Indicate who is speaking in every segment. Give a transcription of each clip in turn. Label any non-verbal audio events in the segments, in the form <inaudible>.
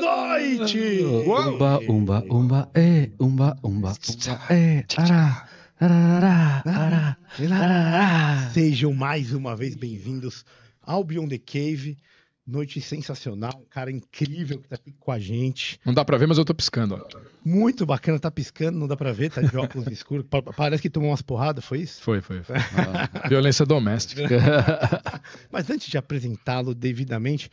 Speaker 1: noite! Umba,
Speaker 2: umba, umba, é, umba, umba, umba, é, ará. Arará, arará,
Speaker 1: arará. Sejam mais uma vez bem-vindos ao Beyond the Cave. Noite sensacional, um cara incrível que tá aqui com a gente.
Speaker 3: Não dá pra ver, mas eu tô piscando.
Speaker 1: Ó. Muito bacana, tá piscando, não dá pra ver, tá de óculos <laughs> escuros. Parece que tomou umas porradas, foi isso? Foi, foi. foi. <laughs>
Speaker 3: violência doméstica.
Speaker 1: mas antes de apresentá-lo devidamente,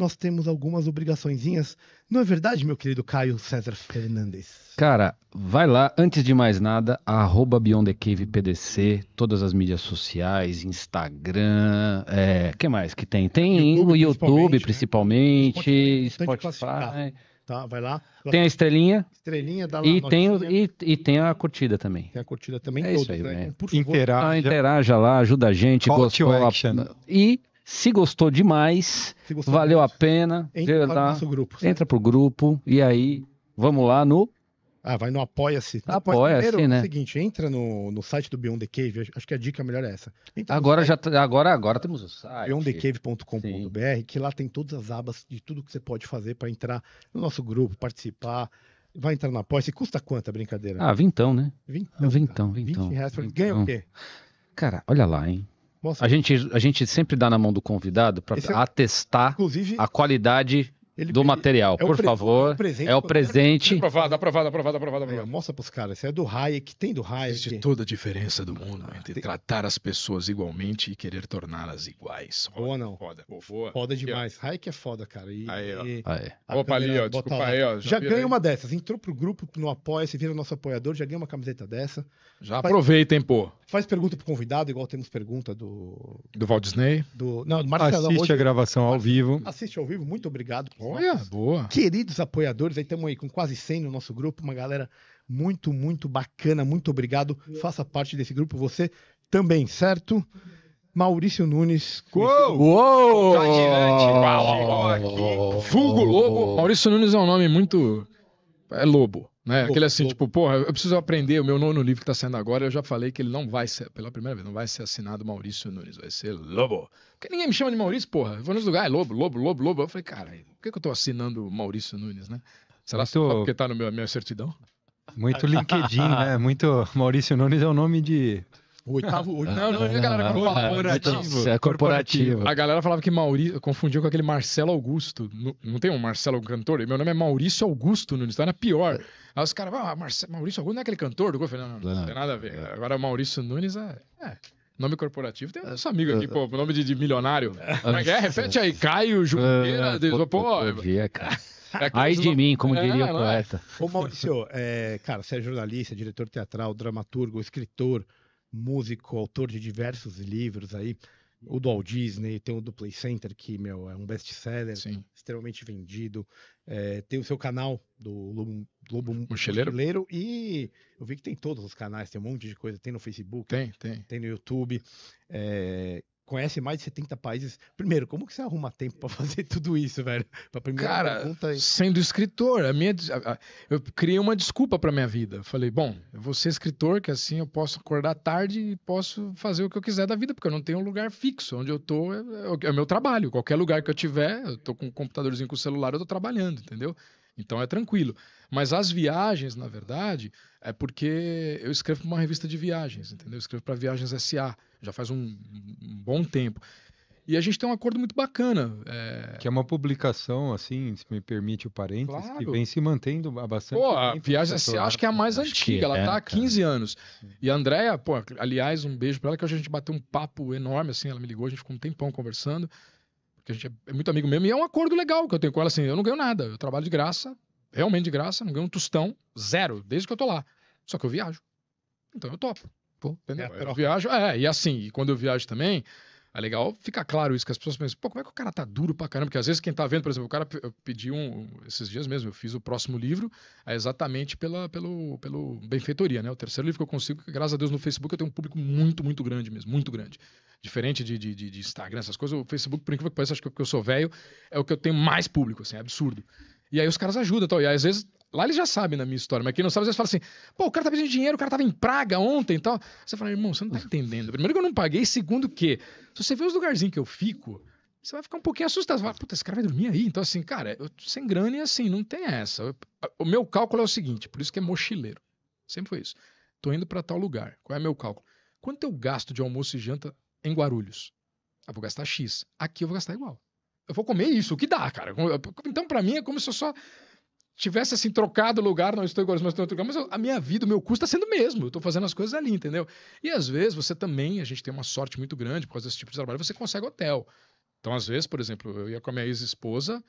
Speaker 1: nós temos algumas obrigaçõezinhas. Não é verdade, meu querido Caio César Fernandes?
Speaker 2: Cara, vai lá. Antes de mais nada, arroba Beyond the Cave PDC, todas as mídias sociais, Instagram, é, que mais que tem? Tem YouTube, o YouTube, principalmente, né? principalmente
Speaker 1: Spotify. Spotify. Tá, vai lá. Tem a estrelinha.
Speaker 2: Estrelinha, dá lá. E tem, o, e, e, tem a curtida também. Tem a curtida também. É todos, isso aí, né? Por favor. Interaja. Ah, interaja lá, ajuda a gente. Call gostou. E se gostou demais, Se gostou valeu demais. a pena. Entra para nosso grupo. Certo? Entra o grupo e aí vamos lá no ah, vai no Apoia-se. Apoia-se, né? É o
Speaker 1: seguinte, entra no, no site do Beyond the Cave, acho que a dica melhor é essa. Entra agora, já, agora, agora temos o site. beyondthecave.com.br, que lá tem todas as abas de tudo que você pode fazer para entrar no nosso grupo, participar, vai entrar na Apoia-se. Custa quanto a brincadeira? Ah,
Speaker 2: vintão, né? Vintão. então, vintão, vintão. 20 reais. Vintão. Ganha o quê? Cara, olha lá, hein? Mostra. A gente, a gente sempre dá na mão do convidado para é, atestar a qualidade ele, do material. É Por pre, favor, é o presente. Aprovado, aprovado, aprovado, aprovado.
Speaker 1: aprovado. É, mostra para os caras. Isso é do Hayek,
Speaker 2: tem do Hayek. Existe toda a diferença do mundo ah,
Speaker 3: entre tem... tratar as pessoas igualmente e querer torná-las iguais. Foda, não. Foda.
Speaker 1: Foda demais. Aqui, Hayek é foda, cara. E, aí, ó. E... Aí. Opa, ali, ó. Desculpa aí, ó. Já, já ganha uma dessas. Entrou pro grupo no Apoia, se vira nosso apoiador, já ganha uma camiseta dessa. Já faz, aproveitem, pô. Faz pergunta pro convidado, igual temos pergunta do.
Speaker 4: Do Walt Disney. Do,
Speaker 1: não, do Marcelo. Assiste hoje, a
Speaker 4: gravação ao vivo.
Speaker 1: Assiste ao vivo, muito obrigado. Olha, boa. Queridos apoiadores, aí estamos aí com quase 100 no nosso grupo, uma galera muito, muito bacana, muito obrigado. Faça parte desse grupo, você também, certo? Maurício Nunes. Uou! Uou! Fulgo Fugo Lobo. Maurício Nunes é um nome muito. É
Speaker 3: lobo. Né? Aquele assim, tipo, porra, eu preciso aprender o meu nono livro que está saindo agora. Eu já falei que ele não vai ser, pela primeira vez, não vai ser assinado Maurício Nunes, vai ser Lobo. Porque ninguém me chama de Maurício, porra. Eu vou nos lugares, é Lobo, Lobo, Lobo, Lobo. Eu falei, cara, por que, que eu estou assinando Maurício Nunes, né? Será que Muito... porque está na minha certidão?
Speaker 4: Muito LinkedIn, né? <laughs> Muito Maurício Nunes é o nome de
Speaker 3: o oitavo. O... Não, não, a galera quando ah, fala corporativo. É corporativo. A galera falava que Maurício. Confundiu com aquele Marcelo Augusto. Não, não tem um Marcelo cantor? Meu nome é Maurício Augusto Nunes, tá na pior. Aí os caras, ah, Maurício Augusto não é aquele cantor do Golfe? Não, não, não, tem nada a ver. É. Agora Maurício Nunes é. é. Nome corporativo tem nosso amigo aqui, é. pô, nome de, de milionário. É, é repete aí,
Speaker 2: Caio, Junqueira, é, pô. via, cara. É Ai de mim, como é, diria o poeta.
Speaker 1: Ô Maurício, é, cara, você é jornalista, diretor teatral, dramaturgo, escritor músico, autor de diversos livros aí, o do Walt Disney, tem o do Play Center, que, meu, é um best-seller, extremamente vendido. É, tem o seu canal do Lobo, Lobo Mochileiro. Mochileiro. E eu vi que tem todos os canais, tem um monte de coisa. Tem no Facebook, tem, tem. tem no YouTube. É, conhece mais de 70 países. Primeiro, como que você arruma tempo para <laughs> fazer tudo isso, velho? Pra primeira Cara,
Speaker 3: pergunta... sendo escritor, a minha, a, a, eu criei uma desculpa para minha vida. Falei, bom, eu vou ser escritor, que assim eu posso acordar tarde e posso fazer o que eu quiser da vida, porque eu não tenho um lugar fixo. Onde eu tô é, é o é meu trabalho. Qualquer lugar que eu tiver, eu tô com um computadorzinho com o celular, eu tô trabalhando, entendeu? Então é tranquilo. Mas as viagens, na verdade, é porque eu escrevo para uma revista de viagens, entendeu? Eu escrevo para Viagens SA, já faz um, um, bom tempo. E a gente tem um acordo muito bacana.
Speaker 4: É... Que é uma publicação, assim, se me permite o parênteses, claro. que vem se mantendo há bastante pô, tempo. Né, a Viagens, SA acho que é a mais antiga, ela é, tá há
Speaker 3: 15 cara. anos. E a Andrea, pô, aliás, um beijo para ela, que a gente bateu um papo enorme, assim, ela me ligou, a gente ficou um tempão conversando porque a gente é, é muito amigo mesmo, e é um acordo legal que eu tenho com ela, assim, eu não ganho nada, eu trabalho de graça, realmente de graça, não ganho um tostão, zero, desde que eu tô lá. Só que eu viajo. Então eu topo. Pô, entendeu? É, eu viajo, é, e assim, e quando eu viajo também, é legal ficar claro isso, que as pessoas pensam, pô, como é que o cara tá duro pra caramba? Porque às vezes quem tá vendo, por exemplo, o cara pediu um, esses dias mesmo, eu fiz o próximo livro, é exatamente pela pelo, pelo Benfeitoria, né? O terceiro livro que eu consigo, que, graças a Deus no Facebook eu tenho um público muito, muito grande mesmo, muito grande. Diferente de, de, de Instagram, essas coisas, o Facebook, por incrível que pareça, acho que eu sou velho, é o que eu tenho mais público, assim, é absurdo. E aí os caras ajudam. Tal. Então, e aí, às vezes, lá eles já sabem na minha história, mas quem não sabe, às vezes fala assim: pô, o cara tá pedindo dinheiro, o cara tava em Praga ontem e tal. Você fala, irmão, você não tá entendendo. Primeiro que eu não paguei, segundo que, se você vê os lugarzinhos que eu fico, você vai ficar um pouquinho assustado. Você fala, puta, esse cara vai dormir aí. Então, assim, cara, eu, sem grana e assim, não tem essa. O meu cálculo é o seguinte, por isso que é mochileiro. Sempre foi isso. Tô indo para tal lugar. Qual é meu cálculo? Quanto eu gasto de almoço e janta em Guarulhos? Ah, vou gastar X. Aqui eu vou gastar igual eu vou comer isso, o que dá, cara. Então, para mim, é como se eu só tivesse assim trocado lugar, não estou igual, mas estou em outro lugar, mas a minha vida, o meu custo está sendo o mesmo, eu estou fazendo as coisas ali, entendeu? E às vezes você também, a gente tem uma sorte muito grande por causa desse tipo de trabalho, você consegue hotel. Então, às vezes, por exemplo, eu ia com a minha ex-esposa,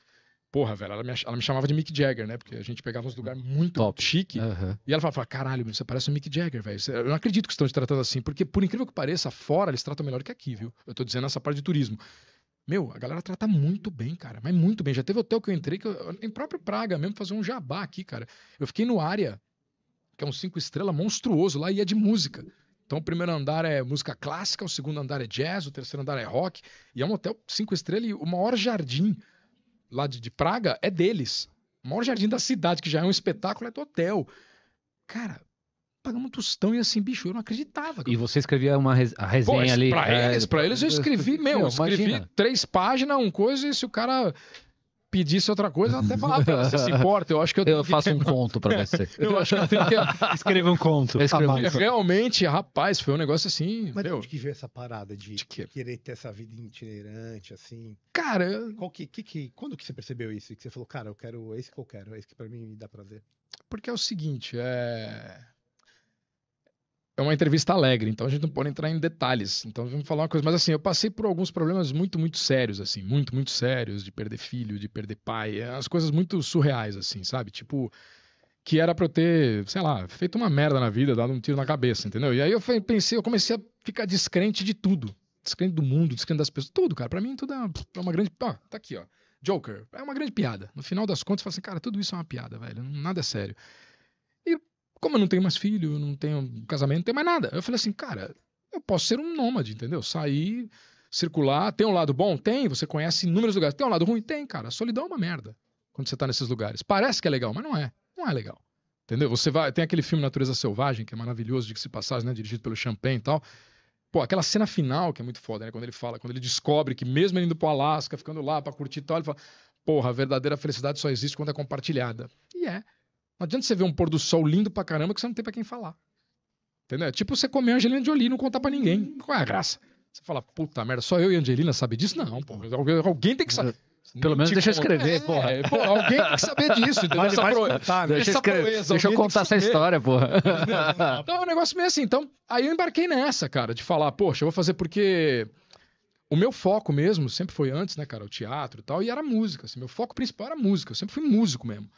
Speaker 3: porra, velho, ela me, ela me, chamava de Mick Jagger, né? Porque a gente pegava uns lugares muito Top. chique. Uhum. E ela falava, caralho, você parece o Mick Jagger, velho. Eu não acredito que estão te tratando assim, porque por incrível que pareça, fora eles tratam melhor que aqui, viu? Eu estou dizendo essa parte de turismo. Meu, a galera trata muito bem, cara. Mas muito bem. Já teve hotel que eu entrei, que eu, em próprio Praga mesmo, fazer um jabá aqui, cara. Eu fiquei no área, que é um cinco estrela monstruoso lá, e é de música. Então o primeiro andar é música clássica, o segundo andar é jazz, o terceiro andar é rock. E é um hotel cinco estrelas e o maior jardim lá de, de Praga é deles. O maior jardim da cidade, que já é um espetáculo, é do hotel. Cara, pagando um tostão e assim, bicho, eu não acreditava. Cara. E você escrevia uma
Speaker 2: res... a resenha Pô, ali. Pra é... eles, pra eles eu <laughs> escrevi, meu, eu escrevi imagina.
Speaker 3: três páginas, um coisa, e se o cara pedisse outra coisa, eu até falava, você se
Speaker 2: importa, eu acho que eu <laughs> tenho Eu que... faço um <laughs> conto pra
Speaker 1: você. eu acho que eu tenho que... Escreva
Speaker 2: um conto. Rapaz,
Speaker 1: realmente, rapaz, foi um negócio assim, Mas meu... onde que veio essa parada de, de que... querer ter essa vida itinerante, assim? Cara... Qual que, que, que, quando que você percebeu isso? Que você falou, cara, eu quero, é isso que eu quero, é isso que pra mim me dá prazer. Porque
Speaker 3: é o seguinte, é é uma entrevista alegre, então a gente não pode entrar em detalhes. Então vamos falar uma coisa, mas assim, eu passei por alguns problemas muito, muito sérios, assim, muito, muito sérios, de perder filho, de perder pai, é as coisas muito surreais, assim, sabe? Tipo, que era pra eu ter, sei lá, feito uma merda na vida, dado um tiro na cabeça, entendeu? E aí eu pensei, eu comecei a ficar descrente de tudo. Descrente do mundo, descrente das pessoas, tudo, cara. Pra mim tudo é uma, é grande. Ó, tá aqui, ó. Joker, é uma grande piada. No final das contas, você fala assim, cara, tudo isso é uma piada, velho. Nada é sério. Como eu não tenho mais filho, não tenho casamento, não tenho mais nada. Eu falei assim, cara, eu posso ser um nômade, entendeu? Sair, circular. Tem um lado bom? Tem. Você conhece inúmeros lugares. Tem um lado ruim? Tem, cara. A solidão é uma merda quando você tá nesses lugares. Parece que é legal, mas não é. Não é legal. Entendeu? Você vai. Tem aquele filme Natureza Selvagem, que é maravilhoso, de que se passagem, né? Dirigido pelo Champagne e tal. Pô, aquela cena final que é muito foda, né? Quando ele fala, quando ele descobre que mesmo ele indo pro Alasca, ficando lá para curtir e tal, ele fala: Porra, a verdadeira felicidade só existe quando é compartilhada. E é. Não adianta você ver um pôr do sol lindo pra caramba que você não tem pra quem falar. Entendeu? É tipo você comer Angelina Jolie e não contar pra ninguém. Qual é a graça? Você fala, puta merda, só eu e Angelina sabem disso? Não, pô. Alguém tem que saber. Pelo menos tipo, deixa eu escrever, é, porra. É, porra. Alguém tem que saber disso, Vale, mais pro... tá, né? deixa, essa proeza, deixa eu contar essa história, porra. <laughs> Então, o é um negócio meio assim. Então, aí eu embarquei nessa, cara, de falar, poxa, eu vou fazer porque... O meu foco mesmo sempre foi antes, né, cara, o teatro e tal, e era música. Assim, meu foco principal era música, eu sempre fui músico mesmo.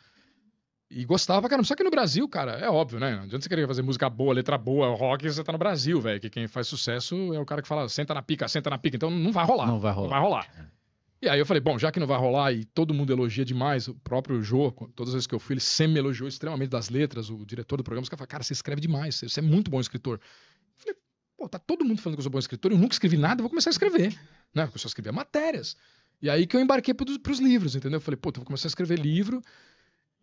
Speaker 3: E gostava cara Só que no Brasil, cara, é óbvio, né? Não adianta você querer fazer música boa, letra boa, rock, você tá no Brasil, velho. Que quem faz sucesso é o cara que fala, senta na pica, senta na pica. Então não vai rolar. Não vai rolar. Não vai rolar. E aí eu falei, bom, já que não vai rolar e todo mundo elogia demais, o próprio Jô, todas as vezes que eu fui, ele sempre me elogiou extremamente das letras, o diretor do programa, os caras cara, você escreve demais, você é muito bom escritor. Eu falei, pô, tá todo mundo falando que eu sou bom escritor, eu nunca escrevi nada, eu vou começar a escrever, né? Porque eu só escrevia matérias. E aí que eu embarquei para os livros, entendeu? Eu falei, pô, então eu vou começar a escrever livro,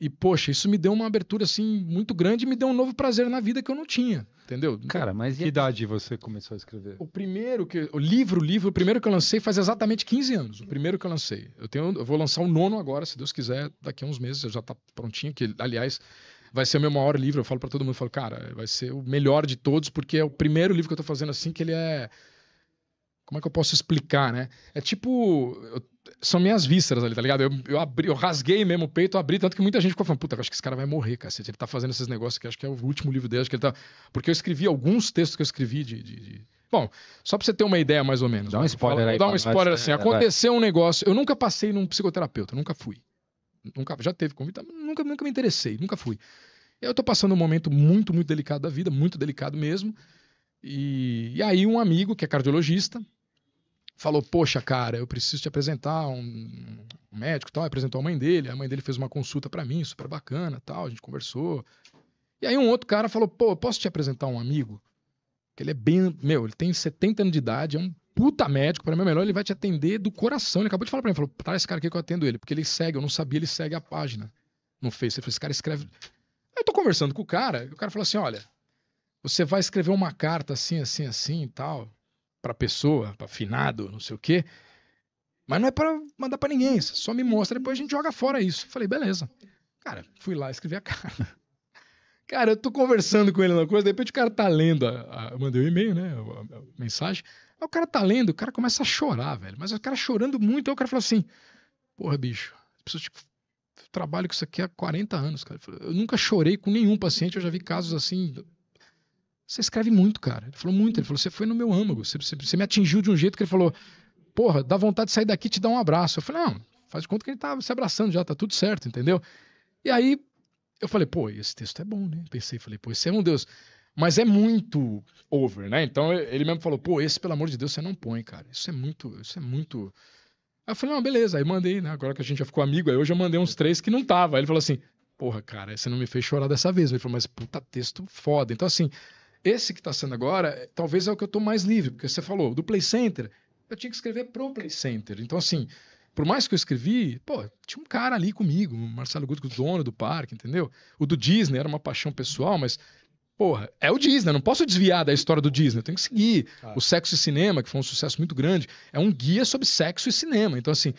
Speaker 3: e, poxa, isso me deu uma abertura assim muito grande e me deu um novo prazer na vida que eu não tinha,
Speaker 4: entendeu? Cara, mas que idade você começou a
Speaker 3: escrever? O primeiro que. O livro, o livro, o primeiro que eu lancei faz exatamente 15 anos. O primeiro que eu lancei. Eu, tenho, eu vou lançar o nono agora, se Deus quiser, daqui a uns meses, já tá prontinho, que, aliás, vai ser o meu maior livro. Eu falo para todo mundo, falo, cara, vai ser o melhor de todos, porque é o primeiro livro que eu tô fazendo assim, que ele é. Como é que eu posso explicar, né? É tipo. Eu são minhas vísceras ali, tá ligado? Eu, eu, abri, eu rasguei mesmo o peito, abri, tanto que muita gente ficou falando, puta, acho que esse cara vai morrer, cacete. Ele tá fazendo esses negócios que acho que é o último livro dele, acho que ele tá. Porque eu escrevi alguns textos que eu escrevi de. de, de... Bom, só pra você ter uma ideia, mais ou menos. Dá um spoiler falo, aí. Dá um spoiler assim. Né? Aconteceu um negócio. Eu nunca passei num psicoterapeuta, nunca fui. Nunca, já teve convite, nunca, nunca me interessei, nunca fui. Eu tô passando um momento muito, muito delicado da vida, muito delicado mesmo. E, e aí um amigo que é cardiologista, falou: Poxa, cara, eu preciso te apresentar um, médico médico tal. Apresentou a mãe dele, a mãe dele fez uma consulta para mim, super bacana tal. A gente conversou. E aí um outro cara falou: Pô, posso te apresentar um amigo? Que ele é bem. Meu, ele tem 70 anos de idade, é um puta médico, para mim é melhor, ele vai te atender do coração. Ele acabou de falar para mim: falou, traz esse cara aqui que eu atendo ele, porque ele segue, eu não sabia, ele segue a página no Face. Ele falou: Esse cara escreve. Eu tô conversando com o cara, e o cara falou assim: Olha, você vai escrever uma carta assim, assim, assim e tal para pessoa, para finado, não sei o quê. Mas não é para mandar para ninguém, só me mostra, depois a gente joga fora isso. Falei, beleza. Cara, fui lá, escrevi a carta. <laughs> Cara, eu tô conversando com ele na coisa, de repente o cara tá lendo, a, a, eu mandei um e-mail, né, a, a, mensagem. Aí o cara tá lendo, o cara começa a chorar, velho. Mas o cara chorando muito, aí o cara falou assim, porra, bicho, preciso trabalho com isso aqui há 40 anos, cara. Eu nunca chorei com nenhum paciente, eu já vi casos assim você escreve muito, cara. Ele falou muito. Ele falou: Você foi no meu âmago. Você, você, você me atingiu de um jeito que ele falou: Porra, dá vontade de sair daqui e te dar um abraço. Eu falei: Não, faz de conta que ele tá se abraçando já, tá tudo certo, entendeu? E aí eu falei: Pô, esse texto é bom, né? Pensei, falei: Pô, esse é um Deus. Mas é muito over, né? Então ele mesmo falou: Pô, esse pelo amor de Deus você não põe, cara. Isso é muito, isso é muito. Aí eu falei, não, beleza. Aí mandei, né? Agora que a gente já ficou amigo, aí hoje eu mandei uns três que não tava. Aí ele falou assim, porra, cara, você não me fez chorar dessa vez. Ele falou, mas puta texto foda. Então, assim, esse que está sendo agora, é, talvez é o que eu estou mais livre, porque você falou do Play Center, eu tinha que escrever pro Play Center. Então, assim, por mais que eu escrevi, pô, tinha um cara ali comigo, o Marcelo Guto, o dono do parque, entendeu? O do Disney era uma paixão pessoal, mas, porra, é o Disney, não posso desviar da história do Disney, eu tenho que seguir. Ah. O Sexo e Cinema, que foi um sucesso muito grande, é um guia sobre sexo e cinema. Então, assim,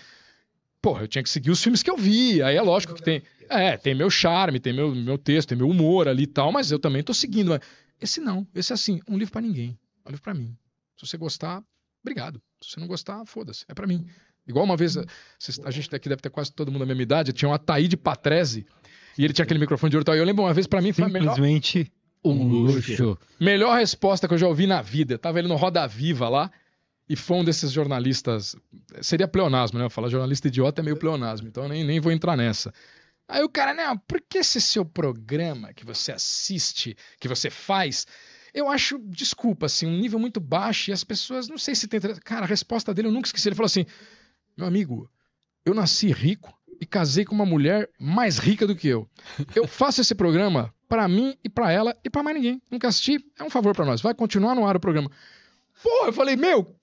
Speaker 3: porra, eu tinha que seguir os filmes que eu vi. Aí é lógico que tem. É, tem meu charme, tem meu, meu texto, tem meu humor ali e tal, mas eu também tô seguindo. Esse não. Esse é assim, um livro para ninguém. É um livro para mim. Se você gostar, obrigado. Se você não gostar, foda-se. É para mim. Igual uma vez, a gente aqui deve ter quase todo mundo da mesma idade, tinha um Ataíde Patrese e ele tinha aquele microfone de ouro e tal. eu lembro uma vez, para mim, foi melhor...
Speaker 4: Simplesmente um luxo.
Speaker 3: Melhor resposta que eu já ouvi na vida. Eu tava ele no Roda Viva lá e foi um desses jornalistas... Seria pleonasmo, né? falar jornalista idiota é meio pleonasmo, então eu nem, nem vou entrar nessa. Aí o cara, né, Por que esse seu programa que você assiste, que você faz, eu acho, desculpa, assim, um nível muito baixo e as pessoas, não sei se tem. Cara, a resposta dele eu nunca esqueci. Ele falou assim: meu amigo, eu nasci rico e casei com uma mulher mais rica do que eu. Eu faço esse programa para mim e para ela e para mais ninguém. Nunca assisti, é um favor para nós. Vai continuar no ar o programa. Pô, eu falei, meu,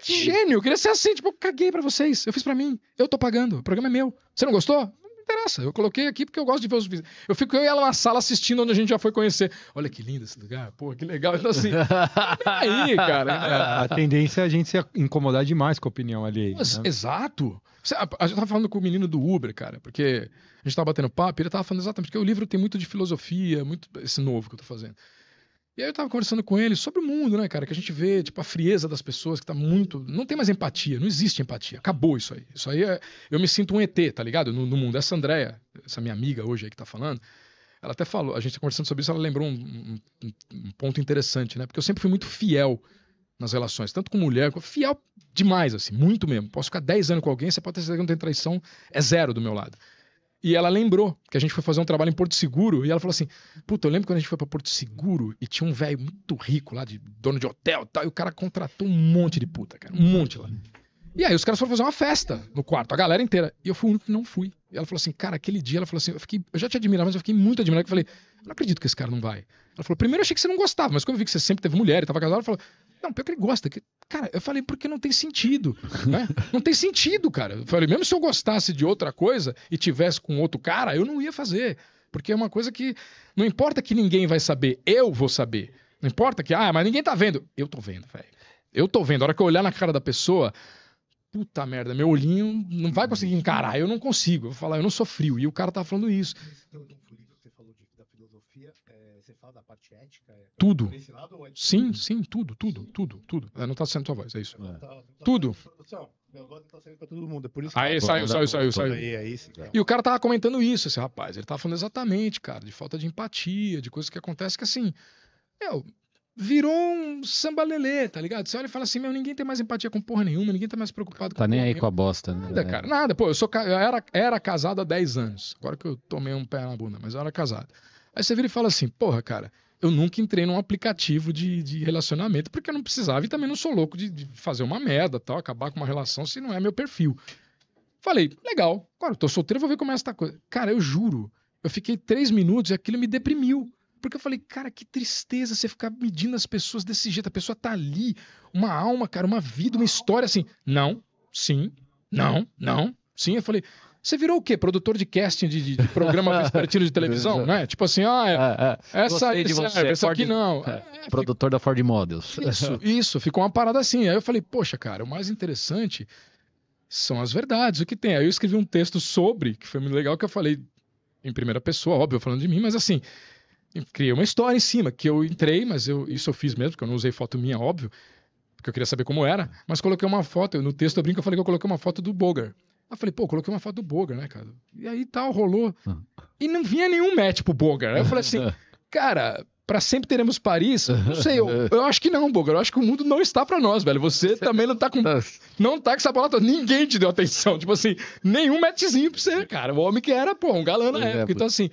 Speaker 3: que gênio, eu queria ser assim, tipo, caguei para vocês, eu fiz para mim, eu tô pagando, o programa é meu. Você não gostou? interessa. Eu coloquei aqui porque eu gosto de ver os vizinhos. Eu fico eu e ela na sala assistindo onde a gente já foi conhecer. Olha que lindo esse lugar, pô, que legal. Então, assim, <laughs> aí, cara. A
Speaker 4: tendência é a gente se incomodar demais com a opinião alheia. Mas, né?
Speaker 3: Exato. A gente tava falando com o menino do Uber, cara, porque a gente tava batendo papo, ele tava falando exatamente, porque o livro tem muito de filosofia, muito esse novo que eu tô fazendo. E aí eu tava conversando com ele sobre o mundo, né, cara? Que a gente vê, tipo, a frieza das pessoas, que tá muito. Não tem mais empatia, não existe empatia. Acabou isso aí. Isso aí é. Eu me sinto um ET, tá ligado? No, no mundo. Essa Andréia, essa minha amiga hoje aí que tá falando, ela até falou, a gente conversando sobre isso, ela lembrou um, um, um ponto interessante, né? Porque eu sempre fui muito fiel nas relações, tanto com mulher, fiel demais, assim, muito mesmo. Posso ficar 10 anos com alguém, você pode ter certeza que não tem traição, é zero do meu lado. E ela lembrou que a gente foi fazer um trabalho em Porto Seguro. E ela falou assim: Puta, eu lembro quando a gente foi para Porto Seguro e tinha um velho muito rico lá, de dono de hotel e tal. E o cara contratou um monte de puta, cara. Um monte lá. E aí os caras foram fazer uma festa no quarto, a galera inteira. E eu fui o único que não fui. E ela falou assim: Cara, aquele dia, ela falou assim: Eu, fiquei, eu já te admirava, mas eu fiquei muito admirado. Eu falei: Eu não acredito que esse cara não vai. Ela falou, primeiro eu achei que você não gostava, mas quando eu vi que você sempre teve mulher e tava casado, ela falou, não, pior que ele gosta. Que... Cara, eu falei, porque não tem sentido. <laughs> Né? Não tem sentido, cara. Eu falei, mesmo se eu gostasse de outra coisa e tivesse com outro cara, eu não ia fazer. Porque é uma coisa que não importa que ninguém vai saber, eu vou saber. Não importa que, ah, mas ninguém tá vendo. Eu tô vendo, velho. Eu tô vendo. A hora que eu olhar na cara da pessoa, puta merda, meu olhinho não vai conseguir encarar. Eu não consigo. Eu vou falar, eu não sou frio. E o cara tá falando isso falar da parte ética? É, tudo. Lado, é... Sim, sim, tudo, tudo, sim. tudo, tudo. Não está sendo tua voz, é isso. É. Então, então, então, tudo.
Speaker 1: Assim, tá é aí saiu, saiu, saiu, saiu. E o
Speaker 3: cara tava comentando isso, esse assim, rapaz. Ele tava falando exatamente, cara, de falta de empatia, de coisas que acontecem que assim. Meu, virou um sambalelê, tá ligado? Você olha e fala assim, meu, ninguém tem mais empatia com porra nenhuma, ninguém tá mais preocupado tá
Speaker 2: com Tá nem aí nenhuma. com a bosta, né? Nada,
Speaker 3: cara, nada. Pô, eu, sou, eu era, era casado há 10 anos. Agora que eu tomei um pé na bunda, mas eu era casado. Aí você vira e fala assim, porra, cara, eu nunca entrei num aplicativo de, de relacionamento porque eu não precisava e também não sou louco de, de fazer uma merda, tal, acabar com uma relação se não é meu perfil. Falei, legal, agora eu tô solteiro, vou ver como é essa coisa. Cara, eu juro, eu fiquei três minutos e aquilo me deprimiu. Porque eu falei, cara, que tristeza você ficar medindo as pessoas desse jeito. A pessoa tá ali, uma alma, cara, uma vida, uma história assim. Não, sim, não, não, sim. Eu falei, você virou o quê? Produtor de casting de, de, de programa vespertino <laughs> de televisão, né? Tipo assim, ah, é,
Speaker 2: é, é. essa serve, você, essa Ford, aqui não.
Speaker 3: É, é produtor
Speaker 2: fico... da Ford Models.
Speaker 3: Isso, <laughs> isso, ficou uma parada assim. Aí eu falei, poxa, cara, o mais interessante são as verdades, o que tem. Aí eu escrevi um texto sobre, que foi muito legal, que eu falei em primeira pessoa, óbvio, falando de mim, mas assim, criei uma história em cima, que eu entrei, mas eu, isso eu fiz mesmo, porque eu não usei foto minha, óbvio, porque eu queria saber como era, mas coloquei uma foto, no texto eu brinco, eu falei que eu coloquei uma foto do Bogar, eu falei, pô, coloquei uma foto do Boga, né, cara? E aí tal, rolou. Uhum. E não vinha nenhum match pro Boga. Aí eu falei assim, <laughs> cara, para sempre teremos Paris? Não sei, eu, eu acho que não, Boga. Eu acho que o mundo não está para nós, velho. Você, você <laughs> também não tá com. Não tá com essa bola toda. Ninguém te deu atenção. Tipo assim, nenhum matchzinho pra você, cara. O homem que era, pô, um galã na é, época. Então, assim,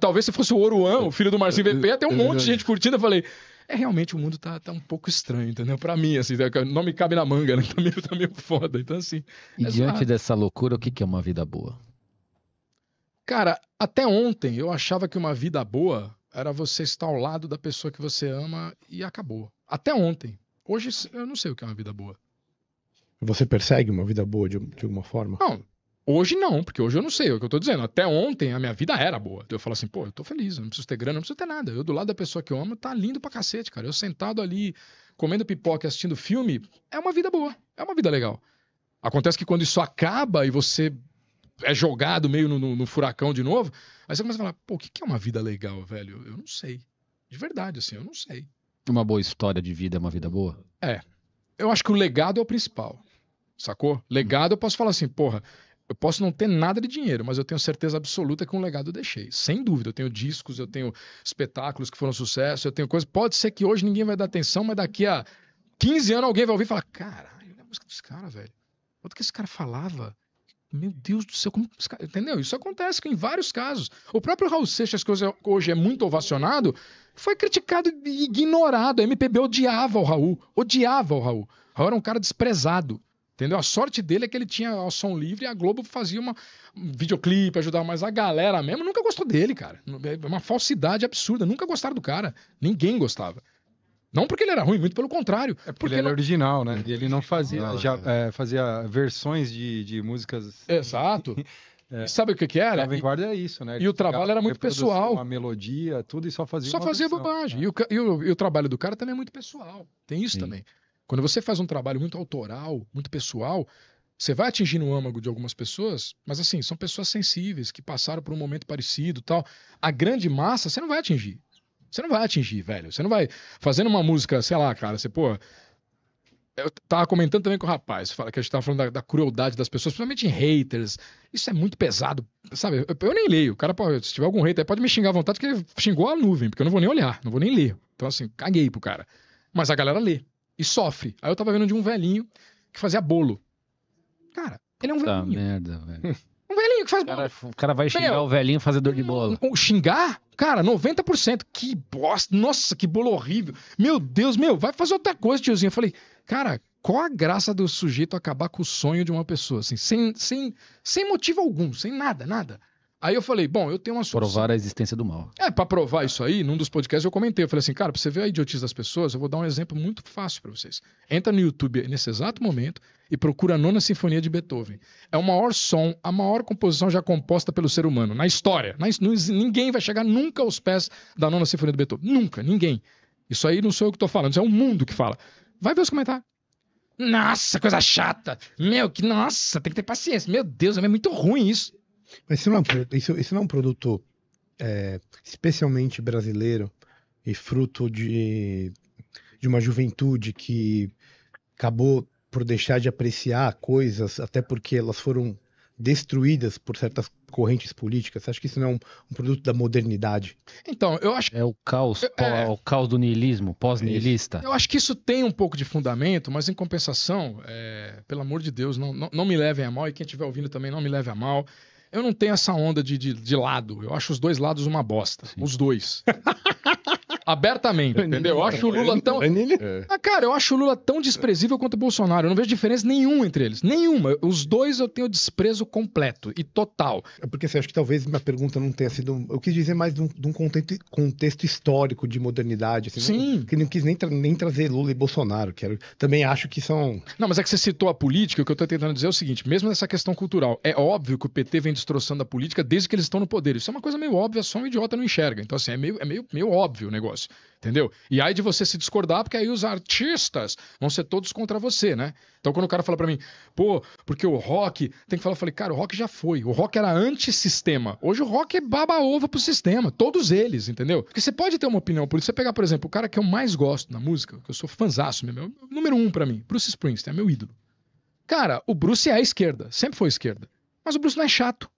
Speaker 3: Talvez se fosse o Oruan, o filho do Marcinho VP, até um monte de gente curtindo. Eu falei, é realmente o mundo tá, tá um pouco estranho, entendeu? Para mim, assim, não tá, me cabe na manga, né? <laughs> Tá meio, tá meio foda. Então, assim. E é diante só... dessa loucura, o que, que
Speaker 2: é uma vida boa?
Speaker 3: Cara, até ontem eu achava que uma vida boa era você estar ao lado da pessoa que você ama e acabou. Até ontem. Hoje eu não sei o que é uma vida boa.
Speaker 1: Você persegue uma vida boa de, de alguma forma?
Speaker 3: Não, Hoje não, porque hoje eu não sei, é o que eu tô dizendo. Até ontem a minha vida era boa. Eu falo assim, pô, eu tô feliz, eu não preciso ter grana, não preciso ter nada. Eu do lado da pessoa que eu amo, tá lindo pra cacete, cara. Eu sentado ali, comendo pipoca, assistindo filme, é uma vida boa, é uma vida legal. Acontece que quando isso acaba e você é jogado meio no, no, no furacão de novo, aí você começa a falar, pô, o que, que é uma vida legal, velho? Eu não sei. De verdade, assim, eu não sei.
Speaker 2: Uma boa história de vida é uma vida boa?
Speaker 3: É. Eu acho que o legado é o principal. Sacou? Legado, eu posso falar assim, porra, eu posso não ter nada de dinheiro, mas eu tenho certeza absoluta que um legado eu deixei. Sem dúvida, eu tenho discos, eu tenho espetáculos que foram sucesso, eu tenho coisas. Pode ser que hoje ninguém vai dar atenção, mas daqui a 15 anos alguém vai ouvir e falar: caralho, olha a é música desse cara, velho. Olha o que esse cara falava. Meu Deus do céu, como. Entendeu? Isso acontece em vários casos. O próprio Raul Seixas, que hoje é, é muito ovacionado, foi criticado e ignorado. A MPB odiava o Raul. Odiava o Raul. O Raul era um cara desprezado. Entendeu? A sorte dele é que ele tinha o som livre e a Globo fazia uma um videoclipe, ajudava, mas a galera mesmo nunca gostou dele, cara. É, é uma falsidade absurda. Nunca gostaram do cara. Ninguém gostava. Não porque ele era ruim, muito pelo contrário. É porque, porque
Speaker 4: ele era original, né? E ele não fazia, não, já é, é fazia versões de, de músicas. <laughs>
Speaker 3: Exato. <laughs> É. Sabe o que, que era? A Guarda é isso, né? Ele e o trabalho era muito pessoal. Uma melodia, tudo, e só fazia Só fazia versão. bobagem. É. E, o, e, o, e, o, trabalho do cara também é muito pessoal. Tem isso Sim. também. Quando você faz um trabalho muito autoral, muito pessoal, você vai atingir no âmago de algumas pessoas, mas assim, são pessoas sensíveis, que passaram por um momento parecido tal. A grande massa você não vai atingir. Você não vai atingir, velho. Você não vai. Fazendo uma música, sei lá, cara, você, pô. Eu tava comentando também com o rapaz, que a gente tava falando da, da crueldade das pessoas, principalmente em haters. Isso é muito pesado, sabe? Eu, eu nem leio. O cara, se tiver algum hater, pode me xingar à vontade, porque ele xingou a nuvem, porque eu não vou nem olhar, não vou nem ler. Então, assim, caguei pro cara. Mas a galera lê e sofre. Aí eu tava vendo de um velhinho que fazia bolo. Cara, ele é um velhinho. Tá merda, velho. <laughs>
Speaker 2: Um velhinho que faz cara, bolo.
Speaker 3: O cara vai xingar Meu, o velhinho fazedor de bolo. Xingar? Cara, 90%. Que bosta. Nossa, que bolo horrível. Meu Deus, meu, vai fazer outra coisa, tiozinho. Eu falei, cara, qual a graça do sujeito acabar com o sonho de uma pessoa, assim, sem, sem, sem motivo algum, sem nada, nada. Aí eu falei, bom, eu tenho uma solução. Provar a existência do mal. É, para provar isso aí, num dos podcasts eu comentei, eu falei assim, cara, pra você ver a idiotice das pessoas, eu vou dar um exemplo muito fácil para vocês. Entra no YouTube nesse exato momento e procura a Nona Sinfonia de Beethoven. É o maior som, a maior composição já composta pelo ser humano, na história. Na, ninguém vai chegar nunca aos pés da Nona Sinfonia de Beethoven. Nunca, ninguém. Isso aí não sou eu que tô falando, isso é o mundo que fala. Vai ver os
Speaker 1: comentários. Nossa, coisa chata. Meu, que nossa, tem que ter paciência. Meu Deus, é muito ruim isso. Mas isso não é um, isso, isso não é um produto é, especialmente brasileiro e fruto de, de uma juventude que acabou por deixar de apreciar coisas, até porque elas foram destruídas por certas correntes políticas? Você acha que isso não é um, um produto da modernidade? Então, eu acho
Speaker 2: que... É o caos, é, é. o caos do niilismo, pós-niilista.
Speaker 1: Eu acho que isso tem um pouco de
Speaker 3: fundamento, mas em compensação, é, pelo amor de Deus, não, não, não me levem a mal, e quem estiver ouvindo também não me leve a mal. Eu não tenho essa onda de, de, de lado. Eu acho os dois lados uma bosta. Sim. Os dois. <laughs> abertamente, é entendeu? Eu acho o é Lula tão. É ah, cara, eu acho o Lula tão desprezível quanto o Bolsonaro. Eu não vejo diferença nenhuma entre eles. Nenhuma. Os dois eu tenho desprezo completo
Speaker 1: e total. É porque você assim, acha que talvez minha pergunta não tenha sido. Eu quis dizer mais de um, contexto, histórico de modernidade. Assim, né? Sim. que não quis nem, tra nem, trazer Lula e Bolsonaro, que era... também acho que são.
Speaker 3: Não, mas é que você citou a política, o que eu estou tentando dizer é o seguinte: mesmo nessa questão cultural, é óbvio que o PT vem destroçando a política desde que eles estão no poder. Isso é uma coisa meio óbvia, só um idiota não enxerga. Então, assim, é meio, é meio, meio óbvio o negócio entendeu? E aí de você se discordar, porque aí os artistas vão ser todos contra você, né? Então quando o cara fala para mim, pô, porque o rock, tem que falar, eu falei, cara, o rock já foi. O rock era antissistema. Hoje o rock é baba ova pro sistema, todos eles, entendeu? Porque você pode ter uma opinião por isso. Você pegar, por exemplo, o cara que eu mais gosto na música, que eu sou fanzaço mesmo, é o número um para mim, Bruce Springsteen, é meu ídolo. Cara, o Bruce é a esquerda, sempre foi esquerda. Mas o Bruce não é chato.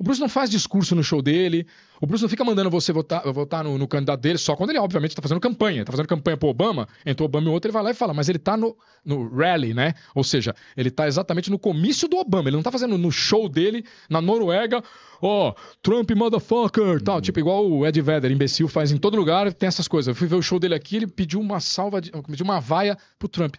Speaker 3: O Bruce não faz discurso no show dele. O Bruce não fica mandando você votar, votar no, no candidato dele só quando ele, obviamente, está fazendo campanha. Está fazendo campanha para Obama, entrou Obama e outro, ele vai lá e fala. Mas ele está no, no rally, né? Ou seja, ele está exatamente no comício do Obama. Ele não está fazendo no show dele, na Noruega, ó, oh, Trump motherfucker, tal. Uhum. Tipo, igual o Ed Vedder, imbecil, faz em todo lugar, tem essas coisas. Eu fui ver o show dele aqui, ele pediu uma salva, de, pediu uma vaia pro Trump.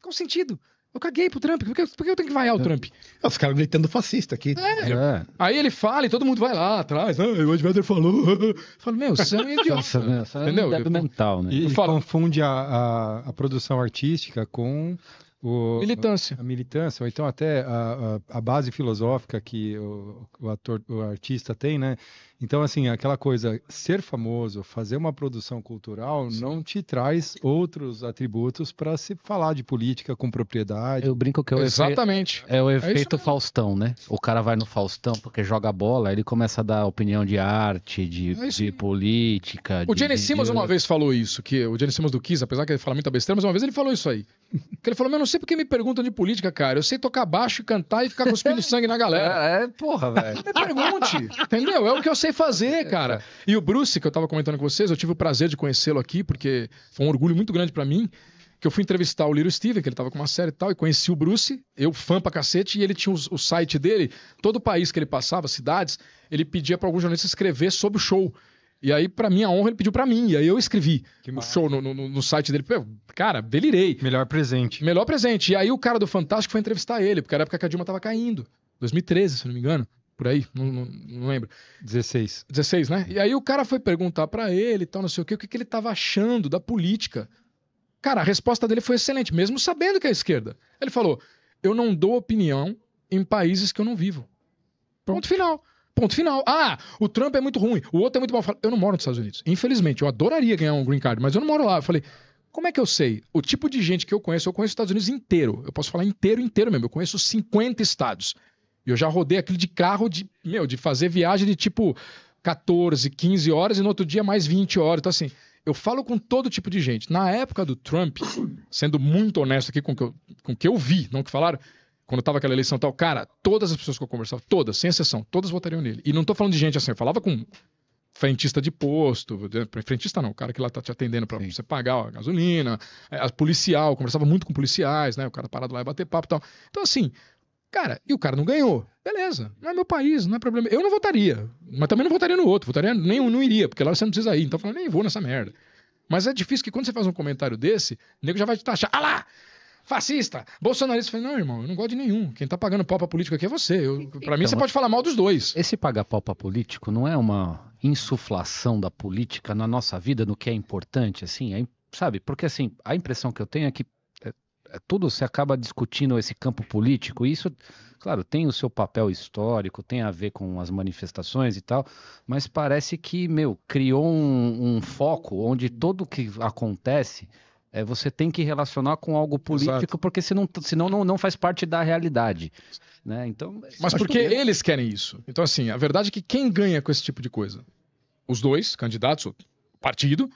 Speaker 3: Qual o sentido? Eu caguei pro Trump. Por que, por que eu tenho que vaiar o Trump? É. Ah, os caras gritando fascista aqui. É. é. Aí ele fala e todo mundo vai lá atrás. Ah, o Edmeder falou. <laughs> Fala, meu, você é um
Speaker 4: idiota. Nossa, né? Entendeu? É mental, né? E, e fala... confunde a, a, a produção artística com o, militância. A, a militância, ou então até a, a, a base filosófica que o, o, ator, o artista tem, né? Então, assim, aquela coisa, ser famoso, fazer uma produção cultural, Sim. não te traz outros atributos para se falar de política com propriedade. Eu brinco que é o Exatamente. Efe... É o é efeito
Speaker 2: é Faustão, né? O cara vai no Faustão porque joga bola, ele começa a dar opinião de arte, de, é de política. O de, Jenny de... uma
Speaker 3: vez falou isso, que o Jenny Simas do Kiss, apesar que ele fala muita besteira, mas uma vez ele falou isso aí. <laughs> Que ele falou: Meu, não sei porque me perguntam de política, cara. Eu sei tocar baixo, cantar e ficar cuspindo <laughs> sangue na galera. É, é porra, velho. <laughs> Me pergunte, entendeu? É o que eu sei sei fazer, é, cara. É. E o Bruce, que eu estava comentando com vocês, eu tive o prazer de conhecê-lo aqui, porque foi um orgulho muito grande para mim que eu fui entrevistar o Little Steven, que ele tava com uma série e tal, e conheci o Bruce, eu fã pra cacete, e ele tinha o site dele, todo o país que ele passava, cidades, ele pedia para algum jornalista escrever sobre o show. E aí, para minha honra, ele pediu para mim. E aí eu escrevi que o show no, no, no, site dele. Cara, delirei. Melhor presente. Melhor presente. E aí o cara do Fantástico foi entrevistar ele, porque era a época que a Dilma tava caindo. 2013, se não me engano por aí, não, não, não, lembro. 16. 16, né? E aí o cara foi perguntar para ele e tal, não sei o que, o que, que ele estava achando da política. Cara, a resposta dele foi excelente, mesmo sabendo que é a esquerda. Ele falou: Eu não dou opinião em países que eu não vivo. Ponto final. Ponto final. Ah, o Trump é muito ruim, o outro é muito mal. Eu não moro nos Estados Unidos. Infelizmente, eu adoraria ganhar um green card, mas eu não moro lá. Eu falei, como é que eu sei? O tipo de gente que eu conheço, eu conheço os Estados Unidos inteiro. Eu posso falar inteiro, inteiro mesmo. Eu conheço 50 estados. E eu já rodei aquilo de carro, de, meu, de fazer viagem de tipo 14, 15 horas e no outro dia mais 20 horas. Então, assim, eu falo com todo tipo de gente. Na época do Trump, sendo muito honesto aqui com o que eu, com que eu vi, não que falaram, quando tava aquela eleição tal, cara, todas as pessoas que eu conversava, todas, sem exceção, todas votariam nele. E não tô falando de gente assim, eu falava com frentista de posto, frentista não, o cara que lá tá te atendendo para você pagar ó, a gasolina, é, a policial, conversava muito com policiais, né? O cara parado lá e bater papo e tal. Então, assim, Cara, e o cara não ganhou. Beleza, não é meu país, não é problema. Eu não votaria, mas também não votaria no outro, votaria nem não iria, porque lá você não precisa ir. Então eu falo, nem vou nessa merda. Mas é difícil que quando você faz um comentário desse, o nego já vai te taxar. Ah lá! Fascista! Bolsonarista! Falei, não, irmão, eu não gosto de nenhum. Quem tá pagando pau pra político aqui é você. Para então, mim, você pode falar mal dos
Speaker 2: dois. Esse pagar pau pra político não é uma insuflação da política na nossa vida, no que é importante, assim? É, sabe? Porque, assim, a impressão que eu tenho é que é tudo se acaba discutindo esse campo político. isso, claro, tem o seu papel histórico, tem a ver com as manifestações e tal, mas parece que, meu, criou um, um foco onde tudo que acontece é, você tem que relacionar com algo político, Exato. porque senão, senão não, não faz parte da realidade. Né? Então, Mas porque que...
Speaker 3: eles querem isso. Então, assim, a verdade é que quem ganha com esse tipo de coisa? Os dois, candidatos, o partido,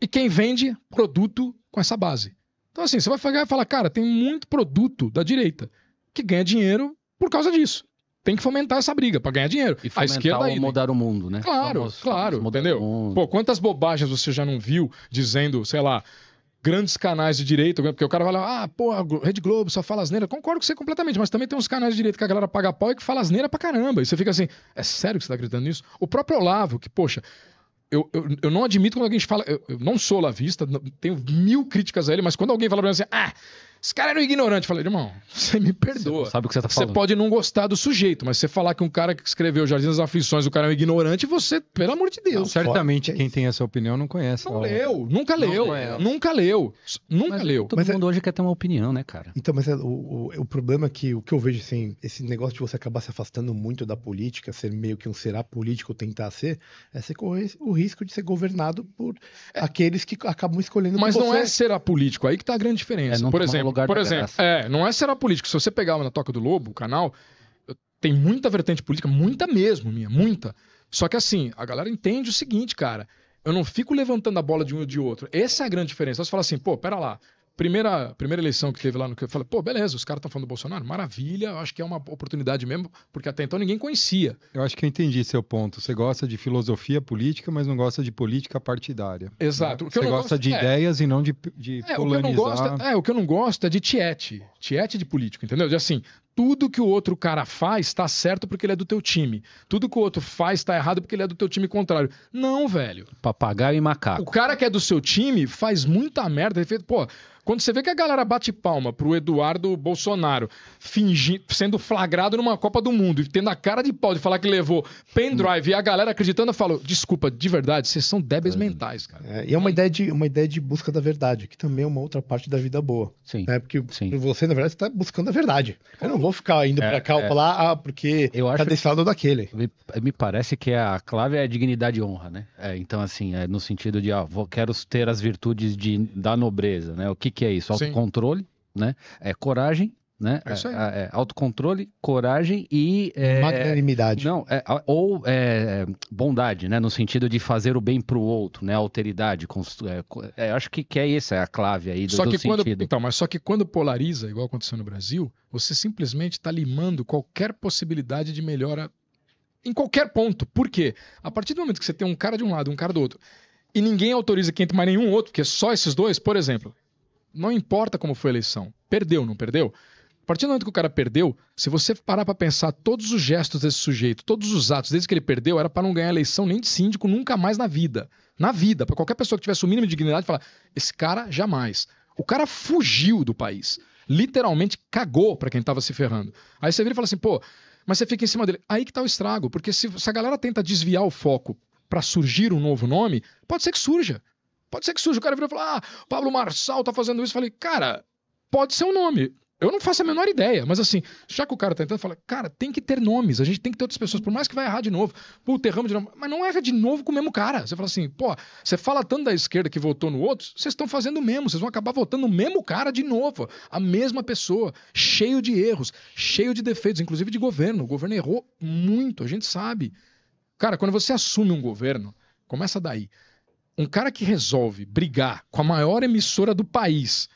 Speaker 3: e quem vende produto com essa base. Então, assim, você vai pegar e falar, cara, tem muito produto da direita que ganha dinheiro por causa disso. Tem que fomentar essa briga para ganhar dinheiro. E fomentar a esquerda né? mudar o mundo, né? Claro, vamos, claro, vamos entendeu? Pô, quantas bobagens você já não viu dizendo, sei lá, grandes canais de direita, porque o cara vai lá, ah, pô, Rede Globo só fala asneira. Concordo com você completamente, mas também tem uns canais de direita que a galera paga pau e que fala asneira pra caramba. E você fica assim, é sério que você tá gritando isso? O próprio Olavo, que, poxa, eu, eu, eu, não admito quando alguém fala, eu, eu não sou lavista, tenho mil críticas a ele, mas quando alguém fala pra mim assim, ah, esse cara era um ignorante. Eu falei, irmão,
Speaker 2: você me perdoa. Você sabe o que você tá
Speaker 3: falando. Você pode não gostar do sujeito, mas você falar que um cara que escreveu Jardim das Aflições, o cara é um ignorante, você, pelo amor de Deus. Não, certamente quem tem essa
Speaker 1: opinião não conhece. Não leu, nunca leu, não nunca leu, nunca mas, leu. Todo mas é- mundo é... hoje quer ter uma opinião, né, cara? Então, mas é, o, o, o, problema é que o que eu vejo, assim, esse negócio de você acabar se afastando muito da política, ser meio que um será político tentar ser, é você correr o risco de ser governado por é. aqueles que acabam escolhendo Mas não é você. é
Speaker 3: será político, aí que
Speaker 1: tá a grande diferença. É, por exemplo, tá
Speaker 3: lugar Por da exemplo, graça. é, não é será político. Se você pegar na Toca do Lobo, o canal, tem muita vertente política, muita mesmo, minha, muita. Só que assim, a galera entende o seguinte, cara. Eu não fico levantando a bola de um ou de outro. Essa é a grande diferença. Você fala assim, pô, pera lá primeira, primeira eleição que teve lá no que eu falei, pô, beleza, os caras estão falando do Bolsonaro, maravilha, acho que é uma oportunidade mesmo, porque até então ninguém conhecia.
Speaker 4: Eu acho que eu entendi seu ponto. Você gosta de filosofia política, mas não gosta de política partidária.
Speaker 2: Né?
Speaker 3: Exato. Né? Você gosta gosto, de é, ideias
Speaker 4: e não de, de é,
Speaker 3: polarizar. O que eu não gosto, é, é, o que eu não gosto é de tiete, tiete de político, entendeu? De assim, tudo que o outro cara faz está certo porque ele é do teu time. Tudo que o outro faz está errado porque ele é do teu time contrário. Não, velho. Papagaio e macaco. O cara que é do seu time faz muita merda. Ele fez, pô, quando você vê que a galera bate palma pro Eduardo Bolsonaro fingindo, sendo flagrado numa Copa do Mundo e tendo a cara de pau de falar que levou pendrive e a galera acreditando, eu falo, desculpa, de verdade, vocês são débeis é. mentais, cara.
Speaker 1: É, e é uma ideia, de, uma ideia de busca da verdade, que também é uma outra parte da vida boa. Sim. Né?
Speaker 2: Porque Sim. você, na verdade, está buscando a verdade. Eu não vou vou ficar indo é, para cá ou pra é. lá, ah, porque eu tá acho tá desse lado daquele. Me, me, parece que a clave é a dignidade e honra, né? É, então, assim, é no sentido de, ah, vou, quero ter as virtudes de, da nobreza, né? O que que é isso? Autocontrole, né? É coragem né? É isso aí. É, é, é, autocontrole, coragem e. É, Magnanimidade. Não, é, ou é, bondade, né? No sentido de fazer o bem para o outro, né? Alteridade. É, acho que, que é isso, é a clave aí do, só que do quando, sentido. Então, mas só que quando
Speaker 3: polariza, igual aconteceu no Brasil, você simplesmente está limando qualquer possibilidade de melhora em qualquer ponto. Por quê? A partir do momento que você tem um cara de um lado um cara do outro, e ninguém autoriza que entre mais nenhum outro, porque é só esses dois, por exemplo. Não importa como foi a eleição, perdeu, não perdeu? partir do momento que o cara perdeu, se você parar para pensar todos os gestos desse sujeito, todos os atos, desde que ele perdeu, era para não ganhar eleição nem de síndico nunca mais na vida. Na vida, para qualquer pessoa que tivesse o mínimo de dignidade falar, esse cara jamais. O cara fugiu do país. Literalmente cagou para quem estava se ferrando. Aí você vira e fala assim, pô, mas você fica em cima dele. Aí que tá o estrago, porque se, se a galera tenta desviar o foco para surgir um novo nome, pode ser que surja. Pode ser que surja. O cara vira e fala, ah, Pablo Marçal tá fazendo isso. Eu falei, cara, pode ser um nome. Eu não faço a menor ideia, mas assim, já que o cara tá tentando, fala, cara, tem que ter nomes, a gente tem que ter outras pessoas, por mais que vai errar de novo. Puta, erramos de novo. Mas não erra de novo com o mesmo cara. Você fala assim, pô, você fala tanto da esquerda que votou no outro, vocês estão fazendo o mesmo, vocês vão acabar votando o mesmo cara de novo. A mesma pessoa, cheio de erros, cheio de defeitos, inclusive de governo. O governo errou muito, a gente sabe. Cara, quando você assume um governo, começa daí. Um cara que resolve brigar com a maior emissora do país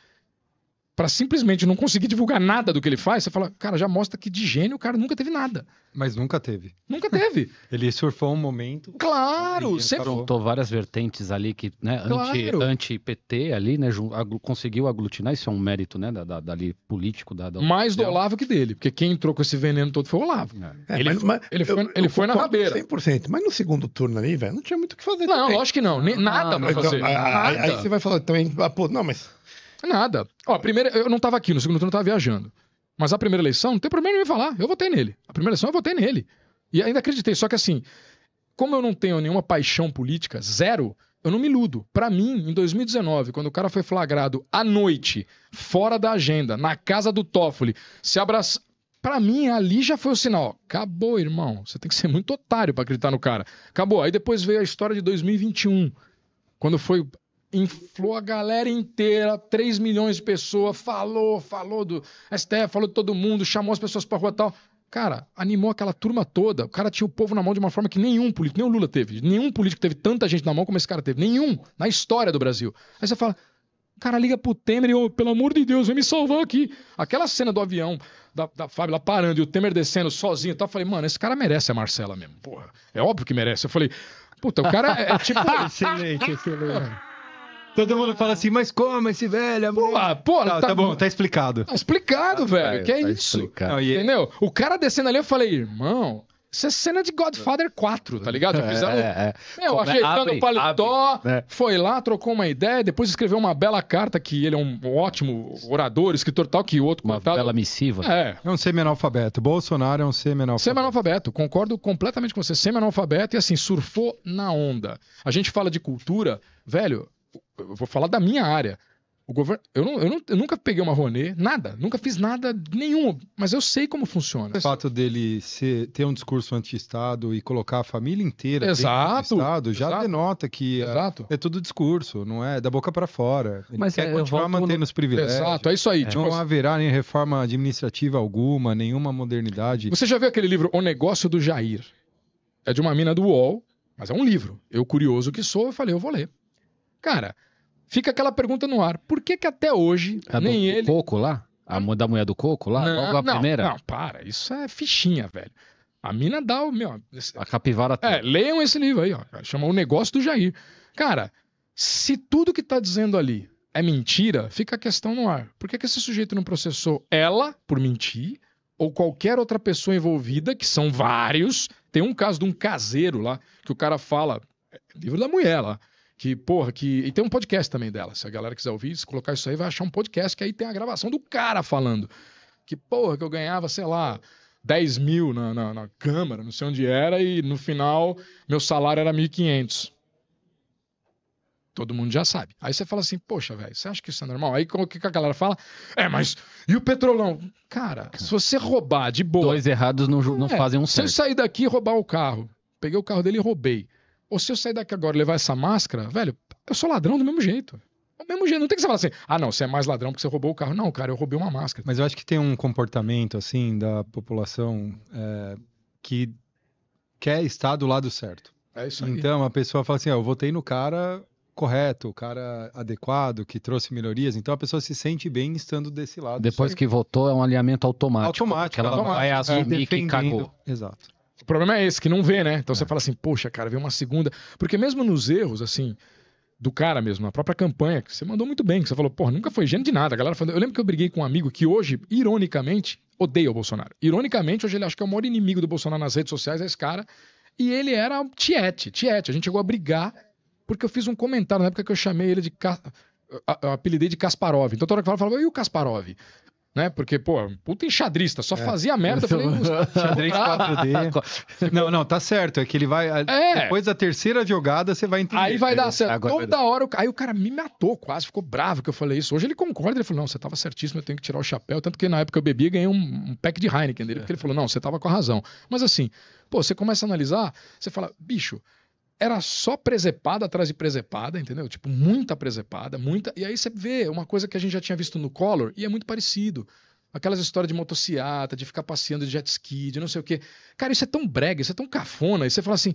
Speaker 3: para simplesmente não conseguir divulgar nada do que ele faz, você fala, cara, já mostra que de gênio o cara nunca teve nada. Mas nunca
Speaker 2: teve. Nunca teve. <laughs> ele surfou um momento. Claro, sempre. Juntou várias vertentes ali que, né, claro. anti-PT anti ali, né, aglu conseguiu aglutinar, isso é um mérito, né, da, da, dali político. Da, da Mais
Speaker 3: do Olavo que dele, porque quem entrou com esse veneno todo foi o Olavo.
Speaker 2: É, é ele, mas, foi, mas, ele, foi, eu, ele foi na rabeira.
Speaker 1: 100%, mas no segundo turno ali, velho, não tinha muito o que fazer. Não, também. lógico que não, nem, nada ah, pra então, fazer. A, ah, a, ah, nada. Aí você vai falar também, ah, pô, não, mas Nada. Ó, a primeira, eu não
Speaker 3: estava aqui, no segundo turno eu estava viajando. Mas a primeira eleição, não tem problema em me falar, eu votei nele. A primeira eleição eu votei nele. E ainda acreditei, só que assim, como eu não tenho nenhuma paixão política, zero, eu não me iludo. Para mim, em 2019, quando o cara foi flagrado à noite, fora da agenda, na casa do Toffoli, se abraça. Para mim, ali já foi o sinal. Acabou, irmão. Você tem que ser muito otário para acreditar no cara. Acabou. Aí depois veio a história de 2021, quando foi inflou a galera inteira, 3 milhões de pessoas, falou, falou do STF, falou de todo mundo, chamou as pessoas pra rua e tal. Cara, animou aquela turma toda. O cara tinha o povo na mão de uma forma que nenhum político, nem o Lula teve. Nenhum político teve tanta gente na mão como esse cara teve. Nenhum na história do Brasil. Aí você fala, cara, liga pro Temer e, oh, pelo amor de Deus, vem me salvar aqui. Aquela cena do avião, da, da Fábio lá parando e o Temer descendo sozinho e tal. Eu falei, mano, esse cara merece a Marcela mesmo. Porra, é óbvio que merece. Eu falei, puta, o cara é, é tipo. <laughs> excelente, excelente. Todo mundo fala assim, mas como esse velho? Porra, porra. Tá, tá, tá bom, tá explicado. Tá explicado, ah, velho. É, que é tá isso? Explicado. Entendeu? O cara descendo ali, eu falei, irmão. Isso é cena de Godfather 4, tá ligado? É, Fizeram... É, é, é. Meu, ajeitando o paletó, abre. É. foi lá, trocou uma ideia, depois escreveu uma bela carta que ele é um ótimo orador,
Speaker 2: escritor tal que outro. Uma contado. bela missiva.
Speaker 3: É. É um semi-analfabeto. Bolsonaro é um semi-analfabeto. Semi-analfabeto, concordo completamente com você. Semi-analfabeto e assim, surfou na onda. A gente fala de cultura, velho, eu vou falar da minha área. O eu, não, eu, não, eu, nunca peguei uma Roné, nada, nunca fiz nada nenhum, mas eu sei como funciona. O
Speaker 4: fato dele ser, ter um discurso anti-Estado e colocar a família inteira exato, Estado já exato, denota que é, exato. É, é tudo discurso, não é da boca para fora. Ele mas quer é, continuar mantendo no... os privilégios. Exato, é isso aí. É. Tipo, não assim haverá nem reforma administrativa alguma, nenhuma modernidade. Você já viu aquele livro O Negócio
Speaker 3: do Jair? É de uma mina do UOL, mas é um livro. Eu, curioso que sou, eu falei, eu vou ler. Cara, fica aquela pergunta no ar. Por que que até hoje a nem do ele... Coco lá? A da mulher do Coco lá? Não, Logo é a não, primeira? Não, para. Isso é fichinha, velho. A mina dá o meu... A capivara... É, leiam esse livro aí, ó. Chama O Negócio do Jair. Cara, se tudo que tá dizendo ali é mentira, fica a questão no ar. Por que, que esse sujeito não processou ela por mentir ou qualquer outra pessoa envolvida, que são vários? Tem um caso de um caseiro lá, que o cara fala, é, livro da mulher lá, que, porra, que. E tem um podcast também dela. Se a galera quiser ouvir, se colocar isso aí, vai achar um podcast que aí tem a gravação do cara falando. Que, porra, que eu ganhava, sei lá, 10 mil na, na, na Câmara, não sei onde era, e no final meu salário era 1.500. Todo mundo já sabe. Aí você fala assim, poxa, velho, você acha que isso é normal? Aí o que a galera fala? É, mas e o petrolão? Cara, se você roubar de boa. Dois errados não, não é, fazem um certo. Se eu sair daqui e roubar o carro, peguei o carro dele e roubei. Ou se eu sair daqui agora e levar essa máscara, velho, eu sou ladrão do mesmo jeito. Do mesmo jeito, não tem que você falar assim, ah não, você é mais ladrão porque você roubou o carro. Não, cara, eu roubei uma máscara.
Speaker 4: Mas eu acho que tem um comportamento, assim, da população é, que quer estar do lado certo. É isso aí. Então a pessoa fala assim, ah, eu votei no cara correto, o cara adequado, que trouxe melhorias. Então a pessoa se sente bem estando desse
Speaker 2: lado. Depois que votou, é um alinhamento automático. Automático. Ela automático, vai assumir é, que cagou.
Speaker 3: Exato. O problema é esse, que não vê, né? Então é. você fala assim, poxa, cara, veio uma segunda. Porque mesmo nos erros, assim, do cara mesmo, na própria campanha, que você mandou muito bem, que você falou, porra, nunca foi gênio de nada. A galera falou, eu lembro que eu briguei com um amigo que hoje, ironicamente, odeia o Bolsonaro. Ironicamente, hoje ele acha que é o maior inimigo do Bolsonaro nas redes sociais, é esse cara. E ele era um tiete, tiete. A gente chegou a brigar porque eu fiz um comentário na época que eu chamei ele de. Eu apelidei de Kasparov. Então toda hora que eu falava, e o Kasparov? né? Porque, pô, puta enxadrista, só é. fazia merda. Falei, <laughs> xadrez 4D.
Speaker 4: <laughs> não, não, tá certo. É que ele vai. É. Depois
Speaker 3: da terceira jogada, você vai entender. Aí vai dar certo. Agora... Toda hora. Aí o cara me matou quase, ficou bravo que eu falei isso. Hoje ele concorda, ele falou: não, você tava certíssimo, eu tenho que tirar o chapéu. Tanto que na época eu bebi e ganhei um, um pack de Heineken dele, porque ele falou: não, você tava com a razão. Mas assim, pô, você começa a analisar, você fala, bicho era só presepada atrás de presepada, entendeu? Tipo, muita presepada, muita. E aí você vê uma coisa que a gente já tinha visto no Collor e é muito parecido. Aquelas histórias de motocicleta, de ficar passeando de jet ski, de não sei o quê. Cara, isso é tão brega, isso é tão cafona. E você fala assim,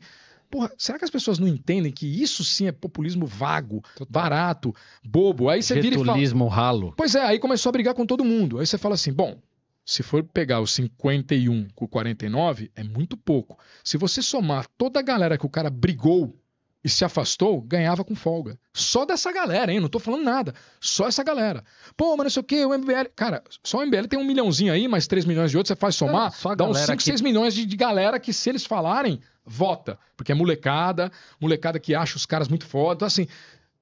Speaker 3: porra, será que as pessoas não entendem que isso sim é populismo vago, barato, bobo? Aí você vira e fala... ralo. Pois é, aí começou a brigar com todo mundo. Aí você fala assim, bom, se for pegar os 51 com 49, é muito pouco. Se você somar toda a galera que o cara brigou e se afastou, ganhava com folga. Só dessa galera, hein? Não tô falando nada. Só essa galera. Pô, mas não sei o que, o MBL. Cara, só o MBL tem um milhãozinho aí, mais 3 milhões de outros, você faz somar, é, dá uns 5, que... 6 milhões de, de galera que, se eles falarem, vota. Porque é molecada, molecada que acha os caras muito foda. Então, assim,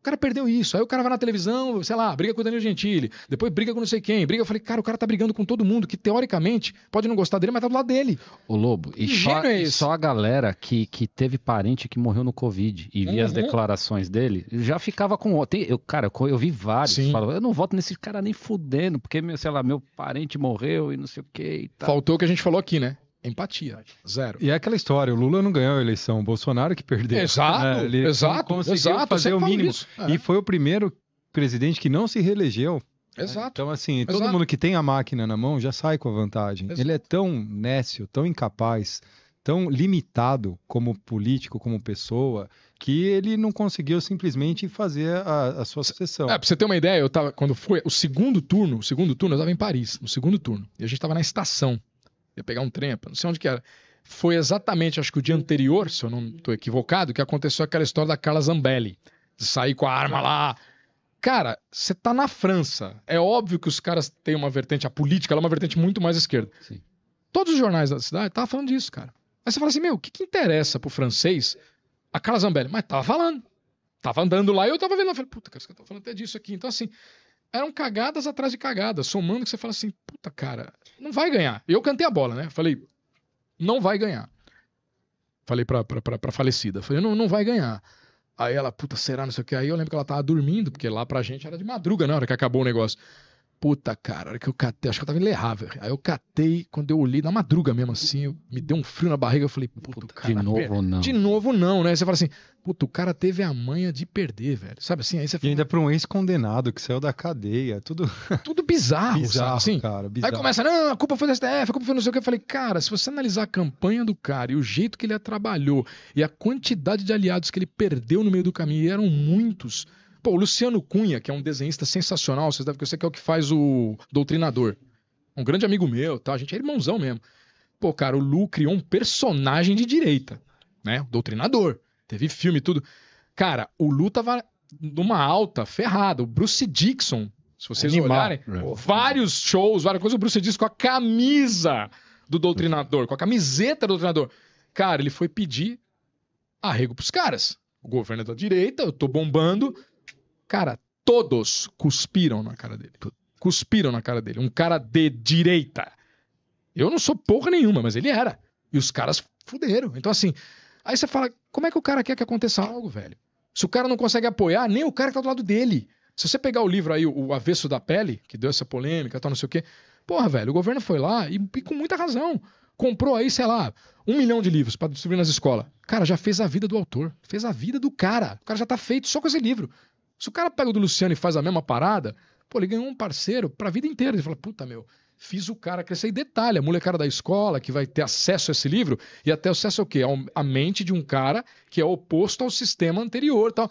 Speaker 3: cara perdeu isso. Aí o cara vai na televisão, sei lá, briga com o Danilo Gentili, depois briga com não sei quem, briga. Eu falei, cara, o cara tá brigando com todo mundo, que teoricamente pode não gostar dele, mas tá do lado dele. O Lobo, e, só, é e
Speaker 2: só, a galera que, que teve parente que morreu no Covid e via as uhum. declarações dele, já ficava com. Tem, eu, cara, eu vi vários falando, eu não voto nesse cara nem fudendo, porque, sei lá, meu parente morreu e não sei o que e tal. Faltou o que a gente falou aqui, né? Empatia. Zero.
Speaker 4: E é aquela história: o Lula não ganhou a eleição, o Bolsonaro que perdeu. Exato, né? Ele exato, conseguiu exato, fazer o mínimo. É. E foi o primeiro presidente que não se reelegeu. Exato. Então, assim, todo exato. mundo que tem a máquina na mão já sai com a vantagem. Exato. Ele é tão nécio, tão incapaz, tão limitado como político, como pessoa, que ele não conseguiu simplesmente fazer a, a sua sucessão. É,
Speaker 3: pra você ter uma ideia, eu tava, quando foi o segundo turno, o segundo turno, eu tava em Paris, no segundo turno, e a gente tava na estação ia pegar um trem, não sei onde que era. Foi exatamente, acho que o dia anterior, se eu não estou equivocado, que aconteceu aquela história da Carla Zambelli. De sair com a arma lá. Cara, você está na França. É óbvio que os caras têm uma vertente, a política ela é uma vertente muito mais esquerda. Sim. Todos os jornais da cidade estavam falando disso, cara. Aí você fala assim, meu, o que, que interessa pro francês a Carla Zambelli? Mas tava falando. Tava andando lá e eu tava vendo. Eu falei, puta, cara, os caras estão falando até disso aqui. Então, assim, eram cagadas atrás de cagadas, somando que você fala assim, puta cara, não vai ganhar. Eu cantei a bola, né? Falei, não vai ganhar. Falei pra, pra, pra, pra falecida, falei, não, não vai ganhar. Aí ela, puta, será, não sei o que. Aí eu lembro que ela tava dormindo, porque lá pra gente era de madruga na né, hora que acabou o negócio puta, cara, era que eu catei, acho que eu tava em Aí eu catei, quando eu olhei, na madruga mesmo assim, eu, me deu um frio na barriga, eu falei, puta, cara.
Speaker 2: De novo pera, não.
Speaker 3: De novo não, né? Você fala assim, puta, o cara teve a manha de perder,
Speaker 4: velho. Sabe assim? Aí você fala, e ainda pra um ex-condenado que saiu da cadeia, tudo. <laughs> tudo bizarro, bizarro Assim? Cara, bizarro. Aí
Speaker 3: começa, não, a culpa foi do STF, a culpa foi não sei o que. Eu falei, cara, se você analisar a campanha do cara e o jeito que ele a trabalhou e a quantidade de aliados que ele perdeu no meio do caminho, e eram muitos Pô, o Luciano Cunha, que é um desenhista sensacional, vocês devem conhecer, que é o que faz o Doutrinador. Um grande amigo meu, tá? A gente é irmãozão mesmo. Pô, cara, o Lu criou um personagem de direita, né? Doutrinador. Teve filme e tudo. Cara, o Lu tava numa alta ferrada. O Bruce Dixon, se vocês Animal. olharem, né? vários shows, várias coisas, o Bruce Dixon com a camisa do Doutrinador, com a camiseta do Doutrinador. Cara, ele foi pedir arrego pros caras. O governo é da direita, eu tô bombando, Cara, todos cuspiram na cara dele. Cuspiram na cara dele. Um cara de direita. Eu não sou porra nenhuma, mas ele era. E os caras fuderam. Então, assim, aí você fala, como é que o cara quer que aconteça algo, velho? Se o cara não consegue apoiar, nem o cara que tá do lado dele. Se você pegar o livro aí, O Avesso da Pele, que deu essa polêmica, tal, não sei o quê. Porra, velho, o governo foi lá e, e com muita razão. Comprou aí, sei lá, um milhão de livros para distribuir nas escolas. Cara, já fez a vida do autor. Fez a vida do cara. O cara já tá feito só com esse livro. Se o cara pega o do Luciano e faz a mesma parada, pô, ele ganhou um parceiro para a vida inteira. Ele fala, puta meu, fiz o cara crescer. E detalhe, a molecada da escola que vai ter acesso a esse livro, e até acesso ao quê? A mente de um cara que é oposto ao sistema anterior tal.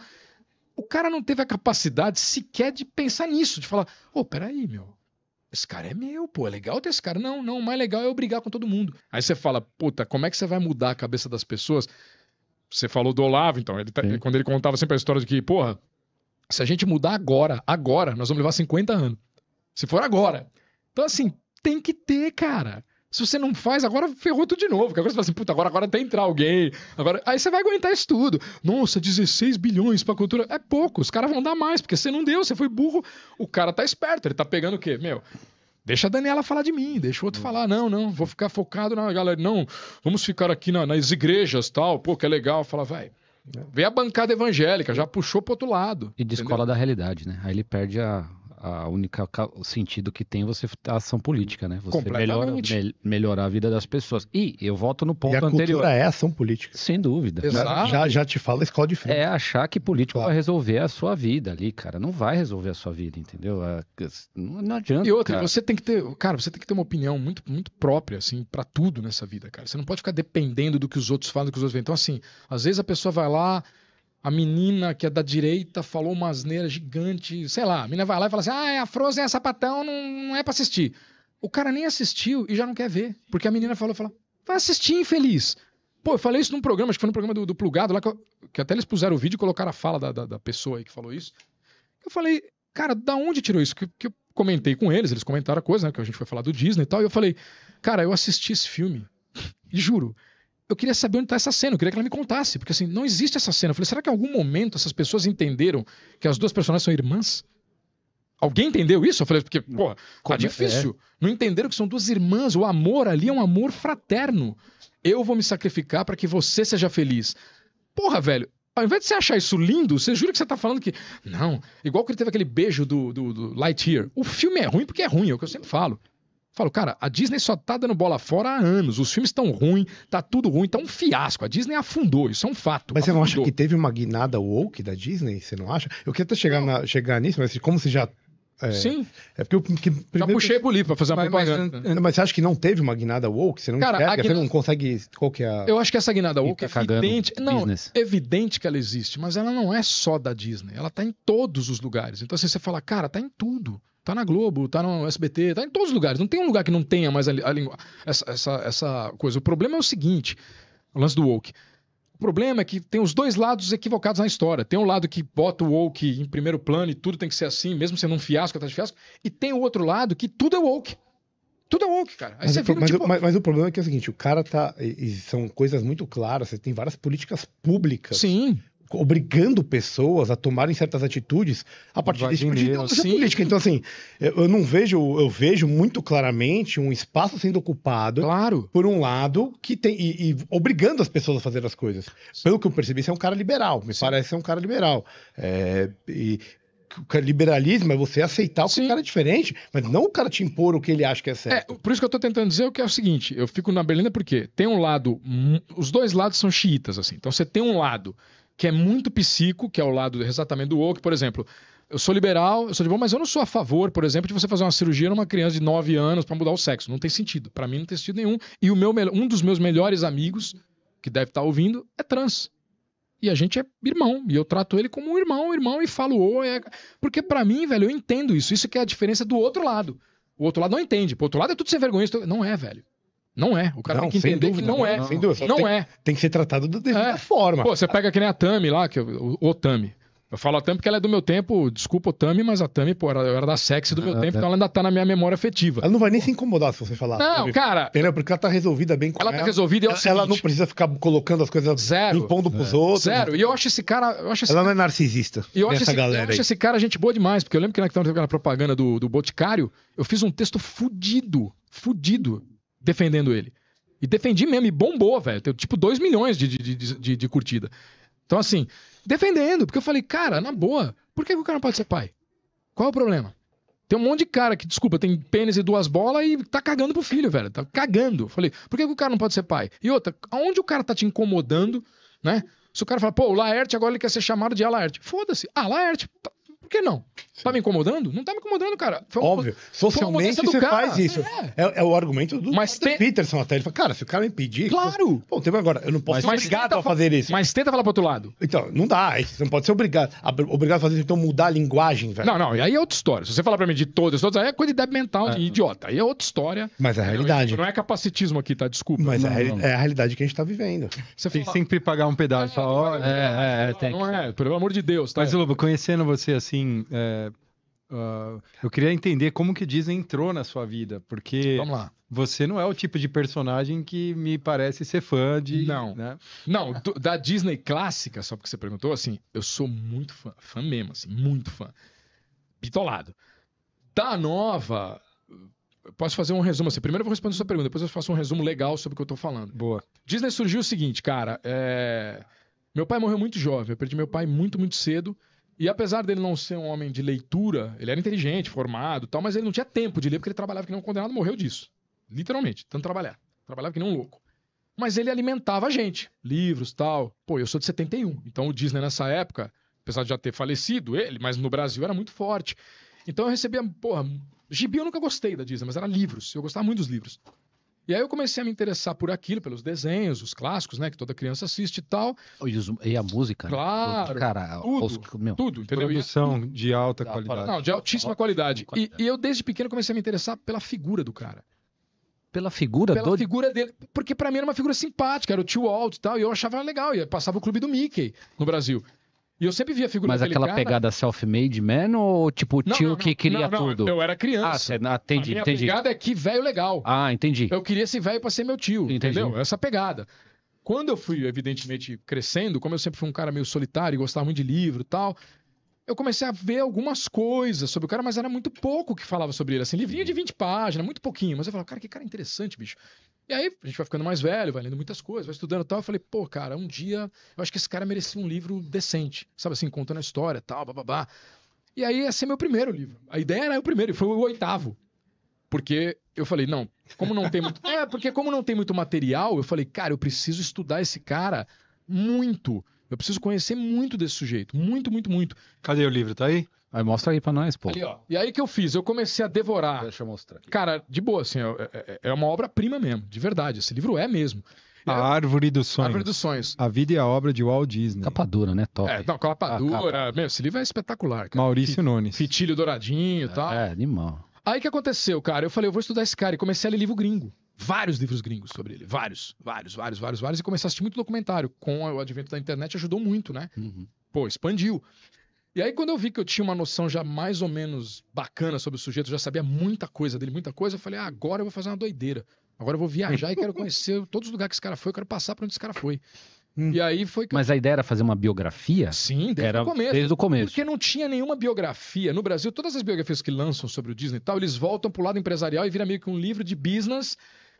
Speaker 3: O cara não teve a capacidade sequer de pensar nisso, de falar, ô, oh, peraí, meu, esse cara é meu, pô, é legal ter esse cara. Não, não, o mais legal é eu brigar com todo mundo. Aí você fala, puta, como é que você vai mudar a cabeça das pessoas? Você falou do Olavo, então, ele, tá, quando ele contava sempre a história de que, porra, se a gente mudar agora, agora, nós vamos levar 50 anos. Se for agora. Então, assim, tem que ter, cara. Se você não faz, agora ferrou tudo de novo. Porque agora você fala assim, puta, agora, agora tem que entrar alguém. Agora... Aí você vai aguentar isso tudo. Nossa, 16 bilhões pra cultura. É pouco, os caras vão dar mais, porque você não deu, você foi burro. O cara tá esperto, ele tá pegando o quê? Meu, Deixa a Daniela falar de mim, deixa o outro falar. Não, não, vou ficar focado na galera. Não, vamos ficar aqui na, nas igrejas tal. Pô, que é legal. Fala, vai.
Speaker 2: Vê a bancada evangélica, já puxou pro outro lado. E descola entendeu? da realidade, né? Aí ele perde a, a única o sentido que tem é você a ação política, né? Você melhora, me, melhorar a vida das pessoas. E eu volto no ponto e a anterior. Cultura
Speaker 1: é ação política. Sem dúvida. Exato. Já, já te fala escola de
Speaker 2: frente. É achar que político claro. vai resolver a sua vida ali, cara. Não vai resolver a sua vida, entendeu? É, não adianta. E outra, cara. você
Speaker 1: tem
Speaker 3: que ter, cara, você tem que ter uma opinião muito, muito própria, assim, para tudo nessa vida, cara. Você não pode ficar dependendo do que os outros falam, do que os outros veem. Então, assim, às vezes a pessoa vai lá a menina que é da direita falou uma asneira gigante, sei lá, a menina vai lá e fala assim, ah, é a Frozen é sapatão, não, não é para assistir. O cara nem assistiu e já não quer ver, porque a menina falou, fala, vai assistir, infeliz. Pô, eu falei isso num programa, acho que foi no programa do, do Plugado, lá que, eu, que, até eles puseram o vídeo e colocaram a fala da, da, da, pessoa aí que falou isso. Eu falei, cara, da onde tirou isso? Que, que eu comentei com eles, eles comentaram a coisa, né, que a gente foi falar do Disney e tal, e eu falei, cara, eu assisti esse filme, e <laughs> juro, eu queria saber onde está essa cena, eu queria que ela me contasse, porque assim, não existe essa cena. Eu falei, será que em algum momento essas pessoas entenderam que as duas personagens são irmãs? Alguém entendeu isso? Eu falei, porque, hum, porra, tá é? difícil. É? Não entenderam que são duas irmãs, o amor ali é um amor fraterno. Eu vou me sacrificar para que você seja feliz. Porra, velho, ao invés de você achar isso lindo, você jura que você tá falando que. Não, igual que ele teve aquele beijo do, do, do Lightyear. O filme é ruim porque é ruim, é o que eu sempre falo. Falo, cara, a Disney só tá dando bola fora há anos. Os filmes estão ruins, tá tudo ruim, tá
Speaker 1: um fiasco. A Disney afundou, isso é um fato. Mas afundou. você não acha que teve uma guinada woke da Disney? Você não acha? Eu queria até chegar, na, chegar nisso, mas como você já é, Sim. É porque que, primeiro, Já puxei pro livro pra fazer uma mas, propaganda. Mas, mas, você acha que não teve uma guinada woke? Você não Cara, enxerga, guinada... você não consegue. Qual que é a...
Speaker 3: Eu acho que essa guinada woke tá é evidente. Não, business. evidente que ela existe, mas ela não é só da Disney. Ela tá em todos os lugares. Então, assim, você fala, cara, tá em tudo. Tá na Globo, tá no SBT, tá em todos os lugares. Não tem um lugar que não tenha mais a, a Essa, essa, essa coisa. O problema é o seguinte: o lance do woke. O problema é que tem os dois lados equivocados na história. Tem um lado que bota o woke em primeiro plano e tudo tem que ser assim, mesmo sendo um fiasco atrás de fiasco, e tem o outro lado que tudo é woke. Tudo é woke, cara. Mas, vira, mas, tipo... mas,
Speaker 1: mas, o problema é que é o seguinte, o cara tá. E, e são coisas muito claras, você tem várias políticas públicas. Sim obrigando pessoas a tomarem certas atitudes a partir desse tipo de ideologia política. Então, assim, eu não vejo, eu vejo muito claramente um espaço sendo ocupado claro. por um lado que tem. E, e obrigando as pessoas a fazer as coisas. Sim. Pelo que eu percebi, você é um cara liberal. Me sim. parece ser um cara liberal. É, e, liberalismo é você aceitar o que o cara é diferente, mas não o cara te impor o que ele acha que é, é certo.
Speaker 3: É, por isso que eu estou tentando dizer o que é o seguinte, eu fico na Berlinda porque tem um lado, os dois lados são xiitas, assim, então você tem um lado que é muito psico, que é o lado exatamente do woke, por exemplo. Eu sou liberal, eu sou de bom, mas eu não sou a favor, por exemplo, de você fazer uma cirurgia numa criança de 9 anos para mudar o sexo. Não tem sentido. Para mim não tem sentido nenhum. E o meu, um dos meus melhores amigos, que deve estar tá ouvindo, é trans. E a gente é irmão. E eu trato ele como um irmão, um irmão, e falo, oh, é... porque para mim, velho, eu entendo isso. Isso que é a diferença do outro lado. O outro lado não entende. Pro outro lado é tudo sem vergonha. Não é, velho. Não é. O cara não, tem que entender dúvida, que não é. Não, dúvida, não tem, é.
Speaker 1: Tem que ser tratado da é. mesma é. forma. Pô, você
Speaker 3: pega que nem a Tami lá, que eu, o, o Tami. Eu falo a Tami porque ela é do meu tempo, desculpa o Tami, mas a Tami, pô, era, era da sexy do meu é, tempo, é. então ela ainda tá na minha memória afetiva.
Speaker 1: Ela não vai nem se incomodar se você falar. Não, cara. porque ela tá resolvida bem com ela. Tá ela tá resolvida e ela, ela não precisa ficar colocando as coisas Zero. impondo pros é. outros. Zero. E eu acho esse cara. Eu acho esse ela cara, não é narcisista. E eu, acho esse, eu acho esse
Speaker 3: cara gente boa demais, porque eu lembro que na propaganda do, do Boticário, eu fiz um texto fudido. Fudido defendendo ele. E defendi mesmo, e bombou, velho. Teve tipo 2 milhões de, de, de, de, curtida. Então, assim, defendendo, porque eu falei, cara, na boa, por que, que o cara não pode ser pai? Qual é o problema? Tem um monte de cara que, desculpa, tem pênis e duas bolas e tá cagando pro filho, velho. Tá cagando. falei, por que, que o cara não pode ser pai? E outra, aonde o cara tá te incomodando, né? Se o cara fala, pô, o Laerte agora ele quer ser chamado de Alaerte. Foda-se. Ah,
Speaker 1: Laerte, tá, por que não? Sim. Tá me incomodando? Não tá me incomodando, cara. Foi uma, Óbvio. Socialmente você cara. faz isso. É. É, é. o argumento do mas tem... Peterson até. Ele fala, cara, se o cara me pedir. Claro! Pô, tempo agora. Eu não posso mas, ser obrigado a fazer isso. Mas tenta falar pro outro lado. Então, não dá. Você não pode ser obrigado. Obrigado a fazer isso, então mudar a linguagem, velho. Não,
Speaker 3: não. Aí é outra história. Se você falar pra mim de todas, todas, aí é coisa quantidade mental de é. idiota.
Speaker 1: Aí é outra história. Mas é a realidade. Não, não é capacitismo aqui, tá? Desculpa. Mas é não, a reali... é a realidade que a gente tá vivendo.
Speaker 4: Você tem fala... que sempre pagar um pedaço. É, é, é, é, tem. Não é, pelo amor de Deus, tá? Mas, Lobo, conhecendo você assim. É Uh, eu queria entender como que Disney entrou na sua vida, porque você não é o tipo de personagem que me parece ser fã de.
Speaker 3: Não, né? não do, da Disney clássica, só porque você perguntou, assim, eu sou muito fã, fã mesmo, assim, muito fã, bitolado. Da nova, posso fazer um resumo assim. Primeiro eu vou responder a sua pergunta, depois eu faço um resumo legal sobre o que eu tô falando. Boa. Disney surgiu o seguinte, cara, é... meu pai morreu muito jovem, eu perdi meu pai muito, muito cedo. E apesar dele não ser um homem de leitura, ele era inteligente, formado tal, mas ele não tinha tempo de ler porque ele trabalhava que não um condenado, morreu disso. Literalmente, tanto trabalhar. Trabalhava que nem um louco. Mas ele alimentava a gente, livros tal. Pô, eu sou de 71, então o Disney nessa época, apesar de já ter falecido ele, mas no Brasil era muito forte. Então eu recebia, porra, gibi eu nunca gostei da Disney, mas era livros, eu gostava muito dos livros. E aí eu comecei a me interessar por aquilo, pelos desenhos, os clássicos, né? Que toda criança assiste e tal. E a música, né? Claro. Cara, tudo, os, meu, tudo, entendeu? Produção e, de alta qualidade. Não, de altíssima alta, qualidade. qualidade. E, e, eu, desde pequeno, comecei a me interessar pela figura do cara. Pela figura Pela do... figura dele. Porque para mim era uma figura simpática, era o tio Walt e tal, e eu achava legal. E passava o clube do Mickey no Brasil. E eu sempre via a figura Mas aquela cara... pegada
Speaker 2: self-made man ou tipo o não, tio não, não, que queria tudo? Eu era criança. Ah, cê, ah, entendi, a minha entendi. pegada é que velho legal. Ah, entendi. Eu queria esse velho para ser meu tio, entendi. entendeu? Essa pegada.
Speaker 3: Quando eu fui, evidentemente, crescendo, como eu sempre fui um cara meio solitário, e gostava muito de livro e tal, eu comecei a ver algumas coisas sobre o cara, mas era muito pouco que falava sobre ele. Assim, livrinho de 20 páginas, muito pouquinho. Mas eu falava, cara, que cara interessante, bicho. E aí a gente vai ficando mais velho, vai lendo muitas coisas, vai estudando e tal. Eu falei, pô, cara, um dia eu acho que esse cara merecia um livro decente, sabe assim, contando a história tal, bababá. E aí ia ser é meu primeiro livro. A ideia era o primeiro, e foi o oitavo. Porque eu falei, não, como não tem muito. <laughs> É, porque como não tem muito material, eu falei, cara, eu preciso estudar esse cara muito eu preciso conhecer muito desse sujeito. Muito, muito, muito. Cadê o
Speaker 2: livro? Tá aí? Aí mostra aí pra nós, pô. Ali, ó.
Speaker 3: E aí que eu fiz? Eu comecei a devorar. Deixa eu mostrar aqui. Cara, de boa, assim, é, é, é uma obra-prima mesmo, de verdade. Esse livro é mesmo. A é... Árvore dos Sonhos. Árvore dos
Speaker 4: Sonhos. A vida e a obra de Walt Disney. Capa dura, né? Top.
Speaker 3: É, não, capa ah, dura. Meu, esse livro é espetacular, cara. Maurício Nunes. Fitilho douradinho e é, tal. É, animal. Aí que aconteceu, cara? Eu falei, eu vou estudar esse cara e comecei a ler livro gringo vários livros gringos sobre ele, vários, vários, vários, vários, vários, e comecei a assistir muito documentário. Com o advento da internet ajudou muito, né? Uhum. Pô, expandiu. E aí, quando eu vi que eu tinha uma noção já mais ou menos bacana sobre o sujeito, já sabia muita coisa dele, muita coisa, eu falei, ah, agora eu vou fazer uma doideira. Agora eu vou viajar e quero <laughs> conhecer todos os lugares que esse cara foi, eu quero passar por onde esse cara
Speaker 2: foi. Hum. E aí foi Mas eu... a ideia era fazer uma biografia? Sim, desde, era... o começo, desde o começo. Porque
Speaker 3: não tinha nenhuma biografia. No Brasil, todas as biografias que lançam sobre o Disney e tal, eles voltam pro lado empresarial e vira meio que um livro de business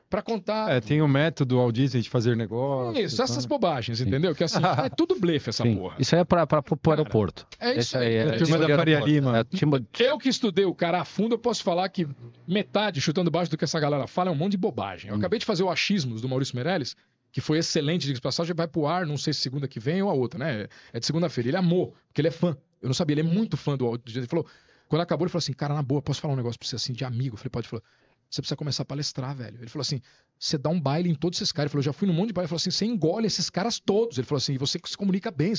Speaker 3: para contar. É, tem o um método ao Disney de fazer
Speaker 4: negócio. Isso, essas né?
Speaker 3: bobagens, entendeu? Que assim, <laughs> é tudo blefe essa Sim. porra.
Speaker 2: Isso aí é para o aeroporto. É isso aí. É, é, é tipo a turma da Faria Lima. É,
Speaker 3: eu que estudei o cara a fundo, eu posso falar que metade, chutando baixo do que essa galera fala, é um monte de bobagem. Eu hum. acabei de fazer o achismos do Maurício Meirelles, que foi excelente, diga-se passagem, vai pro ar, não sei se segunda que vem ou a outra, né? É de segunda-feira. Ele amou, porque ele é fã. Eu não sabia, ele é muito fã do Walt Disney. Ele falou, quando acabou, ele falou assim, cara, na boa, posso falar um negócio pra você assim, de amigo? Eu falei, pode. Ele falou, você precisa começar a palestrar, velho. Ele falou assim: você dá um baile em todos esses caras. Ele falou: já fui num monte de baile. Ele falou assim: você engole esses caras todos. Ele falou assim: você se comunica bem.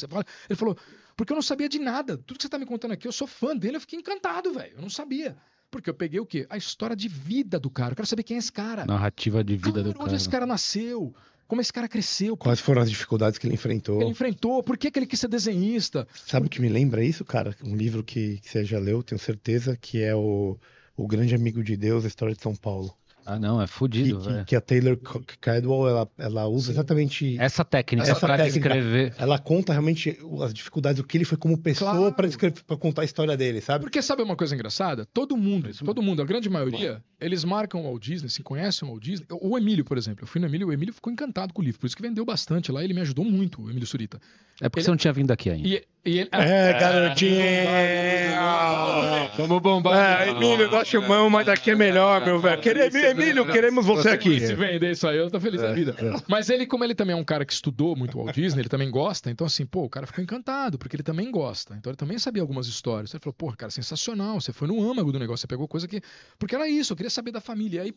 Speaker 3: Ele falou: porque eu não sabia de nada. Tudo que você tá me contando aqui, eu sou fã dele. Eu fiquei encantado, velho. Eu não sabia. Porque eu peguei o quê? A história de vida do cara. Eu quero saber quem é esse cara.
Speaker 1: Narrativa de vida claro, do onde cara. Onde esse cara
Speaker 3: nasceu? Como esse cara cresceu?
Speaker 1: Quais foram as dificuldades que ele enfrentou? Ele enfrentou, por que, que ele quis ser desenhista? Sabe o que me lembra isso, cara? Um livro que, que você já leu, tenho certeza, que é o o Grande Amigo de Deus, a história de São Paulo. Ah, não, é fodido. Que, que, que, a Taylor Caldwell ela, ela usa exatamente. Essa técnica essa pra técnica, descrever. Ela conta realmente as dificuldades, o que ele foi como pessoa claro. para contar a história dele, sabe? Porque sabe uma coisa engraçada? Todo mundo, todo mundo, a grande maioria, Bom.
Speaker 3: eles marcam o Walt Disney, se conhecem o Walt Disney. O Emílio, por exemplo, eu fui no Emílio, o Emílio ficou encantado com o livro, por isso que vendeu bastante lá, ele me ajudou muito, o Emílio Surita. É porque ele... você não tinha vindo aqui ainda. E, e ele... É, ah, garotinho! É, Vamos bombar! É, Emílio, nós chamamos, mas daqui é melhor, meu velho. Querer Emílio é Emílio, queremos você aqui. Se vender né? isso aí, eu tô feliz da é, vida. É. Mas ele, como ele também é um cara que estudou muito Walt Disney, ele também gosta, então assim, pô, o cara ficou encantado, porque ele também gosta. Então ele também sabia algumas histórias. Ele falou, pô, cara, sensacional, você foi no âmago do negócio, você pegou coisa que. Porque era isso, eu queria saber da família. E aí,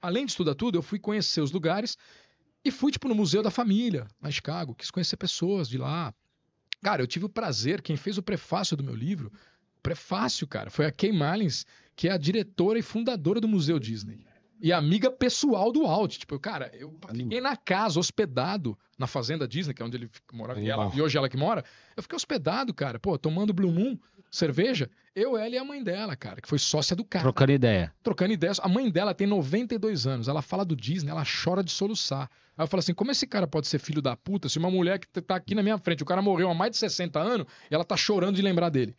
Speaker 3: além de estudar tudo, eu fui conhecer os lugares e fui, tipo, no Museu da Família, lá em Chicago, quis conhecer pessoas de lá. Cara, eu tive o prazer, quem fez o prefácio do meu livro prefácio, cara, foi a Kay Malins, que é a diretora e fundadora do Museu Disney e amiga pessoal do Walt. Tipo, cara, eu fiquei na casa, hospedado, na fazenda Disney, que é onde ele morava, e, ela, e hoje é ela que mora. Eu fiquei hospedado, cara, pô, tomando Blue Moon, cerveja. Eu, ela e a mãe dela, cara, que foi
Speaker 2: sócia do cara. Trocando
Speaker 3: ideia. Trocando ideia, A mãe dela tem 92 anos, ela fala do Disney, ela chora de soluçar. Aí eu falo assim, como esse cara pode ser filho da puta se uma mulher que tá aqui na minha frente, o cara morreu há mais de 60 anos, e ela tá chorando de lembrar dele.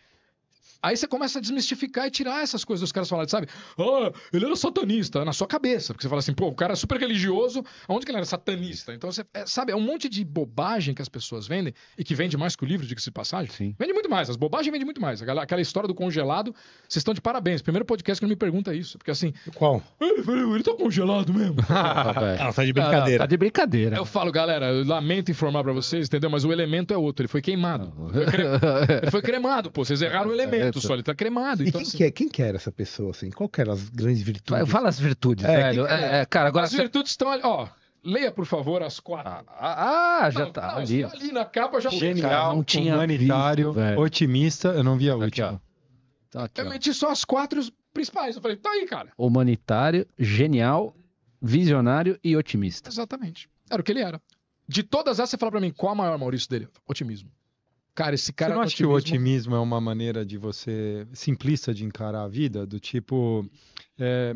Speaker 3: Aí você começa a desmistificar e tirar essas coisas dos caras falaram, sabe? Ah, ele era satanista, na sua cabeça. Porque você fala assim, pô, o cara é super religioso, onde que ele era satanista? Então, você, é, sabe, é um monte de bobagem que as pessoas vendem, e que vende mais que o livro, diga-se de passagem. Sim. Vende muito mais, as bobagens vendem muito mais. Aquela, aquela história do congelado, vocês estão de parabéns. Primeiro podcast que não me pergunta isso, porque assim... Qual? Ele, ele tá congelado mesmo. <laughs> ah, tá de ah, brincadeira. Tá, tá de
Speaker 2: brincadeira. Eu
Speaker 3: falo, galera, eu lamento informar pra vocês, entendeu? Mas o elemento é outro, ele foi queimado. Ele foi, cre... ele foi cremado, pô, vocês erraram o elemento. Certo. só, ele tá cremado. E então, quem, assim...
Speaker 1: que é, quem que era essa pessoa, assim? Qual que eram as grandes virtudes? Fala as virtudes, é, velho. É, é, cara, agora... As virtudes estão ali, ó. Leia, por favor, as quatro.
Speaker 3: Ah, ah já não, tá não, ali. ali na capa já Genial, cara, não tinha humanitário,
Speaker 4: visto, otimista. Eu não vi a tá
Speaker 2: última. tá aqui, eu meti
Speaker 3: só as quatro principais. Eu falei,
Speaker 2: tá aí, cara. Humanitário, genial, visionário e otimista. Exatamente. Era o que ele era. De todas
Speaker 3: essas, você fala pra mim, qual a é maior, Maurício, dele? Otimismo. Cara, esse cara. Você não acha que o otimismo é uma maneira
Speaker 4: de você simplista de encarar a vida? Do tipo. É,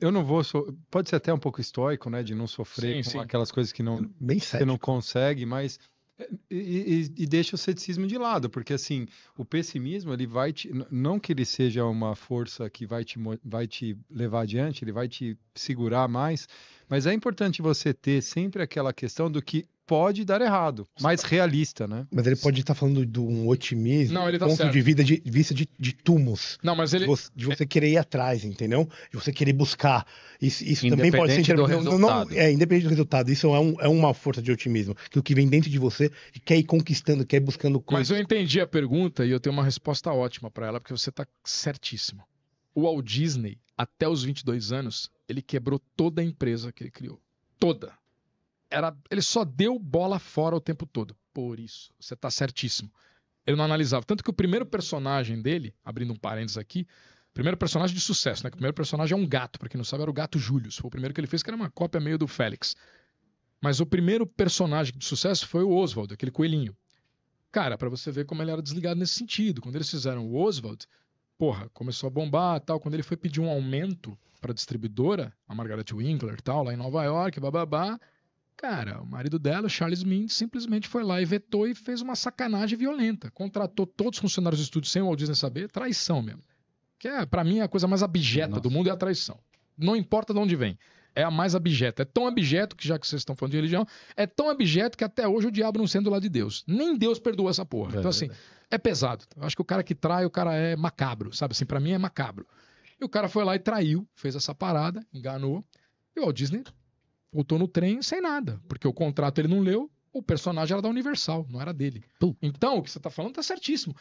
Speaker 4: eu não vou. So... Pode ser até um pouco estoico, né? De não sofrer sim, com sim. aquelas coisas que não, é Bem você não consegue, mas. É, e, e, e, deixa o ceticismo de lado, porque assim, o pessimismo, ele vai te. Não que ele seja uma força que vai te, vai te levar adiante, ele vai te segurar mais, mas é importante você ter sempre aquela questão do que pode
Speaker 1: dar errado, mais realista, né? Mas ele pode estar falando de um otimismo, não, ele tá ponto certo. de vida de, vista de, de túmulos. Não, mas ele de você, de você, querer ir atrás, entendeu? De você querer buscar. Isso, isso também pode ser do não, não, é independente do resultado. Isso é, um, é uma força de otimismo, que o que vem dentro de você e quer ir conquistando, quer ir buscando coisas.
Speaker 3: Mas eu entendi a pergunta e eu tenho uma resposta ótima para ela, porque você está certíssimo. O Walt Disney, até os 22 anos, ele quebrou toda a empresa que ele criou. Toda era, ele só deu bola fora o tempo todo. Por isso, você está certíssimo. Ele não analisava. Tanto que o primeiro personagem dele, abrindo um parênteses aqui, primeiro personagem de sucesso, né? O primeiro personagem é um gato, para quem não sabe, era o gato Julius. Foi o primeiro que ele fez, que era uma cópia meio do Félix. Mas o primeiro personagem de sucesso foi o Oswald, aquele coelhinho. Cara, para você ver como ele era desligado nesse sentido. Quando eles fizeram o Oswald, porra, começou a bombar tal. Quando ele foi pedir um aumento para distribuidora, a Margaret Winkler tal, lá em Nova York, bababá. Cara, o marido dela, Charles Mint, simplesmente foi lá e vetou e fez uma sacanagem violenta. Contratou todos os funcionários do estúdio sem o Walt Disney saber. Traição mesmo. Que é, para mim, a coisa mais abjeta Nossa. do mundo é a traição. Não importa de onde vem. É a mais abjeta. É tão abjeto que, já que vocês estão falando de religião, é tão abjeto que até hoje o diabo não sendo lá de Deus. Nem Deus perdoa essa porra. É então, assim, é pesado. Eu acho que o cara que trai, o cara é macabro, sabe? Assim, para mim é macabro. E o cara foi lá e traiu, fez essa parada, enganou. E o Walt Disney eu tô no trem sem nada, porque o contrato ele não leu, o personagem era da Universal, não era dele. Então, o que você tá falando tá certíssimo.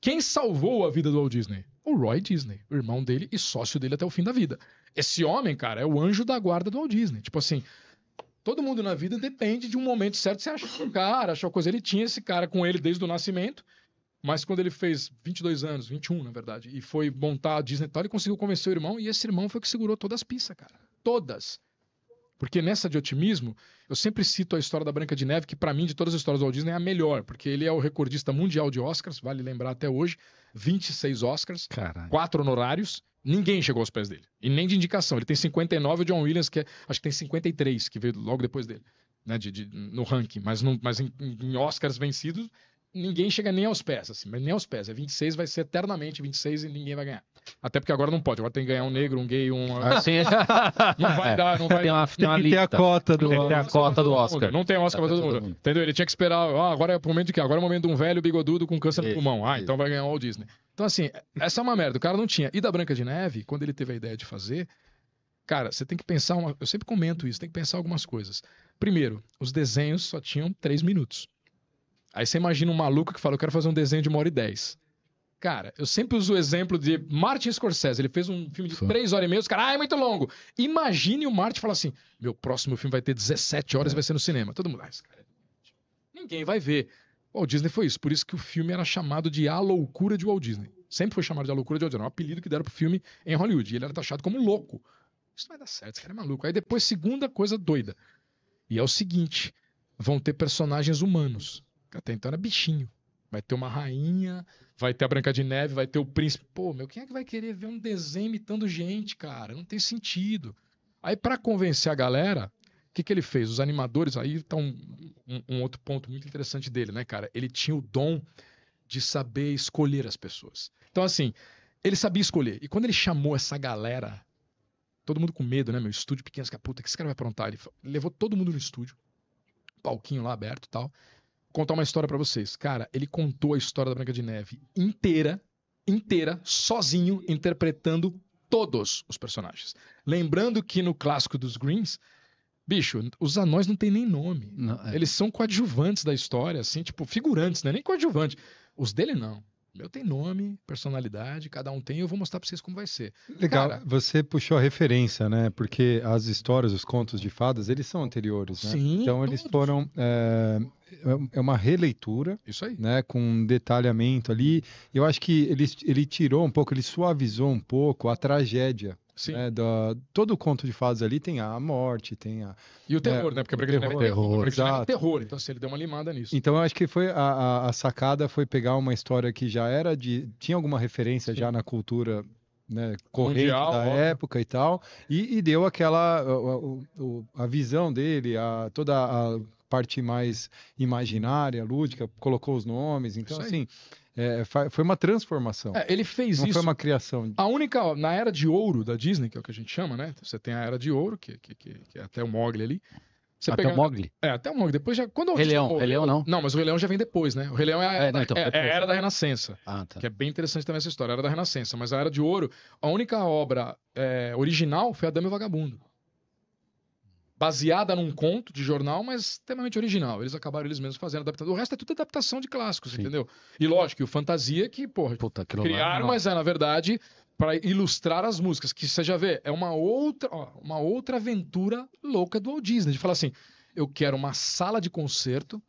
Speaker 3: Quem salvou a vida do Walt Disney? O Roy Disney, o irmão dele e sócio dele até o fim da vida. Esse homem, cara, é o anjo da guarda do Walt Disney. Tipo assim, todo mundo na vida depende de um momento certo. Você achou o cara, achou a coisa. Ele tinha esse cara com ele desde o nascimento, mas quando ele fez 22 anos, 21 na verdade, e foi montar a Disney e tal, ele conseguiu convencer o irmão e esse irmão foi que segurou todas as pistas, cara. Todas. Porque nessa de otimismo, eu sempre cito a história da Branca de Neve, que para mim, de todas as histórias do Walt Disney, é a melhor, porque ele é o recordista mundial de Oscars, vale lembrar até hoje, 26 Oscars, Caralho. quatro honorários, ninguém chegou aos pés dele. E nem de indicação. Ele tem 59, o John Williams, que é, acho que tem 53, que veio logo depois dele, né, de, de, no ranking. Mas, mas em, em Oscars vencidos, ninguém chega nem aos pés, assim, mas nem aos pés. É 26, vai ser eternamente 26 e ninguém vai ganhar. Até porque agora não pode, agora tem que ganhar um negro, um gay, um. Assim, <laughs> não vai é. dar, não vai Tem, uma, tem, uma tem ter a cota do, tem a cota do Oscar. Não tem Oscar pra tá, tá todo mundo. Entendeu? Ele tinha que esperar. Ah, agora é o momento de quê? Agora é o momento de um velho bigodudo com câncer no pulmão. Ah, então vai ganhar o Walt Disney. Então, assim, essa é uma merda. O cara não tinha. E da Branca de Neve, quando ele teve a ideia de fazer, cara, você tem que pensar. Uma... Eu sempre comento isso, tem que pensar algumas coisas. Primeiro, os desenhos só tinham três minutos. Aí você imagina um maluco que fala, eu quero fazer um desenho de uma hora e dez. Cara, eu sempre uso o exemplo de Martin Scorsese. Ele fez um filme de Fã. três horas e meia, os caras, ah, é muito longo. Imagine o Martin falar assim, meu próximo filme vai ter 17 horas e é. vai ser no cinema. Todo mundo, ah, esse cara é Ninguém vai ver. O Walt Disney foi isso. Por isso que o filme era chamado de A Loucura de Walt Disney. Sempre foi chamado de A Loucura de Walt Disney. É um apelido que deram pro filme em Hollywood. E ele era taxado como louco. Isso não vai dar certo, esse cara é maluco. Aí depois, segunda coisa doida. E é o seguinte: vão ter personagens humanos. Até então era bichinho. Vai ter uma rainha, vai ter a Branca de Neve, vai ter o príncipe. Pô, meu, quem é que vai querer ver um desenho imitando gente, cara? Não tem sentido. Aí, para convencer a galera, o que, que ele fez? Os animadores, aí tá um, um, um, outro ponto muito interessante dele, né, cara? Ele tinha o dom de saber escolher as pessoas. Então, assim, ele sabia escolher. E quando ele chamou essa galera, todo mundo com medo, né, meu? Estúdio pequeno, que puta, que esse cara vai aprontar? Ele levou todo mundo no estúdio, palquinho lá aberto e tal contar uma história para vocês. Cara, ele contou a história da Branca de Neve inteira, inteira, sozinho, interpretando todos os personagens. Lembrando que no clássico dos Greens, bicho, os anões não tem nem nome. Não, é. Eles são coadjuvantes da história, assim, tipo, figurantes, né? Nem coadjuvantes. Os dele não meu tem nome, personalidade, cada um tem, eu vou mostrar para vocês como vai ser.
Speaker 4: Legal, Cara, você puxou a referência, né? Porque as histórias, os contos de fadas, eles são anteriores, né? Sim, então todos. eles foram é, é uma releitura, isso aí, né? Com um detalhamento ali. Eu acho que ele, ele tirou um pouco, ele suavizou um pouco a tragédia Sim. Né, do, todo o conto de fadas ali tem a morte, tem a. E o né, terror, é, né? Porque o Brigadiano é terror. O
Speaker 3: terror, então assim, ele deu uma limada nisso.
Speaker 4: Então eu acho que foi a, a, a, sacada foi pegar uma história que já era de. tinha alguma referência Sim. já na cultura. Né, corrente Mundial, da óbvio. época e tal, e, e deu aquela a, a, visão dele, a, toda a parte mais imaginária, lúdica, colocou os nomes. Então, assim, é, foi uma transformação. É, ele fez Não isso. Foi uma criação.
Speaker 3: A única, na era de ouro da Disney, que é o que a gente chama, né? Você tem a era de ouro, que, que, que, que é até o Mogli ali. Você até pega... o Mogli? É, até o Mogli. Depois já. Quando Rei Leão, Rei Leão não. Não, mas o Rei Leão já vem depois, né? O Rei Leão é a, é, não, então, é, é a era da Renascença. Ah, tá. Que é bem interessante também essa história, a era da Renascença. Mas a era de ouro, a única obra é, original foi a Dama e o Vagabundo baseada num conto de jornal, mas extremamente original. Eles acabaram eles mesmos fazendo, adaptação. O resto é tudo adaptação de clássicos, Sim. entendeu? E lógico, o fantasia que, porra, Puta, é criaram, mas é, na verdade, para ilustrar as músicas, que você já vê, é uma outra, ó, uma outra aventura louca do Walt Disney, de falar assim, eu quero uma sala de concerto,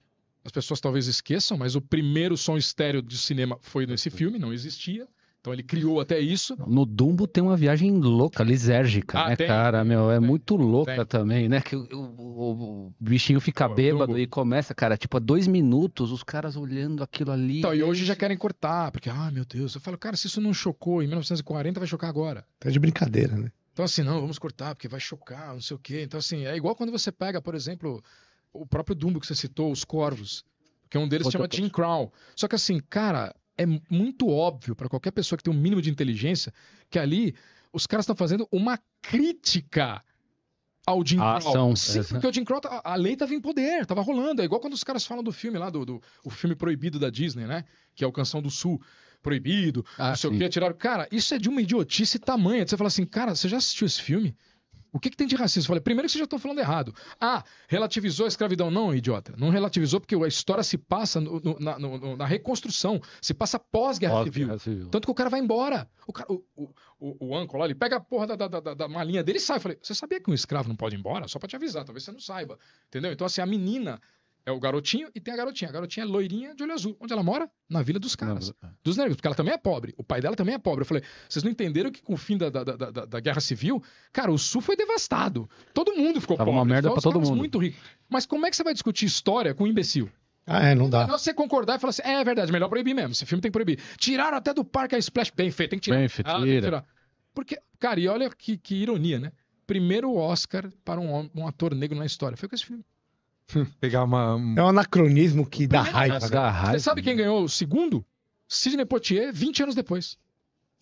Speaker 3: as pessoas talvez esqueçam, mas o primeiro som estéreo de cinema foi nesse uhum. filme, não existia.
Speaker 2: Então ele criou até isso. No Dumbo tem uma viagem louca, lisérgica, ah, né, tem, cara? Meu, é tem, muito louca tem. também, né? Que o, o, o bichinho fica Pô, bêbado e começa, cara, tipo, a dois minutos, os caras olhando aquilo ali. Então, e hoje
Speaker 3: já querem cortar, porque, ah, meu Deus. Eu falo, cara, se isso não chocou em 1940, vai chocar agora.
Speaker 2: Tá de brincadeira, né?
Speaker 3: Então, assim, não, vamos cortar, porque vai chocar, não sei o quê. Então, assim, é igual quando você pega, por exemplo, o próprio Dumbo que você citou, os corvos. que um deles se chama Jim Crow. Só que, assim, cara, é muito óbvio para qualquer pessoa que tem um mínimo de inteligência que ali os caras estão fazendo uma crítica ao Jim
Speaker 2: ah, Crow. Ação. Sim, é, porque né?
Speaker 3: o Jim Crow, a, tá, a lei estava em poder, estava rolando. É igual quando os caras falam do filme lá, do, do o filme proibido da Disney, né? Que é o Canção do Sul, proibido, ah, não sei sim. o que, tiraram. Cara, isso é de uma idiotice tamanha. Você fala assim, cara, você já assistiu esse filme? O que, que tem de racismo? Eu falei, primeiro que vocês já estão falando errado. Ah, relativizou a escravidão. Não, idiota. Não relativizou porque a história se passa no, no, na, no, na, reconstrução, se passa pós-guerra pós civil. civil. Tanto que o cara vai embora. O, cara, o, o, o, o anco lá, ele pega a porra da, da, da, da malinha dele e sai. Eu falei, você sabia que um escravo não pode ir embora? Só para te avisar, talvez você não saiba. Entendeu? Então, assim, a menina é o garotinho e tem a garotinha. A garotinha é loirinha de olho azul. Onde ela mora? Na vila dos caras. Não, é. dos negros. Porque ela também é pobre. O pai dela também é pobre. Eu falei, vocês não entenderam que com o fim da, da, da, da guerra civil, cara, o sul foi devastado. Todo mundo ficou Tava pobre. uma merda para todo mundo. muito rico. Mas como é que você vai discutir história com um imbecil? Ah, é, não dá. Não é você concordar e falar assim, é, é verdade, melhor proibir mesmo. Esse filme tem que proibir. Tiraram até do parque a Splash. Bem feito, tem que tirar. Bem feito, ah, tiraram. tira. Porque, cara, e olha que, que ironia, né? Primeiro Oscar para um, um ator negro na história. Foi com esse filme.
Speaker 1: <laughs> Pegar uma. É um anacronismo que dá raiva. dá raiva. Você sabe
Speaker 3: né? quem ganhou o segundo? Sidney Poitier, 20 anos depois.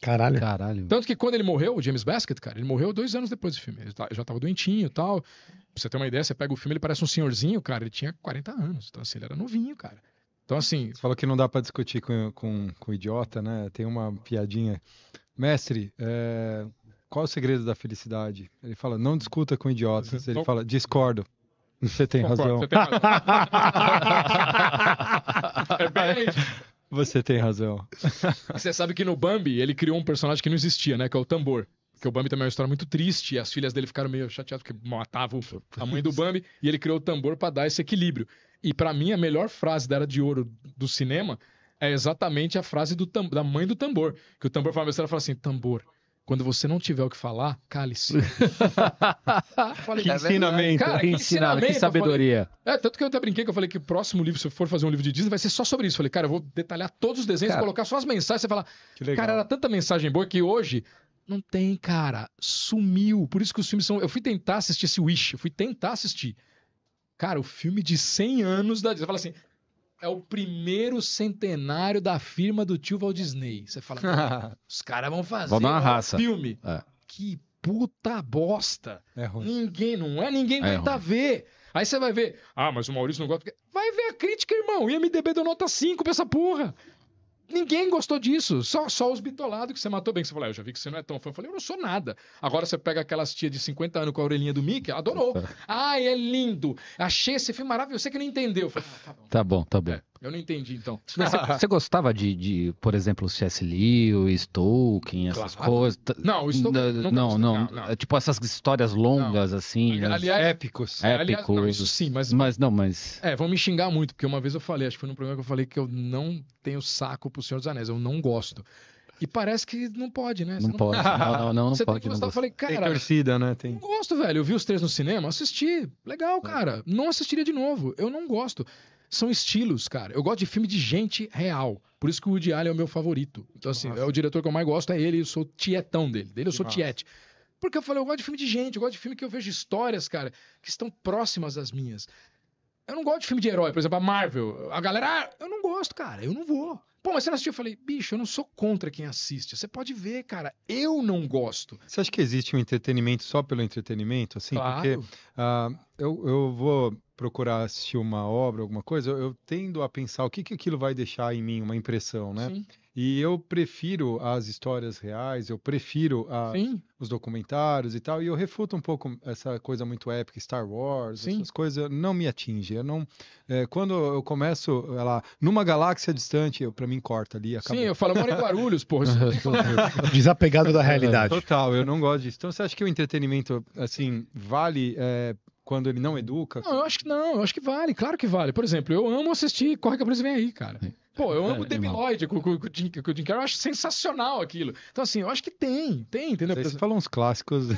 Speaker 3: Caralho. Caralho. Tanto que quando ele morreu, o James Basket, cara, ele morreu dois anos depois do filme. Ele tá, já tava doentinho e tal. Pra você ter uma ideia, você pega o filme, ele parece um senhorzinho, cara. Ele tinha 40 anos. Então, assim, ele era novinho, cara.
Speaker 4: Então, assim. Você falou que não dá para discutir com, com, com idiota, né? Tem uma piadinha. Mestre, é... qual o segredo da felicidade? Ele fala, não discuta com idiotas. Uhum. Ele então fala, discordo. Você tem razão. Você tem razão. <laughs> é bem Você tem razão.
Speaker 3: Você sabe que no Bambi ele criou um personagem que não existia, né? Que é o Tambor. Porque o Bambi também é uma história muito triste e as filhas dele ficaram meio chateadas porque matavam a mãe do Bambi e ele criou o Tambor para dar esse equilíbrio. E para mim a melhor frase da era de ouro do cinema é exatamente a frase do, da mãe do Tambor. Que o Tambor fala, ela fala assim, Tambor quando você não tiver o que falar, cale-se. <laughs> É que, ensinamento, cara, que, ensinamento, que sabedoria. Falei, é, tanto que eu até brinquei que eu falei que o próximo livro, se eu for fazer um livro de Disney, vai ser só sobre isso. Eu falei, cara, eu vou detalhar todos os desenhos, cara, colocar só as mensagens, você falar, cara, era tanta mensagem boa que hoje não tem, cara, sumiu. Por isso que os filmes são, eu fui tentar assistir esse Wish, eu fui tentar assistir. Cara, o filme de 100 anos da Disney. Você fala assim, é o primeiro centenário da firma do tio Walt Disney. Você fala, <laughs> os caras vão fazer um filme. É. Que puta bosta. É ruim. Ninguém, não é? Ninguém é vai é ver. Aí você vai ver, ah, mas o Maurício não gosta. Vai ver a crítica, irmão. IMDB deu nota 5 pra essa porra ninguém gostou disso. Só, só os bitolados que você matou bem. Que você falou, ah, eu já vi que você não é tão fã. Eu falei, eu não sou nada. Agora você pega aquelas tia de 50 anos com a orelhinha do Mickey, adorou. <laughs> Ai, é lindo. Achei esse filme maravilhoso. Você que não entendeu. Falei, ah, tá
Speaker 2: bom, tá bom. Tá bom. É.
Speaker 3: Eu não entendi, então. <laughs> você,
Speaker 2: gostava de, de, por exemplo, C.S. Lewis, Tolkien, essas claro. coisas? Não, o não, não, não, não, é, Tipo, essas histórias longas, não. assim. Né? Aliás, épicos. Épicos. Aliás, não, isso sim, mas... mas... Não, mas...
Speaker 3: É, vão me xingar muito, porque uma vez eu falei, acho que foi num programa que eu falei que eu não tenho saco pro Senhor dos Anéis, eu não gosto. E parece que não pode, né? Não, não, pode. Não, não, não, você não pode. Tem que eu falei, cara, tem torcida, né? Tem... Não gosto, velho. Eu vi os três no cinema, assisti. Legal, é. cara. É. Não assistiria de novo. Eu não gosto são estilos, cara. Eu gosto de filme de gente real. Por isso que o Woody Allen é o meu favorito. Então, assim, é o diretor que eu mais gosto, é ele, eu sou tietão dele. Dele eu sou tiete. Porque eu falei, eu gosto de filme de gente, eu gosto de filme que eu vejo histórias, cara, que estão próximas das minhas. Eu não gosto de filme de herói, por exemplo, a Marvel. A galera, ah, eu não gosto, cara, eu não vou. Pô, mas você não assistiu? Eu falei, bicho, eu não sou contra quem assiste. Você pode ver, cara, eu não gosto. Você acha que existe um entretenimento só pelo entretenimento?
Speaker 4: Assim, claro. porque uh, eu, eu vou procurar assistir uma obra, alguma coisa, eu, eu tendo a pensar o que, que aquilo vai deixar em mim, uma impressão, né? Sim. E eu prefiro as histórias reais, eu prefiro a, ah, os documentários e tal, e eu refuto um pouco essa coisa muito épica, Star Wars, Sim. essas coisas não me atingem. Eu não, é, quando eu começo lá, numa galáxia distante, para mim corta ali, acabou. Sim, eu falo, mora em é
Speaker 1: Guarulhos, porra. <laughs> <laughs> Desapegado da realidade. Total,
Speaker 4: eu não gosto disso. Então você acha que o entretenimento, assim, vale é, quando ele não educa?
Speaker 3: Não, eu acho que não, eu acho que vale, claro que vale. Por exemplo, eu amo assistir Corre que a Polícia Vem Aí, cara. É. Pô, eu é, amo é, Debbie Lloyd com, com, com, com o Jim Carrey, eu acho sensacional aquilo. Então, assim, eu acho que tem, tem, entendeu? Você fala uns clássicos é,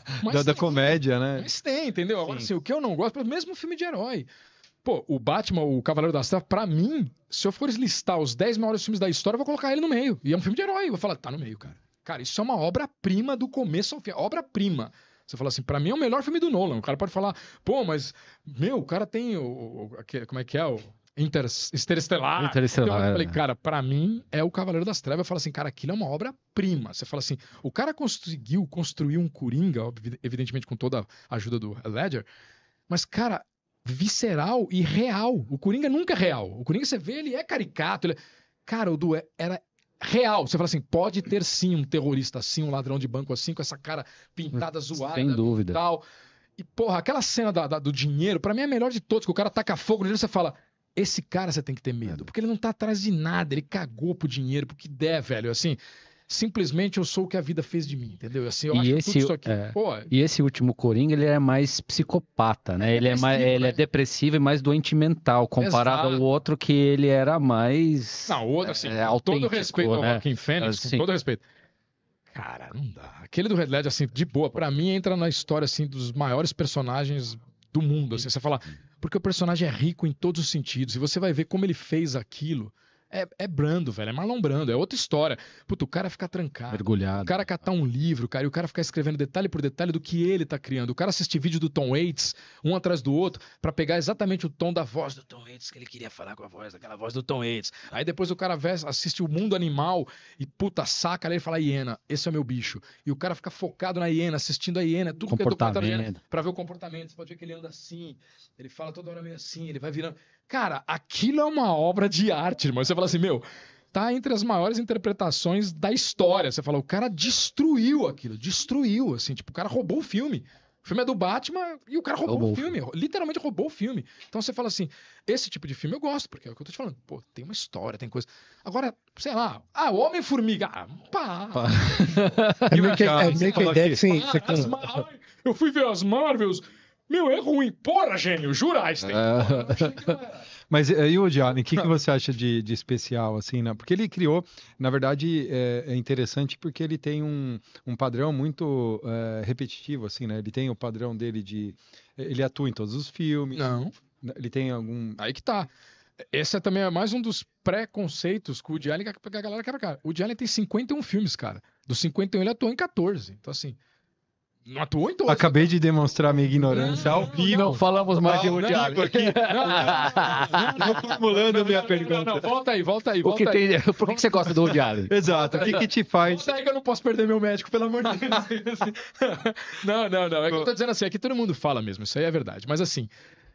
Speaker 3: <laughs> da, da, comédia, né? Mas tem, entendeu? Sim. Agora, assim, o que eu não gosto, mesmo filme de herói. Pô, o Batman, o Cavaleiro das Trevas, pra mim, se eu for listar os 10 maiores filmes da história, eu vou colocar ele no meio. E é um filme de herói. Eu vou falar, tá no meio, cara. Cara, isso é uma obra-prima do começo ao fim. Obra-prima. Você fala assim, para mim é o melhor filme do Nolan. O cara pode falar, pô, mas, meu, o cara tem o. o como é que é? O, Inter,
Speaker 2: Interestelar.
Speaker 3: Interestelar. Então, eu falei, é. cara, para mim é o Cavaleiro das Trevas. Eu falo assim, cara, aquilo é uma obra-prima. Você fala assim, o cara conseguiu construir um Coringa, evidentemente com toda a ajuda do Ledger, mas, cara, visceral e real. O Coringa nunca é real. O Coringa, você vê, ele é caricato. Ele é... Cara, o do era real. Você fala assim, pode ter sim um terrorista assim, um ladrão de banco assim, com essa cara pintada, hum,
Speaker 2: zoada. Sem dúvida.
Speaker 3: Tal. E, porra, aquela cena da, da, do dinheiro, para mim é a melhor de todos, que o cara taca fogo no dinheiro você fala, esse cara você tem que ter medo, porque ele não tá atrás de nada, ele cagou pro dinheiro, porque der, velho, assim simplesmente eu sou o que a vida fez de mim, entendeu? Assim, eu e acho esse, tudo isso aqui. É, pô, é
Speaker 2: e esse último Coringa, ele é mais psicopata, né? É ele, é mais, né? ele é né? depressivo e mais doente mental, comparado Exato. ao outro que ele era mais.
Speaker 3: Não, o outro, assim, é, com todo respeito né? ao Joaquim Fênix, assim, com todo respeito. Cara, não dá. Aquele do Red Led, assim, de boa, para mim entra na história, assim, dos maiores personagens do mundo, assim, você fala. Porque o personagem é rico em todos os sentidos, e você vai ver como ele fez aquilo é, é, brando, velho. É Marlon Brando. É outra história. Puta, o cara ficar trancado. Mergulhado. O cara catar um livro, cara. E o cara ficar escrevendo detalhe por detalhe do que ele tá criando. O cara assistir vídeo do Tom Waits, um atrás do outro, para pegar exatamente o tom da voz do Tom Waits, que ele
Speaker 2: queria falar com a voz, daquela
Speaker 3: voz do Tom Waits. Aí depois o cara assiste o Mundo Animal e, puta, saca Aí ele fala, hiena, esse é meu bicho. E o cara fica focado na hiena, assistindo a hiena. Tudo que é do hiena, pra ver o comportamento. Você pode ver que ele anda assim, ele fala toda hora meio assim, ele vai virando. Cara, aquilo é uma obra de arte, irmão. Você fala assim, meu, tá entre as maiores interpretações da história. Você fala, o cara destruiu aquilo, destruiu, assim, tipo, o cara roubou o filme. O filme é do Batman e o cara roubou, roubou. o filme, literalmente roubou o filme. Então você fala assim, esse tipo de filme eu gosto, porque é o que eu tô te falando. Pô, tem uma história, tem coisa. Agora, sei lá, ah, Homem-Formiga, ah, pá. pá. <laughs> É meio que é a ideia que sim. Ah, eu fui ver as Marvels meu, é ruim. Porra, gênio, jura, Einstein. É... Mas
Speaker 4: eh, e o Gianni, o que, que <laughs> você acha de, de especial, assim, né? Porque ele criou, na verdade, é, é interessante porque ele tem um, um padrão muito é, repetitivo, assim, né? Ele tem o
Speaker 3: padrão dele de... Ele atua em todos os filmes. Não. Né? Ele tem algum... Aí que tá. Esse é também é mais um dos preconceitos com o Woody Allen que a galera quebra cara. O Woody Allen tem 51 filmes, cara. Dos 51 ele atuou em 14. Então, assim...
Speaker 4: Não atuou então. Acabei de demonstrar minha ignorância não, ao vivo. E não falamos mais de Mundial. Aqui. <laughs> Não, formulando minha pergunta. Não, volta aí,
Speaker 2: volta aí. Volta aí. Tem... por que, você gosta do Mundial? <laughs> Exato. O que, que
Speaker 4: te <laughs>
Speaker 3: faz. Volta aí que eu não posso perder meu médico, pelo amor de Deus. não, não, não. É que eu estou dizendo assim, aqui é todo mundo fala mesmo, isso aí é verdade. Mas assim,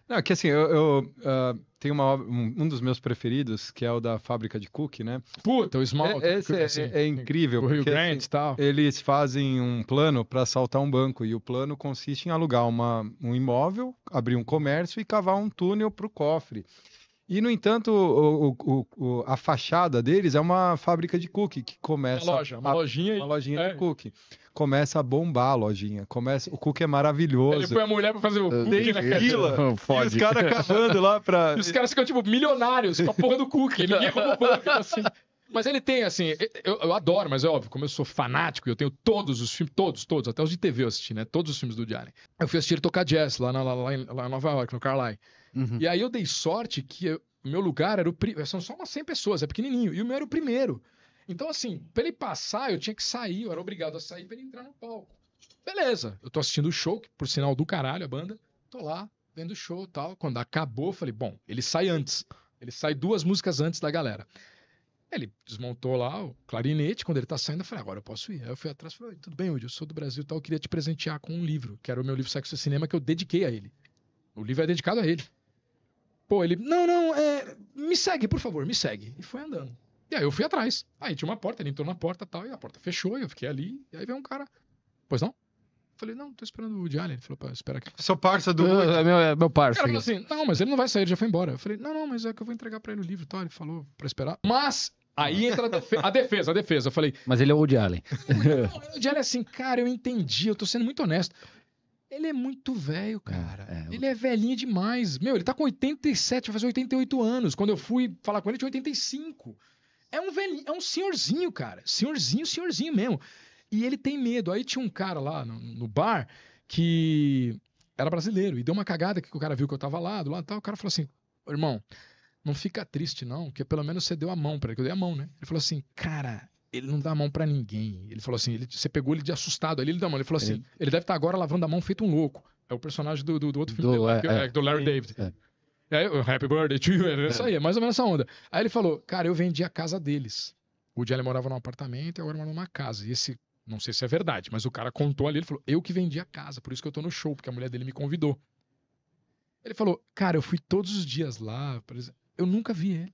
Speaker 3: não, é que assim, eu, eu uh, tenho uma,
Speaker 4: um, um, dos meus preferidos, que é o da fábrica de cookie, né? Puta, o então Small. É, esse é, assim, é, incrível. O Rio Grande assim, tal. Eles fazem um plano para assaltar um banco, e o plano consiste em alugar uma, um imóvel, abrir um comércio e cavar um túnel para o cofre. E, no entanto, o, o, o, a fachada deles é uma fábrica de cookie que começa. Uma loja, uma a, lojinha. Uma lojinha é. de cookie. Começa a bombar a lojinha. Começa, o cookie é maravilhoso. Ele põe a
Speaker 3: mulher pra fazer o cookie na né, fila. <laughs> E os caras cavando lá pra. <laughs> E os caras ficam, tipo, milionários com a porra
Speaker 4: do cookie.
Speaker 2: Ninguém roubou banco
Speaker 3: assim. Mas ele tem, assim, eu, eu, adoro, mas é óbvio, como eu sou fanático, eu tenho todos os filmes, todos, todos, até os de TV eu assisti, né? Todos os filmes do Woody Eu fui assistir ele tocar jazz lá, na, lá, lá, em, lá em Nova York, no Carlisle. Uhum. E aí eu dei sorte que o meu lugar era o. primeiro. São só umas 100 pessoas, é pequenininho. E o meu era o primeiro. Então, assim, pra ele passar, eu tinha que sair, eu era obrigado a sair pra ele entrar no palco. Beleza, eu tô assistindo o show, que, por sinal do caralho, a banda. Tô lá, vendo o show tal. Quando acabou, falei, bom, ele sai antes. Ele sai duas músicas antes da galera. Ele desmontou lá o clarinete, quando ele tá saindo, eu falei, agora eu posso ir. Aí eu fui atrás e falei, tudo bem, Udi, eu sou do Brasil e tal, eu queria te presentear com um livro, que era o meu livro Sexo e Cinema, que eu dediquei a ele. O livro é dedicado a ele. Pô, ele, não, não, é, me segue, por favor, me segue. E foi andando. E aí eu fui atrás. Aí tinha uma porta, ele entrou na porta tal, e a porta fechou, e eu fiquei ali. E aí veio um cara, pois não? Falei, não, tô esperando o Woody Allen. Ele falou, pô, espera aqui. Seu parça do. é meu, parceiro. É meu parça. O cara falou assim, não, mas ele não vai sair, ele já foi embora. Eu falei, não, não, mas é que eu vou entregar pra ele o livro e tal. Ele falou, pra esperar. Mas Aí ah. entra a defesa, a defesa, a defesa. Eu falei.
Speaker 2: Mas ele é o Woody Allen. Não, o
Speaker 3: Woody Allen é assim, cara, eu entendi, eu tô sendo muito honesto. Ele é muito velho, é, cara. É, é. Ele é velhinho demais. Meu, ele tá com 87, vai fazer 88 anos. Quando eu fui falar com ele, ele tinha 85. É um velhinho, é um senhorzinho, cara. Senhorzinho, senhorzinho mesmo. E ele tem medo. Aí tinha um cara lá no, no bar que era brasileiro e deu uma cagada que o cara viu que eu tava lá, do lado e tal. O cara falou assim: irmão, não fica triste não, porque pelo menos você deu a mão para ele, que eu dei a mão, né? Ele falou assim: cara, ele não dá a mão para ninguém. Ele falou assim, ele, você pegou ele de assustado ali, ele dá a mão. Ele falou assim, ele, ele deve estar tá agora lavando a mão feito um louco. É o personagem do, do, do outro filme, do, dele, é é, é, é, do Larry David. É, é Happy Birthday to you, é isso aí, é mais ou menos essa onda. Aí ele falou, cara, eu vendi a casa deles. O Jelly morava num apartamento e agora mora numa casa. E esse, não sei se é verdade, mas o cara contou ali, ele falou, eu que vendi a casa, por isso que eu tô no show, porque a mulher dele me convidou. Ele falou, cara, eu fui todos os dias lá, eu nunca vi ele.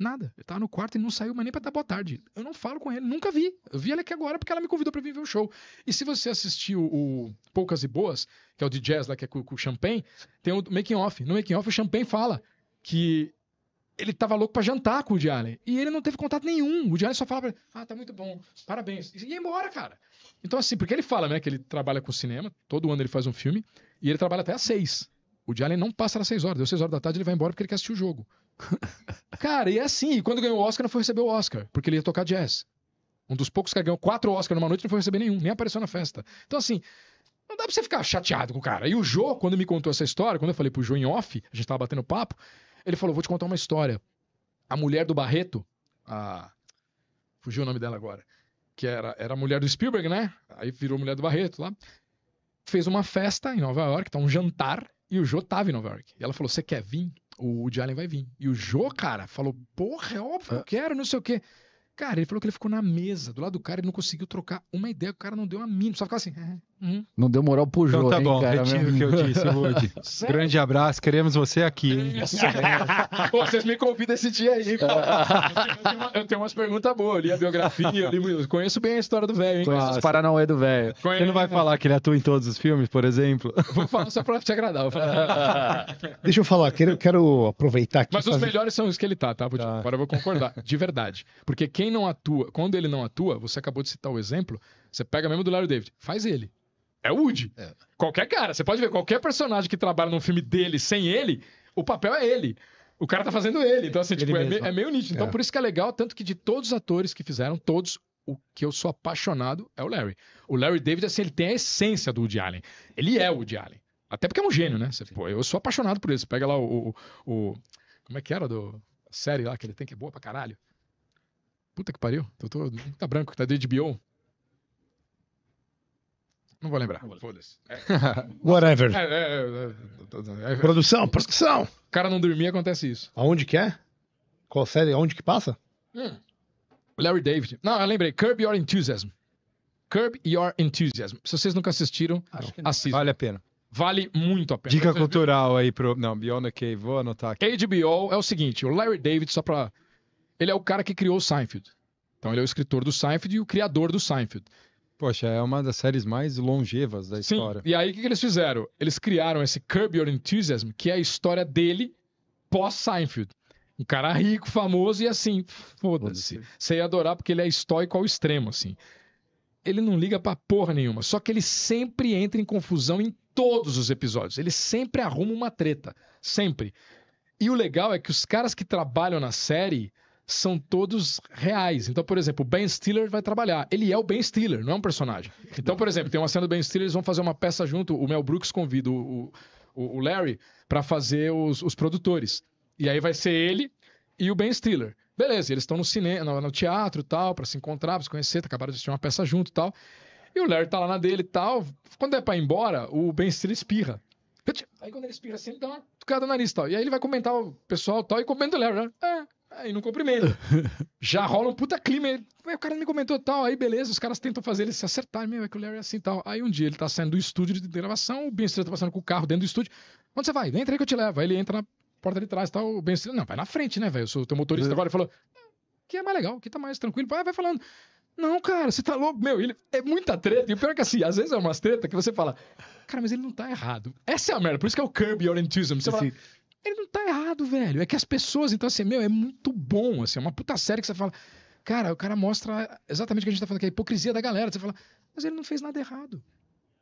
Speaker 3: Nada. Ele tava tá no quarto e não saiu mas nem pra dar boa tarde. Eu não falo com ele, nunca vi. Eu vi ele aqui agora porque ela me convidou para vir ver o show. E se você assistiu o Poucas e Boas, que é o de jazz lá, que é com, com o Champagne, tem o making off. No making off o Champagne fala que ele tava louco para jantar com o Diallen. E ele não teve contato nenhum. O Diallen só fala pra ele, ah, tá muito bom, parabéns. E ia embora, cara. Então, assim, porque ele fala, né, que ele trabalha com cinema, todo ano ele faz um filme, e ele trabalha até às seis. O Diallen não passa às seis horas, deu seis horas da tarde, ele vai embora porque ele quer assistir o jogo. Cara, e é assim. E quando ganhou o Oscar, não foi receber o Oscar, porque ele ia tocar jazz. Um dos poucos que ganhou quatro Oscars numa noite não foi receber nenhum, nem apareceu na festa. Então, assim, não dá pra você ficar chateado com o cara. E o Jô, quando me contou essa história, quando eu falei pro Jô em off, a gente tava batendo papo, ele falou: vou te contar uma história. A mulher do Barreto, a. Fugiu o nome dela agora. Que era, era a mulher do Spielberg, né? Aí virou mulher do Barreto lá. Fez uma festa em Nova York, tá um jantar, e o Jô tava em Nova York. E ela falou: Você quer vir? o Woody Allen vai vir. E o Jô, cara, falou, porra, é óbvio, eu é. quero, não sei o quê. Cara, ele falou que ele ficou na mesa, do lado do cara, ele não conseguiu trocar uma ideia, o cara não deu a mínima, só ficar assim. <laughs> Hum?
Speaker 2: Não deu moral pro então jogo. Então tá hein, bom, cara, retiro o que eu disse, Woody. <laughs>
Speaker 4: Grande abraço, queremos você aqui.
Speaker 2: Pô,
Speaker 3: vocês me convidam esse dia aí. É. eu tenho umas perguntas boas. Eu li a biografia, eu li... conheço bem a história do velho, Conheço os Paranauê
Speaker 4: do velho. Conhe... Você não vai falar que ele atua em todos os filmes, por exemplo?
Speaker 3: <laughs> Vou falar só pra te agradar. <laughs>
Speaker 1: Deixa eu falar, quero, quero aproveitar aqui. Mas fazer... os
Speaker 3: melhores são os que ele tá, tá? Putinho? Tá. Agora eu vou concordar, de verdade. Porque quem não atua, quando ele não atua, você acabou de citar o exemplo, você pega mesmo do Larry David, faz ele. É o Woody. É. Qualquer cara. Você pode ver qualquer personagem que trabalha num filme dele sem ele, o papel é ele. O cara tá fazendo ele. Então, assim, ele tipo, é, me, é, meio nítido. Então, é. por isso que é legal, tanto que de todos os atores que fizeram, todos, o que eu sou apaixonado é o Larry. O Larry David, assim, ele tem a essência do Woody Allen. Ele é o Woody Allen. Até porque é um gênio, né? Você, pô, eu sou apaixonado por isso. Pega lá o, o, o, Como é que era do. A série lá que ele tem que é boa pra caralho. Puta que pariu. Tô, tô, tá branco, tá do HBO. Não vou lembrar. Foda-se. É. <laughs> Whatever. É, é,
Speaker 1: é, é, é Produção, O cara não dormir, acontece isso. Aonde que é? Qual série? Aonde que passa?
Speaker 3: Hum. Larry David. Não, eu lembrei. Curb Your Enthusiasm. Curb Your Enthusiasm. Se vocês nunca assistiram, assistam. Vale a pena. Vale muito a pena. Dica cultural aí pro. Não, Beyond the Cave, vou anotar aqui. HBO é o seguinte: o Larry David, só pra. Ele é o cara que criou o Seinfeld. Então, ele é o escritor do Seinfeld e o criador do Seinfeld. Poxa, é uma das séries mais longevas da Sim. história. E aí o que, eles fizeram? Eles criaram esse Curb Your Enthusiasm, que é a história dele pós Seinfeld. Um cara rico, famoso e assim, foda-se. Você ia adorar porque ele é estoico ao extremo, assim. Ele não liga pra porra nenhuma, só que ele sempre entra em confusão em todos os episódios. Ele sempre arruma uma treta, sempre. E o legal é que os caras que trabalham na série são todos reais. Então, por exemplo, o Ben Stiller vai trabalhar. Ele é o Ben Stiller, não é um personagem. Então, por exemplo, tem uma cena do Ben Stiller, eles vão fazer uma peça junto. O Mel Brooks convida o, o, o Larry para fazer os, os produtores. E aí vai ser ele e o Ben Stiller. Beleza, eles estão no cinema, no teatro tal, para se encontrar, pra se conhecer, acabaram de assistir uma peça junto tal. E o Larry tá lá na dele e tal. Quando é pra ir embora, o Ben Stiller espirra. Aí quando ele espirra assim, ele dá uma tocada no nariz e tal. E aí ele vai comentar o pessoal tal e comenta o Larry. Né? É, Aí é, não cumprimenta.
Speaker 2: <laughs>
Speaker 3: Já rola um puta clima. Ele, o cara me comentou tal, aí beleza, os caras tentam fazer ele se acertar. Meu, é que o Larry é assim tal. Aí um dia ele tá saindo do estúdio de gravação, o Ben Stiller tá passando com o carro dentro do estúdio. Onde você vai? Entra aí que eu te levo. Aí ele entra na porta de trás e tal. O Ben Stiller, não, vai na frente, né, velho? Eu sou teu motorista é. agora. Ele falou, hum, que é mais legal, que tá mais tranquilo. Vai, ah, vai falando. Não, cara, você tá louco. Meu, ele é muita treta. E o pior é que assim, às vezes é umas treta que você fala, cara, mas ele não tá errado. Essa é a merda. Por isso que é o Kirby Your Enthusiasm. Você assim, fala, ele não tá errado, velho. É que as pessoas, então, assim, meu, é muito bom. Assim, é uma puta série que você fala. Cara, o cara mostra exatamente o que a gente tá falando, que é a hipocrisia da galera. Você fala, mas ele não fez nada errado.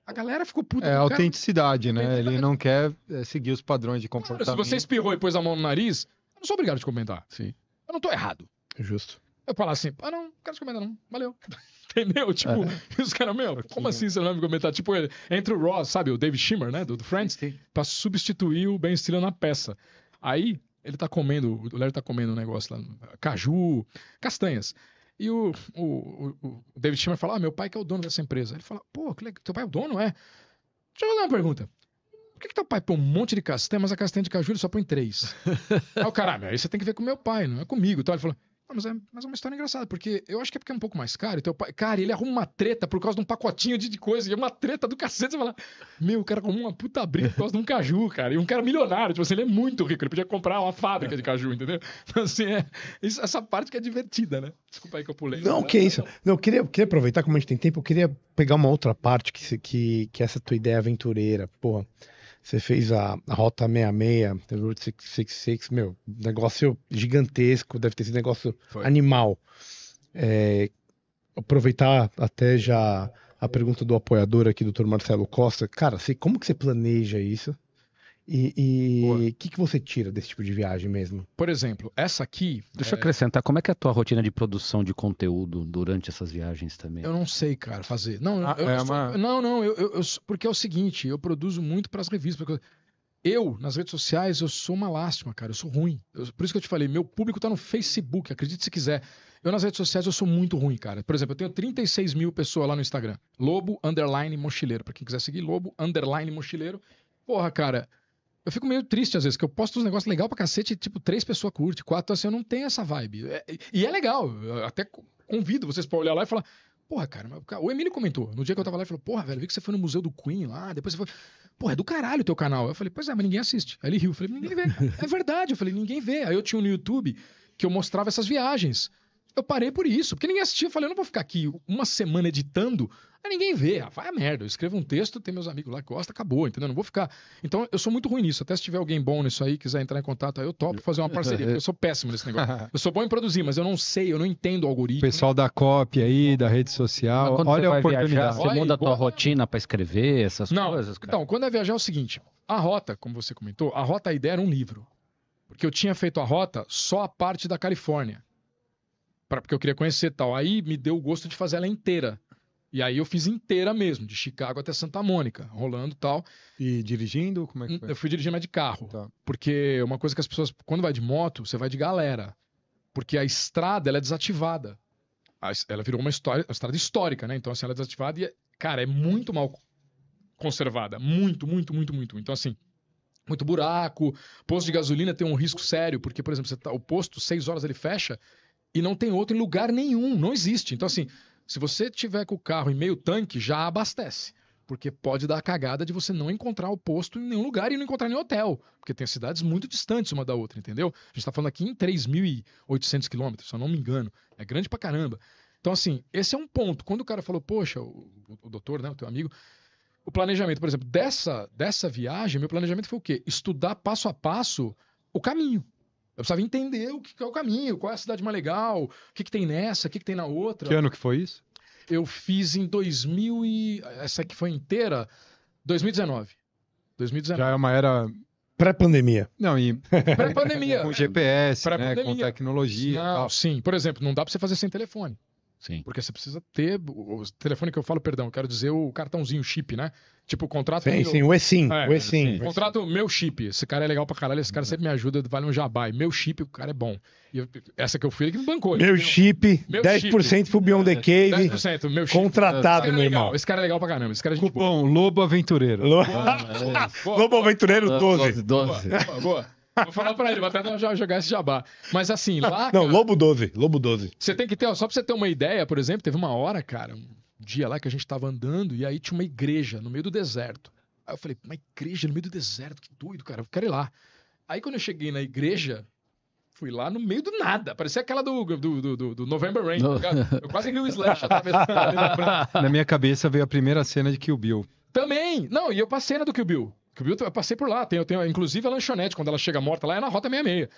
Speaker 3: A galera ficou puta. É
Speaker 4: autenticidade,
Speaker 3: cara. né? Ele não quer é, seguir os padrões de comportamento. Claro, se você espirrou e pôs a mão no nariz, eu não sou obrigado a te comentar. Sim. Eu não tô errado. Justo. Eu falo assim, ah não, não quero te comentar não, valeu. <laughs> Entendeu? Tipo, é. <laughs> os caras, meu, como assim você não vai me comentar? Tipo, entre o Ross, sabe, o David Shimmer, né, do, do Friends, Sim. pra substituir o Ben Stiller na peça. Aí, ele tá comendo, o Larry tá comendo um negócio lá, caju, castanhas. E o, o, o David Schimmer fala: ah, meu pai que é o dono dessa empresa. Ele fala: pô, que legal, teu pai é o dono, é? Deixa eu fazer uma pergunta. Por que, que teu pai põe um monte de castanha, mas a castanha de caju ele só põe três? <laughs> aí o caralho, ah, aí você tem que ver com meu pai, não é comigo. Então ele fala: ah, mas, é, mas é uma história engraçada, porque eu acho que é porque é um pouco mais caro. Então, cara, ele arruma uma treta por causa de um pacotinho de, de coisa, e é uma treta do cacete. Você fala, meu, o cara arrumou uma puta briga por causa de um caju, cara. E um cara milionário, tipo assim, ele é muito rico, ele podia comprar uma fábrica de caju, entendeu? Então, assim, é, isso, essa parte que é divertida, né?
Speaker 1: Desculpa aí que eu pulei. Não, que é isso. Não, eu queria, queria aproveitar, como a gente tem tempo, eu queria pegar uma outra parte que, que, que é essa tua ideia aventureira, porra. Você fez a, a Rota 66, The Route 666, meu, negócio gigantesco, deve ter sido um negócio Foi. animal. É, aproveitar até já a pergunta do apoiador aqui, doutor Marcelo Costa. Cara, você, como que você planeja isso? E o que, que você tira desse tipo de viagem mesmo?
Speaker 2: Por exemplo, essa aqui. Deixa é... eu acrescentar, como é que é a tua rotina de produção de conteúdo durante essas viagens também?
Speaker 3: Eu não sei, cara, fazer. Não, ah, eu, é uma... não, não eu, eu, porque é o seguinte, eu produzo muito para as revistas. Porque eu, nas redes sociais, eu sou uma lástima, cara, eu sou ruim. por isso que eu te falei, meu público tá no Facebook, acredite se quiser. Eu nas redes sociais eu sou muito ruim, cara. Por exemplo, eu tenho 36 mil pessoas lá no Instagram. Lobo underline mochileiro. Pra quem quiser seguir, Lobo underline mochileiro. Porra, cara, eu fico meio triste às vezes, que eu posto uns negócios legal pra cacete e, tipo, três pessoas curtem, quatro, então, assim, eu não tenho essa vibe. É, e é legal, eu até convido vocês pra olhar lá e falar, porra, cara, o Emílio comentou, no dia que eu tava lá, ele falou, porra, velho, vi que você foi no museu do Queen lá, depois você foi, porra, é do caralho o teu canal. Eu falei, pois é, mas ninguém assiste. Aí ele riu, eu falei, ninguém vê. é verdade, eu falei, ninguém vê. Aí eu tinha um no YouTube que eu mostrava essas viagens. Eu parei por isso, porque ninguém assistia, eu falei, eu não vou ficar aqui uma semana editando Aí ninguém vê, ah, vai a merda, eu escrevo um texto, tem meus amigos lá que gostam, acabou, entendeu? Não vou ficar. Então eu sou muito ruim nisso, até se tiver alguém bom nisso aí, quiser entrar em contato, aí eu topo fazer uma parceria, porque eu sou péssimo nesse negócio. <laughs> Eu sou bom em produzir, mas eu não sei, eu não entendo o algoritmo. pessoal da copy aí, da rede
Speaker 2: social, quando olha a oportunidade. Viajar, você muda a tua rotina para escrever, essas não, coisas?
Speaker 3: Cara. Então, quando é viajar é o seguinte, a rota, como você comentou, a rota, a ideia era um livro. Porque eu tinha feito a rota só a parte da Califórnia. Pra, porque eu queria conhecer tal. Aí me deu o gosto de fazer ela inteira. E aí eu fiz inteira mesmo, de Chicago até Santa Mônica, rolando tal. E dirigindo? Como é que foi? Eu fui dirigindo mas de carro. Tá. Porque uma coisa que as pessoas, quando vai de moto, você vai de galera. Porque a estrada, ela é desativada. Ela virou uma, história, uma estrada histórica, né? Então, assim, ela é desativada e, cara, é muito mal conservada. Muito, muito, muito, muito. Então, assim, muito buraco. Posto de gasolina tem um risco sério, porque, por exemplo, tá, o posto, seis horas ele fecha e não tem outro em lugar nenhum. Não existe. Então, assim se você tiver com o carro em meio tanque, já abastece. Porque pode dar a cagada de você não encontrar o posto em nenhum lugar e não encontrar nenhum hotel. Porque tem cidades muito distantes uma da outra, entendeu? A gente está falando aqui em 3.800 quilômetros, se eu não me engano. É grande pra caramba. Então, assim, esse é um ponto. Quando o cara falou, poxa, o, o doutor, né, o teu amigo, o planejamento, por exemplo, dessa, dessa viagem, meu planejamento foi o quê? Estudar passo a passo o caminho. Eu precisava entender o que é o caminho, qual é a cidade mais legal, o que, que tem nessa, o que, que tem na outra. Que ano que foi isso? Eu fiz em 2000 e... Essa aqui foi inteira? 2019. 2019. Já é uma era Pré-pandemia. Não, e. <laughs> Pré-pandemia. com GPS, Pré né, com tecnologia. Não, sim. Por exemplo, não dá para você fazer sem telefone. Sim. Porque você precisa ter o telefone que eu falo, perdão, quero dizer o cartãozinho chip, né? Tipo, o contrato. Sim, meu... sim, o eSIM. É, o eSIM. Contrato meu chip. Esse cara é legal pra caralho, esse cara uhum. sempre me ajuda, vale um jabai. Meu chip, o cara é bom. E essa que eu fui, ele
Speaker 1: que me bancou. Meu ele, chip, meu 10% chip. pro Beyond the é, Cave. 10%,
Speaker 3: meu chip. Contratado, é meu irmão. Esse cara é legal pra caramba. Esse cara é Cupom, Lobo Aventureiro. Lobo, <laughs> Lobo Aventureiro 12. 12. 12. boa. boa. Vou falar pra ele, vou até jogar esse jabá. Mas assim, lá. Não, cara,
Speaker 1: Lobo 12,
Speaker 3: Lobo 12. Você tem que ter, ó, só pra você ter uma ideia, por exemplo, teve uma hora, cara, um dia lá que a gente tava andando e aí tinha uma igreja no meio do deserto. Aí eu falei, uma igreja no meio do deserto, que doido, cara, eu quero ir lá. Aí quando eu cheguei na igreja, fui lá no meio do nada. Parecia aquela do, do, do, do November Rain. Tá no... Eu quase vi o Slash. <laughs>
Speaker 4: na minha cabeça veio a primeira cena de Kill Bill.
Speaker 3: Também! Não, e eu passei na do Kill Bill eu passei por lá, tem, tenho, inclusive a lanchonete, quando ela chega morta lá, é na Rota 66.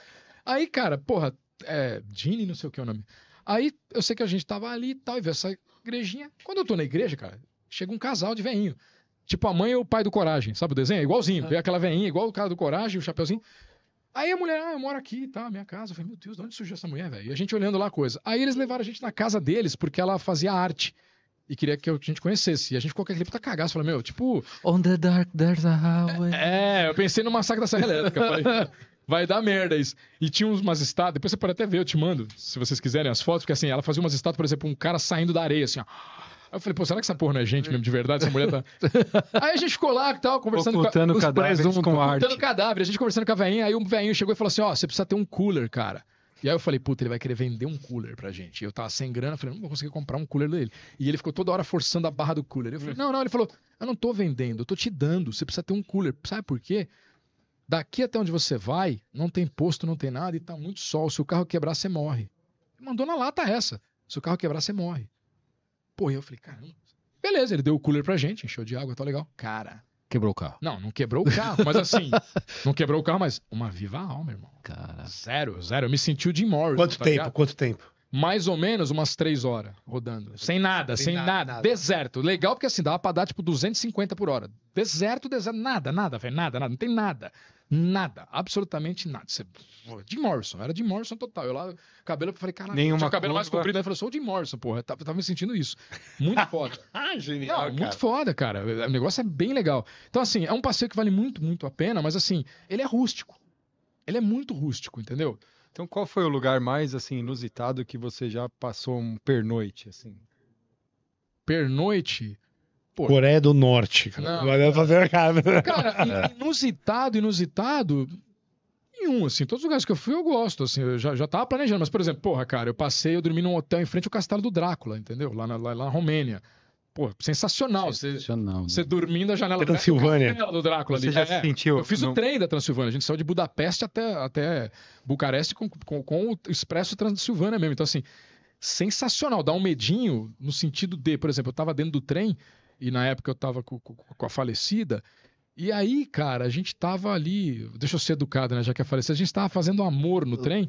Speaker 3: Aí, cara, porra, é, Gini, não sei o que é o nome. Aí, eu sei que a gente tava ali e tal, e vê essa igrejinha. Quando eu tô na igreja, cara, chega um casal de veinho. Tipo a mãe e o pai do Coragem, sabe o desenho? É igualzinho, é. aquela veinha, igual o cara do Coragem, o chapeuzinho. Aí a mulher, ah, eu moro aqui, tá, minha casa. Eu falei, meu Deus, de onde surgiu essa mulher, velho? E a gente olhando lá a coisa. Aí eles levaram a gente na casa deles, porque ela fazia arte e queria que a gente conhecesse. E a gente com aquele puta cagaço. Falei, meu, tipo. On the dark, there's a highway. É, eu pensei no massacre da Serra Elétrica. Falei, <laughs> vai dar merda isso. E tinha umas estátuas. Depois você pode até ver, eu te mando, se vocês quiserem, as fotos, porque assim, ela fazia umas estátuas, por exemplo, um cara saindo da areia, assim, ó. Aí eu falei, pô, será que essa porra não é gente mesmo, de verdade? Essa mulher tá. <laughs> aí a gente ficou lá e tal, conversando ocultando com a, os cadáveres presuntos, com ocultando cadáver, a gente conversando com a veinha, aí um veinho chegou e falou assim: ó, oh, você precisa ter um cooler, cara. E aí eu falei, puta, ele vai querer vender um cooler pra gente. E eu tava sem grana, falei, não vou conseguir comprar um cooler dele. E ele ficou toda hora forçando a barra do cooler. Eu falei, hum. não, não, ele falou, eu não tô vendendo, eu tô te dando, você precisa ter um cooler. Sabe por quê? Daqui até onde você vai, não tem posto, não tem nada e tá muito sol. Se o carro quebrar, você morre. Mandou na lata essa. Se o carro quebrar, você morre. Pô, eu falei, caramba. Beleza, ele deu o cooler pra gente, encheu de água, tá legal. Cara,
Speaker 2: Quebrou o carro. Não, não quebrou o carro, mas assim,
Speaker 3: <laughs> não quebrou o carro, mas uma viva alma, irmão. Cara. Zero, zero. Eu me senti o Jim Morrison. Quanto tá tempo? Ligado? Quanto tempo? mais ou menos umas três horas rodando. Sem nada, sem, sem nada, nada, nada, Deserto. Legal porque assim, dava pra dar tipo 250 por hora. Deserto, deserto. Nada, nada, velho. Nada, nada. Não tem nada. Nada, absolutamente nada. Você, Morrison, era de Morrison total. Eu lá, cabelo, eu falei, caralho, Nenhuma tinha cabelo curva. mais comprido. Aí Eu falei, sou de Morrison, porra. Eu tava, tava me sentindo isso.
Speaker 1: Muito <laughs> foda. ah, genial. Não, cara.
Speaker 3: Muito foda, cara. O negócio é bem legal. Então, assim, é um passeio que vale muito, muito a pena, mas, assim, ele é rústico. Ele é muito rústico, entendeu? Então, qual
Speaker 4: foi o lugar mais, assim, inusitado que você já passou um pernoite, assim?
Speaker 3: Pernoite?
Speaker 4: pô.
Speaker 1: Coreia do Norte, cara. Não, fazer Cara, <laughs>
Speaker 3: é. inusitado, inusitado, nenhum, assim. Todos os lugares que eu fui, eu gosto, assim. Eu já, já tava planejando. Mas, por exemplo, porra, cara, eu passei, eu dormi num hotel em frente ao Castelo do Drácula, entendeu? Lá na, lá, lá na Romênia. Pô, sensacional. Sensacional. Você, né? dormindo na janela Transilvânia. Perto, do Drácula você ali. Já é, sentiu? Eu fiz não... o trem da Transilvânia. A gente saiu de Budapeste até, até Bucareste com, com, com o Expresso Transilvânia mesmo. Então, assim, sensacional. Dá um medinho no sentido de, por exemplo, eu tava dentro do trem e na época eu estava com, com a falecida. E aí, cara, a gente tava ali, deixa eu ser educado, né, já que é falecida, a gente tava fazendo amor no <laughs> trem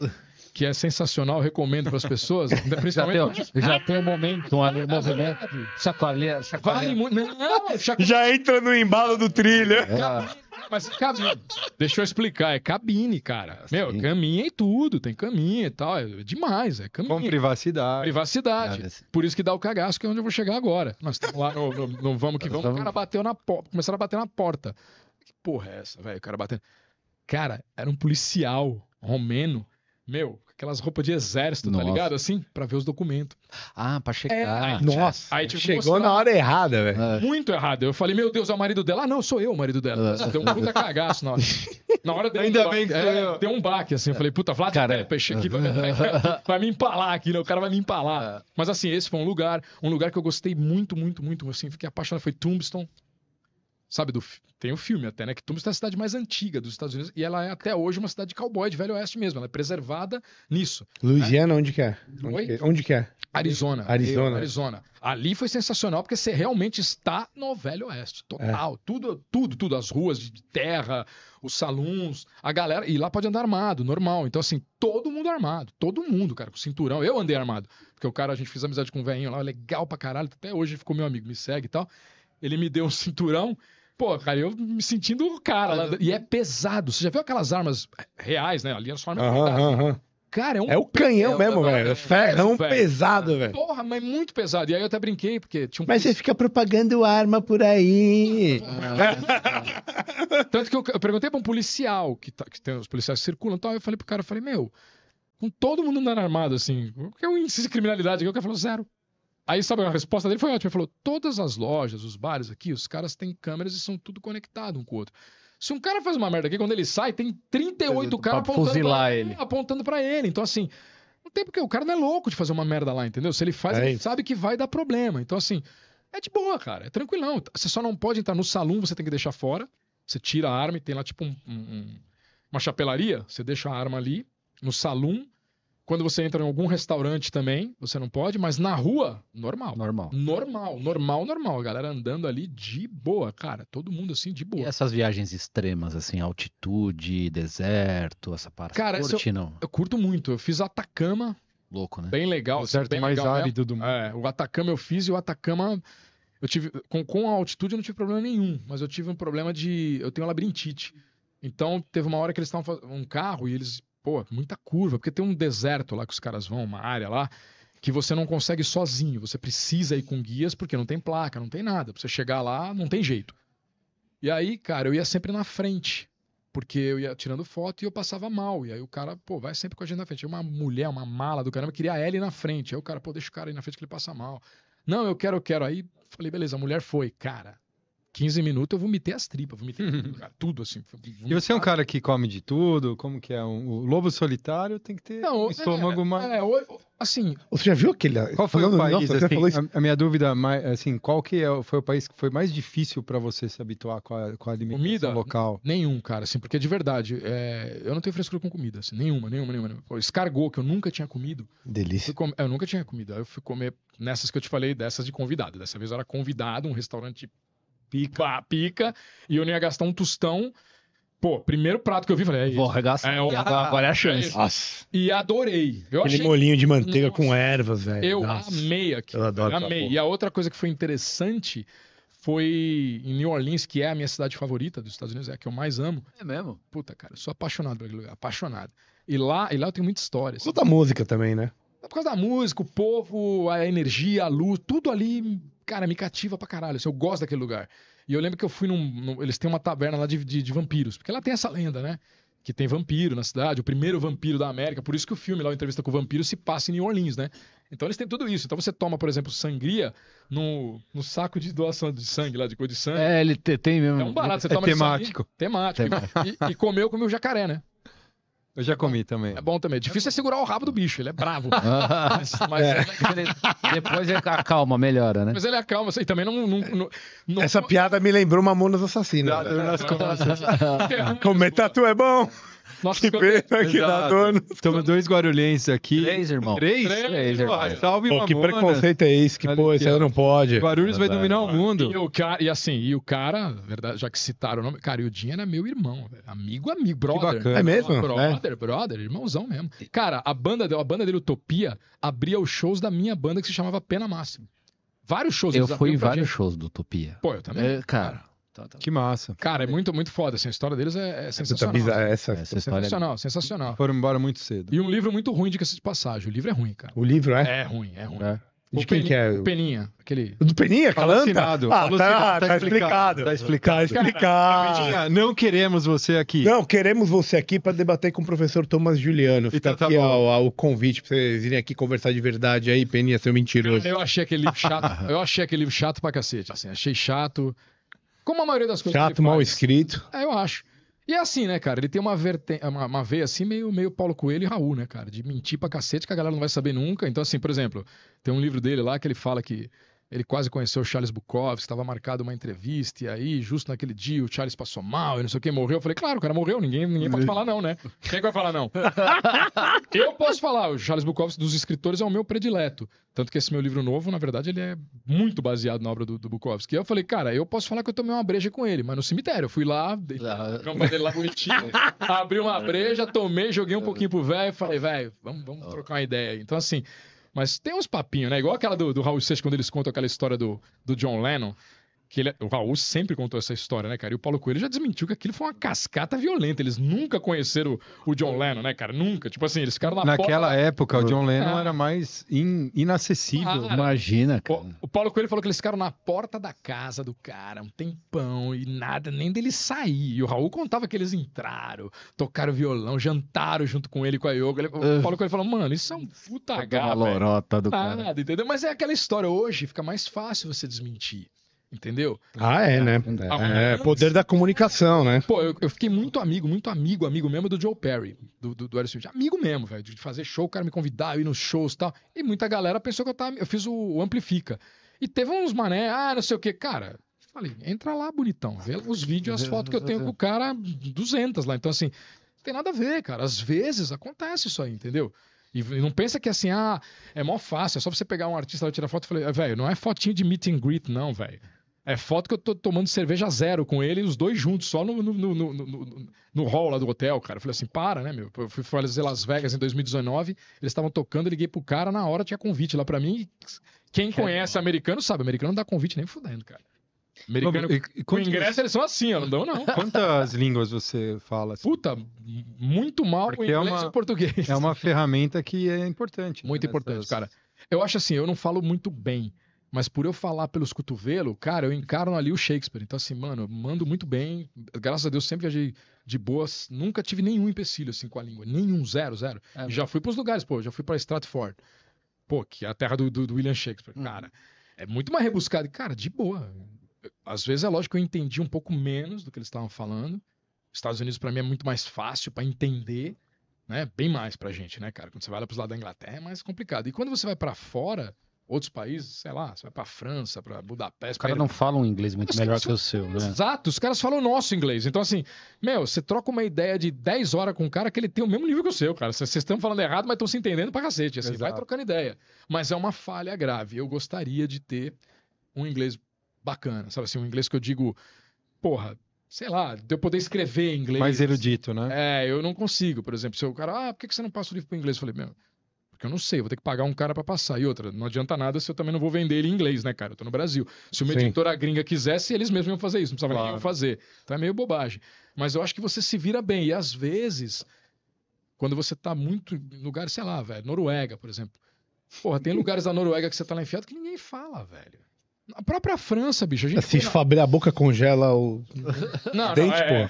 Speaker 3: que é sensacional, recomendo para as pessoas. <laughs> Né, principalmente... Já tem um momento, um ali, movimento.
Speaker 2: Chacoalha,
Speaker 3: chacoalha. Vale
Speaker 1: muito. Não, Já entra
Speaker 2: no embalo do trilho.
Speaker 1: É.
Speaker 3: Mas cabine. Deixa eu explicar, é cabine, cara. Meu, caminha e tudo, tem caminha e tal. É demais, é caminho. Com privacidade.
Speaker 2: Privacidade. Nada.
Speaker 3: Assim. Por isso que dá o cagaço, que é onde eu vou chegar agora. Nós estamos lá no, no, no Vamos que Vamos, o cara bateu na porta. Começaram a bater na porta. Que porra é essa, velho? O cara batendo. Cara, era um policial romeno meu, aquelas roupas de exército, tá Nossa. tá ligado? Assim, pra ver os documentos. Ah, pra checar. É, aí, Nossa, aí, tipo, chegou mostrar. na hora errada, velho. É. Muito errado. Eu falei, meu Deus, é o marido dela. Ah, não, sou eu o marido dela. Nossa, é. Deu um puta cagaço na hora. <laughs> Na hora dele Ainda um bem que é, Deu um baque, assim. Eu falei, puta, Vlad é, peixe aqui vai, <laughs> vai, me empalar aqui, né? O cara vai me empalar. Mas assim, esse foi um lugar, um lugar que eu gostei muito, muito, muito. Assim, fiquei apaixonado. Foi Tombstone sabe, do, tem o um filme até, né? Que Tombstone é a cidade mais antiga dos Estados Unidos e ela é até hoje uma cidade de cowboy, de velho oeste mesmo. Ela é preservada
Speaker 1: nisso. Né? Louisiana, né? onde que é? Onde que é? onde que é? Arizona. Arizona. Arizona.
Speaker 3: Ali foi sensacional porque você realmente está no velho oeste, total. É. Tudo, tudo, tudo. As ruas de terra, os salões, a galera. E lá pode andar armado, normal. Então, assim, todo mundo armado. Todo mundo, cara, com cinturão. Eu andei armado. Porque o cara, a gente fez amizade com um velhinho lá, legal pra caralho. Até hoje ficou meu amigo, me segue e tal. Ele me deu um cinturão Pô, cara, eu me sentindo o cara. Lá, e é pesado. Você já viu aquelas armas reais, né? Ali era só arma uh -huh,
Speaker 1: Cara, é um. É o canhão mesmo, é
Speaker 3: velho. É ferrão velho. pesado, velho. Porra, mas muito pesado. E aí eu até brinquei, porque tinha
Speaker 1: um. Mas você fica propagando arma por aí. <laughs>
Speaker 3: Tanto que eu, eu, perguntei pra um policial, que, tá, que tem os policiais que circulam e tal. Eu falei pro cara, eu falei, meu, com todo mundo andando armado, assim, qual é o índice de criminalidade aqui? O cara falou, zero. Aí, sabe, a resposta dele foi ótima. Ele falou: todas as lojas, os bares aqui, os caras têm câmeras e são tudo conectado um com o outro. Se um cara faz uma merda aqui, quando ele sai, tem 38 caras apontando pra, ele. apontando pra ele. Então, assim, não tem porque o cara não é louco de fazer uma merda lá, entendeu? Se ele faz, é ele isso. sabe que vai dar problema. Então, assim, é de boa, cara. É tranquilão. Você só não pode entrar no salão, você tem que deixar fora. Você tira a arma e tem lá, tipo, um, um, uma chapelaria. Você deixa a arma ali, no salão. Quando você entra em algum restaurante também, você não pode, mas na rua, normal. Normal. Normal, normal, normal. A galera andando ali de boa, cara. Todo mundo assim, de boa. E essas viagens
Speaker 2: extremas, assim, altitude, deserto, essa parte. Cara, Curte, eu, não?
Speaker 3: eu curto muito. Eu fiz Atacama.
Speaker 2: Louco, né? Bem legal. O assim, deserto é mais legal árido mesmo. do mundo.
Speaker 3: É, o Atacama eu fiz e o Atacama... Eu tive, com, com a altitude eu não tive problema nenhum, mas eu tive um problema de. Eu tenho labirintite. Então, teve uma hora que eles estavam um carro e eles pô, muita curva, porque tem um deserto lá que os caras vão, uma área lá, que você não consegue sozinho, você precisa ir com guias porque não tem placa, não tem nada. Pra você chegar lá, não tem jeito. E aí, cara, eu ia sempre na frente, porque eu ia tirando foto e eu passava mal. E aí o cara, pô, vai sempre com a gente na frente. Uma mulher, uma mala do caramba, queria a L na frente. Aí o cara, pô, deixa o cara aí na frente que ele passa mal. Não, eu quero, eu quero. Aí falei, beleza, a mulher foi. Cara, 15 minutos eu vomitei as tripas, vomitei tudo, <laughs> cara,
Speaker 4: tudo assim. E você é um cara que come de tudo? Como que é? Um, o lobo solitário tem que ter Não, um estômago é, mais.
Speaker 1: É, assim. Você já viu aquele. Qual foi o país? Nossa, assim,
Speaker 4: a, a, minha dúvida, assim, qual que é, foi o país que foi mais difícil para você se habituar com a, com a alimentação comida?
Speaker 3: local? Nenhum, cara, assim, porque de verdade, é, eu não tenho frescura com comida, assim, nenhuma, nenhuma, nenhuma. nenhuma. Escargou, que eu nunca tinha comido. Delícia. Eu, com... eu nunca tinha comido. Aí eu fui comer nessas que eu te falei, dessas de convidado. Dessa vez eu era convidado, um restaurante Pica. Pá, pica. E eu não ia gastar um tostão. Pô, primeiro prato que eu vi, falei, é isso. Vou arregaçar. É, Agora é a chance. Nossa. E adorei. Eu Aquele achei... molinho de manteiga Nossa.
Speaker 1: com ervas, velho. Eu Nossa. amei aqui. Eu adoro. amei. E a outra
Speaker 3: coisa que foi interessante foi em New Orleans, que é a minha cidade favorita dos Estados Unidos, é a que eu mais amo. É mesmo? Puta, cara, eu sou apaixonado por aquele lugar, apaixonado. E lá, e lá eu tenho muita história.
Speaker 1: Por causa da música também, né?
Speaker 3: Por causa da música, o povo, a energia, a luz, tudo ali cara, me cativa pra caralho, assim, eu gosto daquele lugar. E eu lembro que eu fui num. num eles têm uma taverna lá de, de, de, vampiros, porque lá tem essa lenda, né? Que tem vampiro na cidade, o primeiro vampiro da América, por isso que o filme lá, o Entrevista com o Vampiro, se passa em New Orleans, né? Então eles têm tudo isso. Então você toma, por exemplo, sangria no, no saco de doação de sangue, lá de cor de sangue. É, ele tem mesmo. É um barato, você é toma temático. temático. temático. E, e comeu, comeu jacaré, né? Eu já comi também. É bom também. É difícil é segurar
Speaker 1: o rabo do bicho, ele é bravo. <laughs> mas, mas é.
Speaker 2: Ele, é depois ele acalma, melhora,
Speaker 1: né? Mas ele acalma, e também não. não, não, não Essa piada me lembrou Mamonas Assassinas. É Comentar Cometa tu é bom! Nossa, que pena que, dá dono. Estamos Temos dois
Speaker 4: guarulhenses
Speaker 3: aqui. Três, irmão. Três? Três, Três irmão. Salve, Pô, que preconceito é esse? Que, pô, isso aí não pode. Guarulhos vai dominar o mundo. E, o cara, e assim, e o cara, verdade, já que citaram o nome, cara, o Dinho era meu irmão. Velho. Amigo, amigo, brother. Que bacana. É mesmo? Brother, é. brother, irmãozão mesmo. Cara, a banda, a banda dele, Utopia, abria os shows da minha banda que se chamava Pena Máxima. Vários shows. Eu fui em vários gente.
Speaker 2: shows do Utopia.
Speaker 3: Pô, eu também. É, cara. Tá, tá. Que massa. Cara, é muito, muito foda. Assim, a história deles é, é tá sensacional.
Speaker 2: É, essa, essa, é sensacional, é...
Speaker 3: sensacional. Foram embora muito cedo. E um livro muito ruim, de se de passagem. O livro é ruim, cara. O livro é? É
Speaker 1: ruim, é ruim. É.
Speaker 3: De o quem Peninha, que é? O Peninha. Aquele...
Speaker 1: O do Peninha? Alucinado. Ah, Alucinado. Tá, tá, tá, explicado. Tá explicado. Tá explicado. Peninha, não queremos você aqui. Não, queremos você aqui para debater com o professor Thomas Juliano. Fica então tá, aqui ao, ao, convite para vocês irem aqui conversar de verdade aí, Peninha, seu mentiroso. Eu, eu achei aquele livro chato. <laughs> eu achei aquele livro chato pra cacete. Assim, achei chato.
Speaker 3: Como a maioria das coisas. Chato,
Speaker 1: mal faz, escrito.
Speaker 3: É, eu acho. E é assim, né, cara? Ele tem uma, verte... uma, uma veia assim, meio, meio Paulo Coelho e Raul, né, cara? De mentir pra cacete que a galera não vai saber nunca. Então, assim, por exemplo, tem um livro dele lá que ele fala que ele quase conheceu o Charles Bukowski, estava marcado uma entrevista, e aí, justo naquele dia, o Charles passou mal e não sei o que, morreu. Eu falei, claro, o cara morreu, ninguém, ninguém pode falar não, né? <laughs> Quem é que vai falar não? <laughs> eu posso falar, o Charles Bukowski dos escritores é o meu predileto. Tanto que esse meu livro novo, na verdade, ele é muito baseado na obra do, do Bukowski. E eu falei, cara, eu posso falar que eu tomei uma breja com ele, mas no cemitério. Eu fui lá, dei... dele
Speaker 2: ah. <laughs> lá bonitinho, abri uma breja,
Speaker 3: tomei, joguei um é. pouquinho pro velho, falei, velho, vamos, vamos trocar uma ideia. Então, assim, mas tem uns papinhos, né? Igual aquela do, do Raul Seixas, quando eles contam aquela história do, do John Lennon, que ele, é, o Raul sempre contou essa história, né, cara? E o Paulo Coelho já desmentiu que aquilo foi uma cascata violenta. Eles nunca conheceram o, John Lennon, né, cara? Nunca. Tipo assim, eles ficaram na Naquela porta... época, o John Lennon ah.
Speaker 4: era mais in, inacessível. Imagina, cara. O, o,
Speaker 3: Paulo Coelho falou que eles ficaram na porta da casa do cara um tempão e nada, nem dele sair. E o Raul contava que eles entraram, tocaram violão, jantaram junto com ele, com a Yoga. Ele, uh. o Paulo Coelho falou, mano, isso é um puta H, tá
Speaker 1: Uma lorota do nada,
Speaker 3: cara. entendeu? Mas é aquela história. Hoje fica mais fácil você desmentir entendeu?
Speaker 1: Ah, é, né? Então, é, então, é, então, poder da comunicação, né?
Speaker 3: Pô, eu, eu, fiquei muito amigo, muito amigo, amigo mesmo do Joe Perry, do, do, do Amigo mesmo, velho, de fazer show, o cara me convidar, eu ir nos shows e tal. E muita galera pensou que eu tava. Eu fiz o, o Amplifica. E teve uns mané, ah, não sei o que, cara. Falei, entra lá, bonitão. Vê os vídeos, as fotos que eu tenho com o cara, 200 lá. Então, assim, não tem nada a ver, cara. Às vezes acontece isso aí, entendeu? E não pensa que assim, ah, é mó fácil, é só você pegar um artista lá tirar foto e falar, velho, não é fotinho de meet and greet, não, velho. É foto que eu tô tomando cerveja zero com ele, e os dois juntos, só no, no, no, no, no hall lá do hotel, cara. Eu falei assim, para, né, meu? Eu fui fazer Las Vegas em 2019, eles estavam tocando, liguei pro cara, na hora tinha convite lá para mim. Quem conhece americano sabe, americano não dá convite nem fudendo, cara. Americano, e, e com ingresso você... eles são assim, ó, não dão não. <laughs> Quantas línguas você fala? Assim? Puta, muito mal Porque o é inglês é uma, e português. É uma ferramenta que é importante. Muito né, importante, nessas... cara. Eu acho assim, eu não falo muito bem, mas por eu falar pelos cotovelos, cara, eu encarno ali o Shakespeare. Então, assim, mano, eu mando muito bem. Graças a Deus, sempre viajei de boas. Nunca tive nenhum empecilho, assim, com a língua. Nenhum, zero, zero. É, já fui pros lugares, pô. Já fui pra Stratford. Pô, que é a terra do, do, do William Shakespeare. Hum. Cara, é muito mais rebuscado. Cara, de boa. Às vezes, é lógico que eu entendi um pouco menos do que eles estavam falando. Estados Unidos, para mim, é muito mais fácil para entender. Né? Bem mais pra gente, né, cara? Quando você vai lá pros lados da Inglaterra é mais complicado. E quando você vai para fora outros países, sei lá, você vai para França, para Budapeste. Os
Speaker 2: caras não falam um inglês muito os melhor que o seu, né? Exato, os caras falam o nosso inglês. Então, assim,
Speaker 3: meu, você troca uma ideia de 10 horas com um cara que ele tem o mesmo nível que o seu, cara. Vocês estão falando errado, mas estão se entendendo pra cacete. Assim, Exato. vai trocando ideia. Mas é uma falha grave. Eu gostaria de ter um inglês bacana, sabe assim, um inglês que eu digo, porra, sei lá, de eu poder escrever em inglês. Mais erudito, né? É, eu não consigo, por exemplo. Se o cara, ah, por que você não passa o livro para inglês? Eu falei, meu porque eu não sei, vou ter que pagar um cara para passar. E outra, não adianta nada se eu também não vou vender ele em inglês, né, cara? Eu tô no Brasil. Se uma Sim. editora gringa quisesse, eles mesmos iam fazer isso, não precisava claro. ninguém fazer. Então é meio bobagem. Mas eu acho que você se vira bem. E às vezes, quando você tá muito em lugar, sei lá, velho, Noruega, por exemplo. Porra, tem lugares da Noruega que você tá lá enfiado que ninguém fala, velho.
Speaker 1: A própria França, bicho. A gente Se assim, na... Tipo, abrir a boca, congela o
Speaker 3: <laughs> não, dente, não, é, pô. É.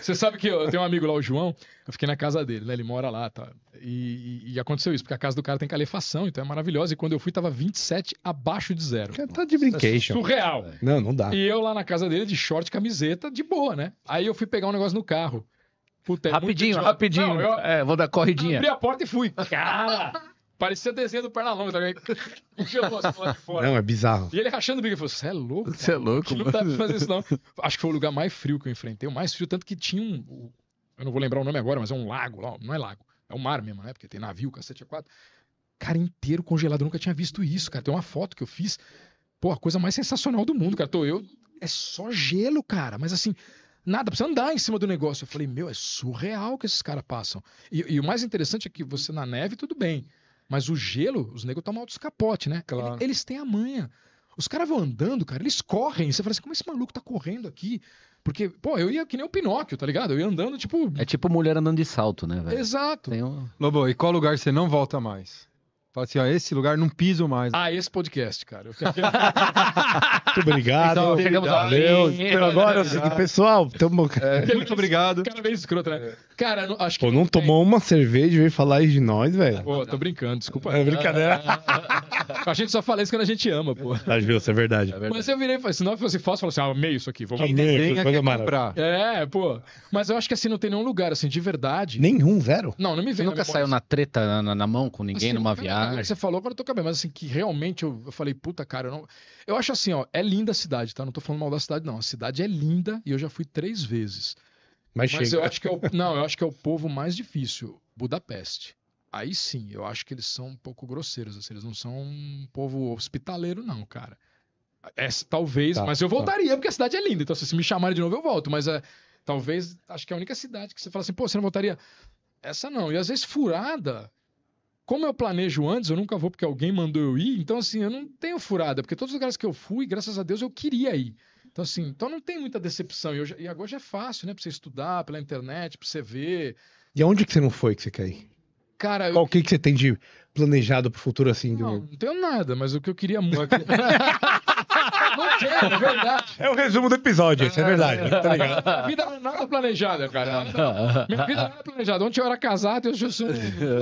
Speaker 3: Você sabe que eu tenho um amigo lá, o João. Eu fiquei na casa dele, né? Ele mora lá, tá? E, e, e aconteceu isso, porque a casa do cara tem calefação, então é maravilhosa. E quando eu fui, tava 27 abaixo de zero. Cara, tá de brincation. É surreal. Não, não dá. E eu lá na casa dele, de short, camiseta, de boa, né? Aí eu fui pegar um negócio no carro. Puta, é rapidinho, rapidinho. Não, eu... É, vou dar corridinha. Abri a porta e fui. Cara... Parecia desenho do Pernalonga também. Tá
Speaker 1: <laughs> fora. Não, é bizarro.
Speaker 3: E ele rachando o bico. falou: Você é louco? Você é louco? Mano. Não dá pra fazer isso, não. <laughs> Acho que foi o lugar mais frio que eu enfrentei. O mais frio, tanto que tinha um. Eu não vou lembrar o nome agora, mas é um lago. Não é lago. É um mar mesmo, né? Porque tem navio, cacete, a é quatro. Cara, inteiro congelado. Eu nunca tinha visto isso, cara. Tem uma foto que eu fiz. Pô, a coisa mais sensacional do mundo, cara. Tô eu. É só gelo, cara. Mas assim nada, precisa andar em cima do negócio. Eu falei, meu, é surreal que esses caras passam. E, e, o mais interessante é que você na neve, tudo bem. Mas o gelo, os negros tomam altos capote, né? Claro. Eles, eles têm a manha. Os caras vão andando, cara, eles correm. Você fala assim, como esse maluco tá correndo aqui? Porque, pô, eu ia que nem o Pinóquio, tá ligado? Eu ia andando, tipo. É tipo mulher andando de salto, né,
Speaker 4: velho? Exato. Um... Lobo, e qual lugar você não volta mais? Fala assim, ó, esse lugar não piso mais.
Speaker 3: Ah, esse podcast, cara. Eu... <laughs>
Speaker 1: muito obrigado. Então, chegamos Valeu. Pelo agora, <laughs> pessoal, tamo... É, <laughs> muito
Speaker 3: obrigado. Cada vez escroto, né? É.
Speaker 1: Cara, não, acho que. Pô, não tomou uma cerveja e veio falar de nós, velho.
Speaker 3: Pô, tô brincando, desculpa. É brincadeira. <laughs> a gente só fala isso quando a gente ama, pô. Tá justo, é verdade. É verdade. Mas eu virei, se não fosse fácil, eu assim, ah, amei isso aqui, vou Quem desenha quer comprar. É, pô. Mas eu acho que assim, não tem nenhum lugar, assim, de verdade.
Speaker 2: Nenhum, zero?
Speaker 3: Não, não me vem. Você nunca saiu na
Speaker 2: treta na, na, na, mão com ninguém assim, numa é viagem? É que
Speaker 3: você falou, agora eu tô cabendo, mas assim, que realmente eu, eu falei, puta, cara, eu não... Eu acho assim, ó, é linda a cidade, tá? Não tô falando mal da cidade, não. A cidade é linda e eu já fui três vezes. Mas, Mas eu acho que é o, não, eu acho que é o povo mais difícil, Budapeste. Aí sim, eu acho que eles são um pouco grosseiros, assim, eles não são um povo hospitaleiro, não, cara. É, talvez, tá, mas eu tá. voltaria, tá. porque a cidade é linda. Então, se, assim, se me chamarem de novo, eu volto. Mas é, talvez, acho que é a única cidade que você fala assim, pô, você não voltaria? Essa não. E às vezes, furada, como eu planejo antes, eu nunca vou porque alguém mandou eu ir. Então, assim, eu não tenho furada, porque todos os lugares que eu fui, graças a Deus, eu queria ir. Então, assim, então não tem muita decepção. E, e agora já é fácil, né? Pra você estudar pela internet, pra você ver.
Speaker 1: E aonde que você não foi que você quer ir? Cara, Qual eu... que, que você tem de planejado pro futuro assim? Não, do... não tenho nada, mas o que eu queria muito. <laughs> não é verdade. É o resumo do episódio, isso é verdade. É, tá ligado? Vida
Speaker 3: é nada planejada, cara. Minha vida nada é planejada. Ontem eu era casado e hoje eu sou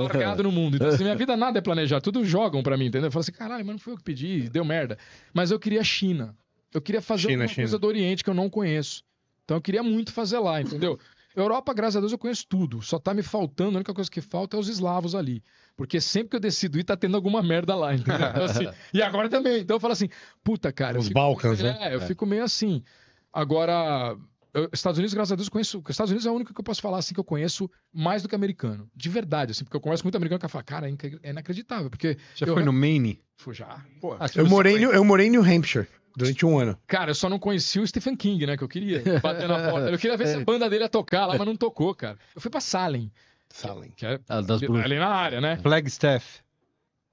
Speaker 3: largado no mundo. Então, assim, minha vida nada é planejada. Tudo jogam pra mim, entendeu? Eu falo assim, caralho, mas não foi eu que pedi, deu merda. Mas eu queria a China. Eu queria fazer China, alguma China. coisa do Oriente que eu não conheço. Então eu queria muito fazer lá, entendeu? <laughs> Europa, graças a Deus, eu conheço tudo. Só tá me faltando, a única coisa que falta é os eslavos ali. Porque sempre que eu decido ir, tá tendo alguma merda lá, entendeu? Então, assim, <laughs> e agora também. Então eu falo assim, puta, cara. Os
Speaker 2: Balcãs, meio, né? É, eu é. fico
Speaker 3: meio assim. Agora, eu, Estados Unidos, graças a Deus, eu conheço. Estados Unidos é o único que eu posso falar assim que eu conheço mais do que americano. De verdade, assim, porque eu converso muito americano que eu falo, cara, é, é inacreditável. Porque. Já eu, foi no Maine? Fui já. Pô, ah, eu, morei, eu morei
Speaker 1: em New Hampshire. Durante um ano.
Speaker 3: Cara, eu só não conheci o Stephen King, né? Que eu queria bater na porta. Eu queria ver se <laughs> é. a banda dele ia tocar lá, mas não tocou, cara. Eu fui pra Salem. Salem. Que é,
Speaker 2: ah, das ali
Speaker 3: na área, né? Flagstaff.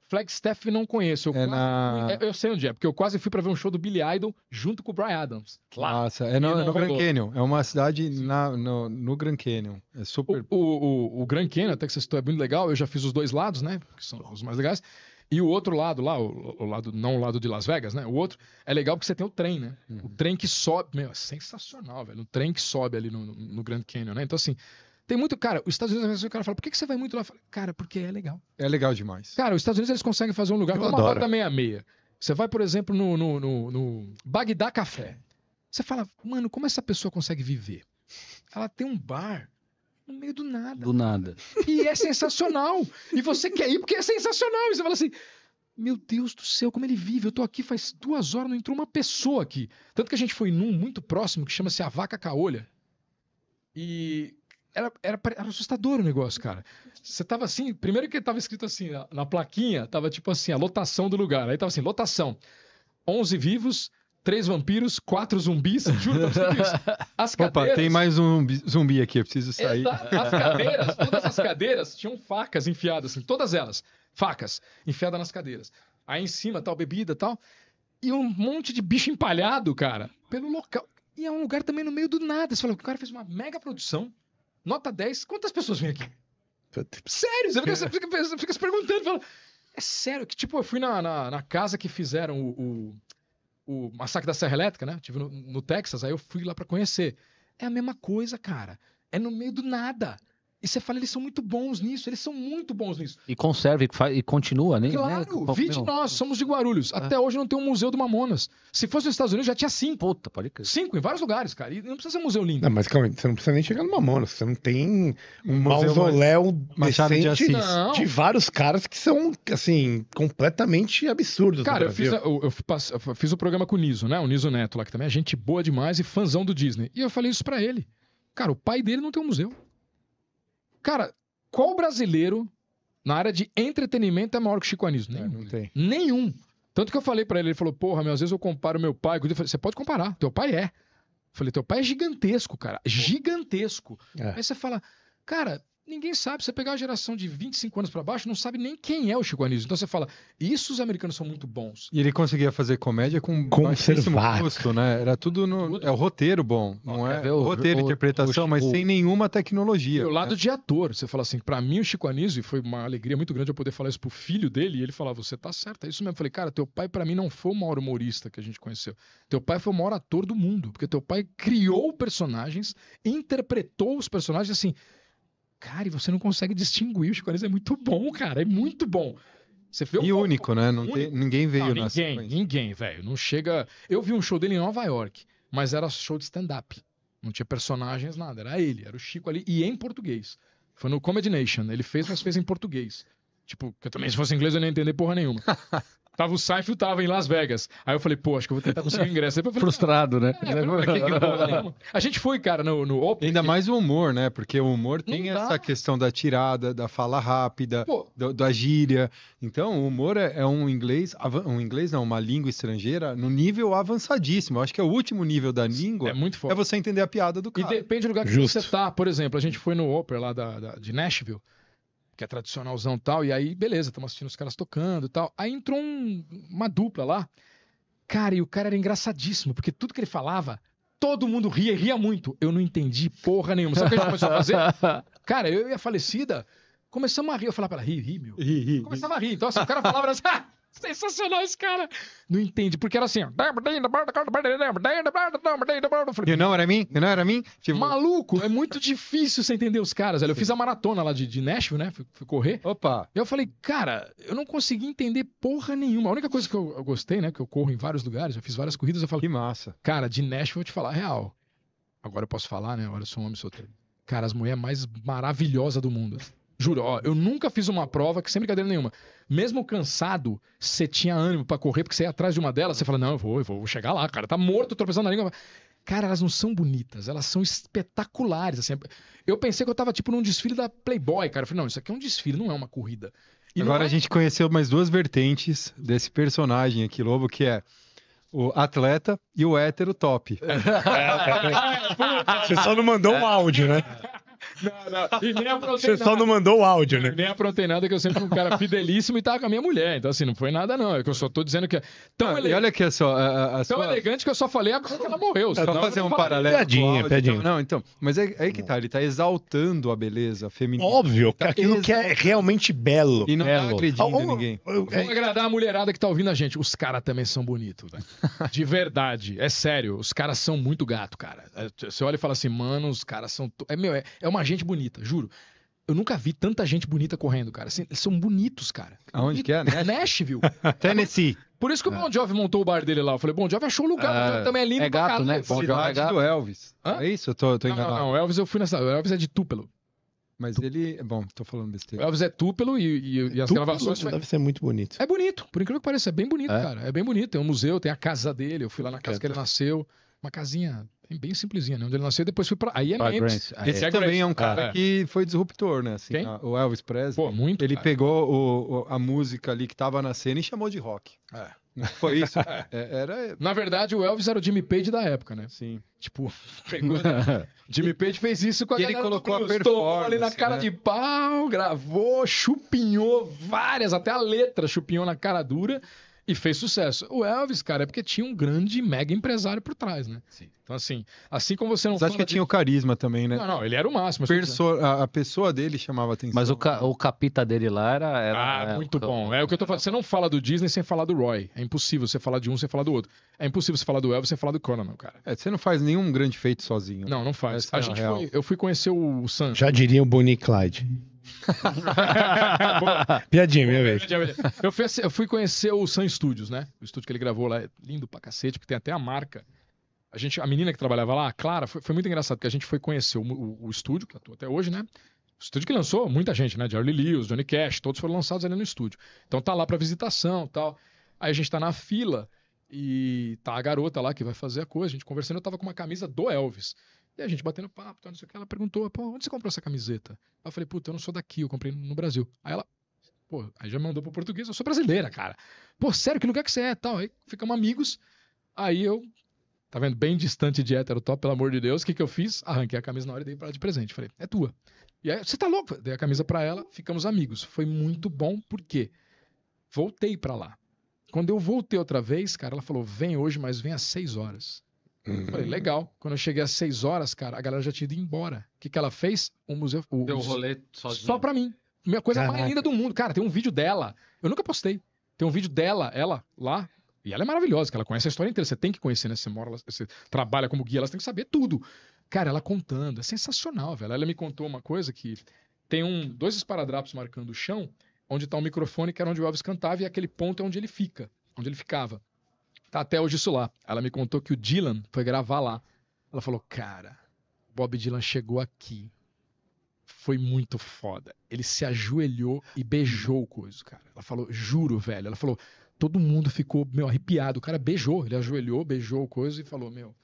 Speaker 3: Flagstaff não conheço. Eu, é quase, na... É, eu sei onde é, porque eu quase fui para ver um show do Billy Idol junto com o Brian Adams. Lá. Nossa, é no, é no Grand Canyon.
Speaker 4: É uma cidade na, no,
Speaker 3: no, Grand Canyon. É super. O, o, o, o Grand Canyon, até que você citou, é muito legal. Eu já fiz os dois lados, né? Que são os mais legais. E o outro lado lá, o, o, lado não o lado de Las Vegas, né? O outro é legal porque você tem o trem, né? Uhum. O trem que sobe, meu, é sensacional, velho. O trem que sobe ali no, no Grand Canyon, né? Então assim, tem muito, cara, os Estados Unidos, às vezes o cara fala, por que, que você vai muito lá? Falo, cara, porque é legal. É legal demais. Cara, os Estados Unidos eles conseguem fazer um lugar Eu adoro. uma rota meia-meia. Você vai, por exemplo, no, no, no, no Bagdá Café. É. Você fala, mano, como essa pessoa consegue viver? Ela tem um bar no meio do nada. Do nada. E é sensacional. e você quer ir porque é sensacional. E você fala assim: Meu Deus do céu, como ele vive. Eu tô aqui faz duas horas, não entrou uma pessoa aqui. Tanto que a gente foi num muito próximo que chama-se A Vaca Caolha. E era, era, era, assustador o negócio, cara. Você tava assim, primeiro que tava escrito assim, na, na, plaquinha, tava tipo assim, a lotação do lugar. Aí tava assim, lotação. 11 vivos, três vampiros, quatro zumbis, juro pra <laughs> As cadeiras... Opa, tem mais um zumbi aqui, eu preciso sair. as cadeiras, <laughs> todas as cadeiras tinham facas enfiadas, assim, todas elas, facas enfiadas nas cadeiras. Aí em cima, tal, bebida, tal. E um monte de bicho empalhado, cara, pelo local. E é um lugar também no meio do nada. Você que o cara fez uma mega produção, nota 10, quantas pessoas vêm aqui? Sério, você fica, <laughs> você fica, você fica se perguntando, fala, é sério, que tipo, eu fui na, na, na casa que fizeram o, o o massacre da Serra Elétrica, né? Tive no, no Texas, aí eu fui lá para conhecer. É a mesma coisa, cara. É no meio do nada. E você fala, eles são muito bons nisso, eles são muito bons nisso.
Speaker 2: E conserva e, faz, e continua, né? Claro, né?
Speaker 3: nós, somos de Guarulhos. Até é. hoje não tem um museu do Mamonas. Se fosse nos Estados Unidos, já tinha cinco. Puta, pode crer. Cinco, em vários lugares, cara. E não precisa ser um museu lindo.
Speaker 2: Não, mas calma aí, você não precisa nem chegar
Speaker 1: no Mamonas. Você não tem um mausoléu Machado decente de, de, vários caras que são, assim, completamente absurdos. Cara, né, eu fiz, eu, eu, eu fiz o programa com
Speaker 3: o Niso, né? O Niso Neto lá, que também é gente boa demais e fãzão do Disney. E eu falei isso para ele. Cara, o pai dele não tem um museu. Cara, qual brasileiro na área de entretenimento é maior que o Chico Anísio? É, Nenhum. não tem. Nenhum. Tanto que eu falei para ele, ele falou, porra, meu, às vezes eu comparo meu pai. Eu falei, você pode comparar, teu pai é. Eu falei, teu pai é gigantesco, cara. Gigantesco. É. Aí você fala, cara, ninguém sabe. Você pegar a geração de 25 anos para baixo, não sabe nem quem é o Chico Anísio. Então você fala, isso os americanos são muito bons.
Speaker 4: E ele conseguia fazer comédia com baixíssimo custo, né? Era tudo no... Tudo. É o roteiro bom,
Speaker 3: não é? é o, roteiro, o, interpretação, o, mas sem nenhuma tecnologia. O lado né? de ator. Você fala assim, para mim o Chico Anísio, foi uma alegria muito grande eu poder falar isso pro filho dele, e ele falava, você tá certo, é isso mesmo. Eu falei, cara, teu pai para mim não foi o maior humorista que a gente conheceu. Teu pai foi o maior ator do mundo, porque teu pai criou personagens, interpretou os personagens assim Cara, e você não consegue distinguir. O Chico Anísio é muito bom, cara. É muito bom. Você vê e único, né? Não único. Tem, ninguém veio não, Ninguém, ninguém, velho. Não chega. Eu vi um show dele em Nova York, mas era show de stand-up. Não tinha personagens, nada. Era ele, era o Chico ali, e em português. Foi no Comedy Nation. Ele fez, mas fez em português. Tipo, que eu também, se fosse inglês, eu não ia entender porra nenhuma. <laughs> Tava o Saif, tava em Las Vegas. Aí eu falei, pô, acho que eu vou tentar conseguir o ingresso. Falei, Frustrado, né? É, <laughs> a gente foi, cara, no, no Open. Ainda mais o
Speaker 4: humor, né? Porque o humor tem essa questão da tirada, da fala rápida, do, da gíria. Então, o humor é, é, um inglês, um inglês não, uma língua estrangeira no nível avançadíssimo. Eu acho que é o último nível da língua. É muito forte. É você entender a piada do cara. E depende do lugar que Justo.
Speaker 3: você tá. Por exemplo, a gente foi no Opera lá da, da de Nashville que é tradicionalzão tal, e aí, beleza, estamos assistindo os caras tocando e tal. Aí entrou um, uma dupla lá, cara, e o cara era engraçadíssimo, porque tudo que ele falava, todo mundo ria e ria muito. Eu não entendi porra nenhuma. Sabe o que a gente começou a fazer? <laughs> Cara, eu e a falecida começamos a rir. Eu falava pra ela, ri, ri, meu. Ri, ri. Começava a rir. Então, assim, o cara falava assim, ah, <laughs> Sensacional esse cara. Não entende, porque era assim, ó. You know what I mean? You know what I mean? Tipo... Maluco, é muito difícil você entender os caras, Eu fiz a maratona lá de, de Nashville, né? Fui, fui correr. Opa. E eu falei, cara, eu não consegui entender porra nenhuma. A única coisa que eu, eu gostei, né? Que eu corro em vários lugares, eu fiz várias corridas, eu falei. Que massa. Cara, de Nashville eu te falar real. Agora eu posso falar, né? Agora eu sou um homem solteiro. Cara, as mulheres mais maravilhosas do mundo. Juro, ó, eu nunca fiz uma prova que sem brincadeira nenhuma. Mesmo cansado, você tinha ânimo para correr, porque você ia atrás de uma delas, você fala, não, eu vou, eu vou chegar lá, cara, tá morto, tropeçando na língua. Cara, elas não são bonitas, elas são espetaculares. Assim. Eu pensei que eu tava, tipo, num desfile da Playboy, cara. Eu falei, não, isso aqui é um desfile, não é uma corrida. E Agora
Speaker 4: é... a gente conheceu mais duas vertentes desse personagem aqui, Lobo, que é o atleta e o hétero top. <laughs> É, é, é. Você só não mandou um áudio, né?
Speaker 2: É. Não, não. E nem <laughs> Você só
Speaker 3: não mandou o áudio, né? Nem aprontei nada, que eu sempre fui um cara fidelíssimo e tava com a minha mulher. Então, assim, não foi nada, não. É que eu só tô dizendo que. É tão ele... Ah, e olha aqui, é só. A, é, a tão sua... elegante que eu só falei a ah, coisa que ela morreu. Só fazer um paralelo. Piadinha, piadinha. Então, não, então. Mas é, aí que tá.
Speaker 4: Ele tá exaltando a beleza feminina. Óbvio, tá aquilo que é realmente belo. E não tá belo. tá ninguém.
Speaker 3: Vamos é... agradar a mulherada que tá ouvindo a gente. Os caras também são bonitos, né? <laughs> De verdade. É sério. Os caras são muito gato, cara. Você olha e fala assim, mano, os caras são. É meu, é, é é uma gente bonita, juro. Eu nunca vi tanta gente bonita correndo, cara. Assim, eles são bonitos, cara. Aonde e, que é? Nashville. Tennessee. Por isso que o Bon Jovi montou o bar dele lá. Eu falei, Bon Jovi achou é o lugar, ah, também é lindo É gato, né? Bon Jovi é gato. do Elvis.
Speaker 4: Hã? É isso? Eu tô, eu tô enganado. Não, não, não, Elvis eu fui nessa...
Speaker 3: O Elvis é de Tupelo. Mas tu... ele... Bom, tô falando besteira. O Elvis é Tupelo e, e, e as Tupelo gravações... deve
Speaker 1: ser muito bonito. É bonito. Por incrível que pareça, é bem
Speaker 3: bonito, é? cara. É bem bonito. Tem um museu, tem a casa dele. Eu fui lá na casa é. que ele nasceu. Uma casinha é bem simplesinha, né? Onde ele nasceu depois fui pra. Aí é Memphis. É. Esse é, é também é um cara ah,
Speaker 4: que foi disruptor, né? Assim, a, o Elvis Presley. Pô, muito. Ele cara. pegou o, o, a música ali que tava na cena e chamou de rock. É. Foi isso. <laughs> É, era... Na verdade,
Speaker 3: o Elvis era o Jimmy Page da época, né? Sim. Tipo, <laughs> pegou. Né? <laughs> Jimmy Page fez isso com a e ele colocou a performance, ali na cara né? de pau, gravou, chupinhou várias, até a letra chupinhou na cara dura. E fez sucesso. O Elvis, cara, é porque tinha um grande mega empresário por trás, né? Sim. Então, assim, assim como você não.
Speaker 4: Você acha que de... tinha o carisma também, né? Não, não, ele
Speaker 3: era o máximo. Assim, Perso... Né? A, pessoa dele chamava atenção. Mas o, ca... o capita dele lá era. era ah, é, muito bom. É o que eu tô falando. Você não fala do Disney sem falar do Roy. É impossível você falar de um sem falar do outro. É impossível você falar do Elvis sem falar do Conan, cara.
Speaker 4: É, você não faz nenhum grande feito sozinho. Não, não faz. É a gente foi... Eu fui conhecer
Speaker 1: o Sam. Já diria o Bonnie Clyde. <laughs> Piadinha, minha vez.
Speaker 3: Eu fui, conhecer o Sun Studios, né? O estúdio que ele gravou lá, é lindo pra cacete, porque tem até a marca. A, gente, a menina que trabalhava lá, a Clara, foi, foi muito engraçado, porque a gente foi conhecer o, o, o estúdio, que atua até hoje, né? O estúdio que lançou muita gente, né? Jerry Lewis, Johnny Cash, todos foram lançados ali no estúdio. Então tá lá para visitação tal. Aí a gente tá na fila e tá a garota lá que vai fazer a coisa. A gente conversando, eu tava com uma camisa do Elvis. E a gente batendo papo, tal, não sei o que. Ela perguntou, pô, onde você comprou essa camiseta? Eu falei, puta, eu não sou daqui, eu comprei no Brasil. Aí ela, pô, aí já mandou pro português, eu sou brasileira, cara. Pô, sério, que lugar que você é? Tal. Aí ficamos amigos. Aí eu, tá vendo, bem distante de hétero top, pelo amor de Deus, o que, que eu fiz? Arranquei a camisa na hora e dei pra ela de presente. Falei, é tua. E aí, você tá louco? Dei a camisa pra ela, ficamos amigos. Foi muito bom, porque voltei pra lá. Quando eu voltei outra vez, cara, ela falou, vem hoje, mas vem às seis horas. Uhum. Falei, legal. Quando eu cheguei às 6 horas, cara, a galera já tinha ido embora. O que, que ela fez? O museu. O, Deu o rolê sozinho. Só pra mim. Minha coisa Caraca. mais linda do mundo. Cara, tem um vídeo dela. Eu nunca postei. Tem um vídeo dela, ela, lá. E ela é maravilhosa, que ela conhece a história inteira. Você tem que conhecer, né? Você mora, você trabalha como guia, elas têm que saber tudo. Cara, ela contando. É sensacional, velho. Ela me contou uma coisa que tem um, dois esparadrapos marcando o chão, onde tá o microfone, que era onde o Elvis cantava, e aquele ponto é onde ele fica, onde ele ficava. Tá até hoje isso lá. Ela me contou que o Dylan foi gravar lá. Ela falou: Cara, Bob Dylan chegou aqui. Foi muito foda. Ele se ajoelhou e beijou o coisa, cara. Ela falou: Juro, velho. Ela falou: Todo mundo ficou, meu, arrepiado. O cara beijou, ele ajoelhou, beijou o coisa e falou: Meu,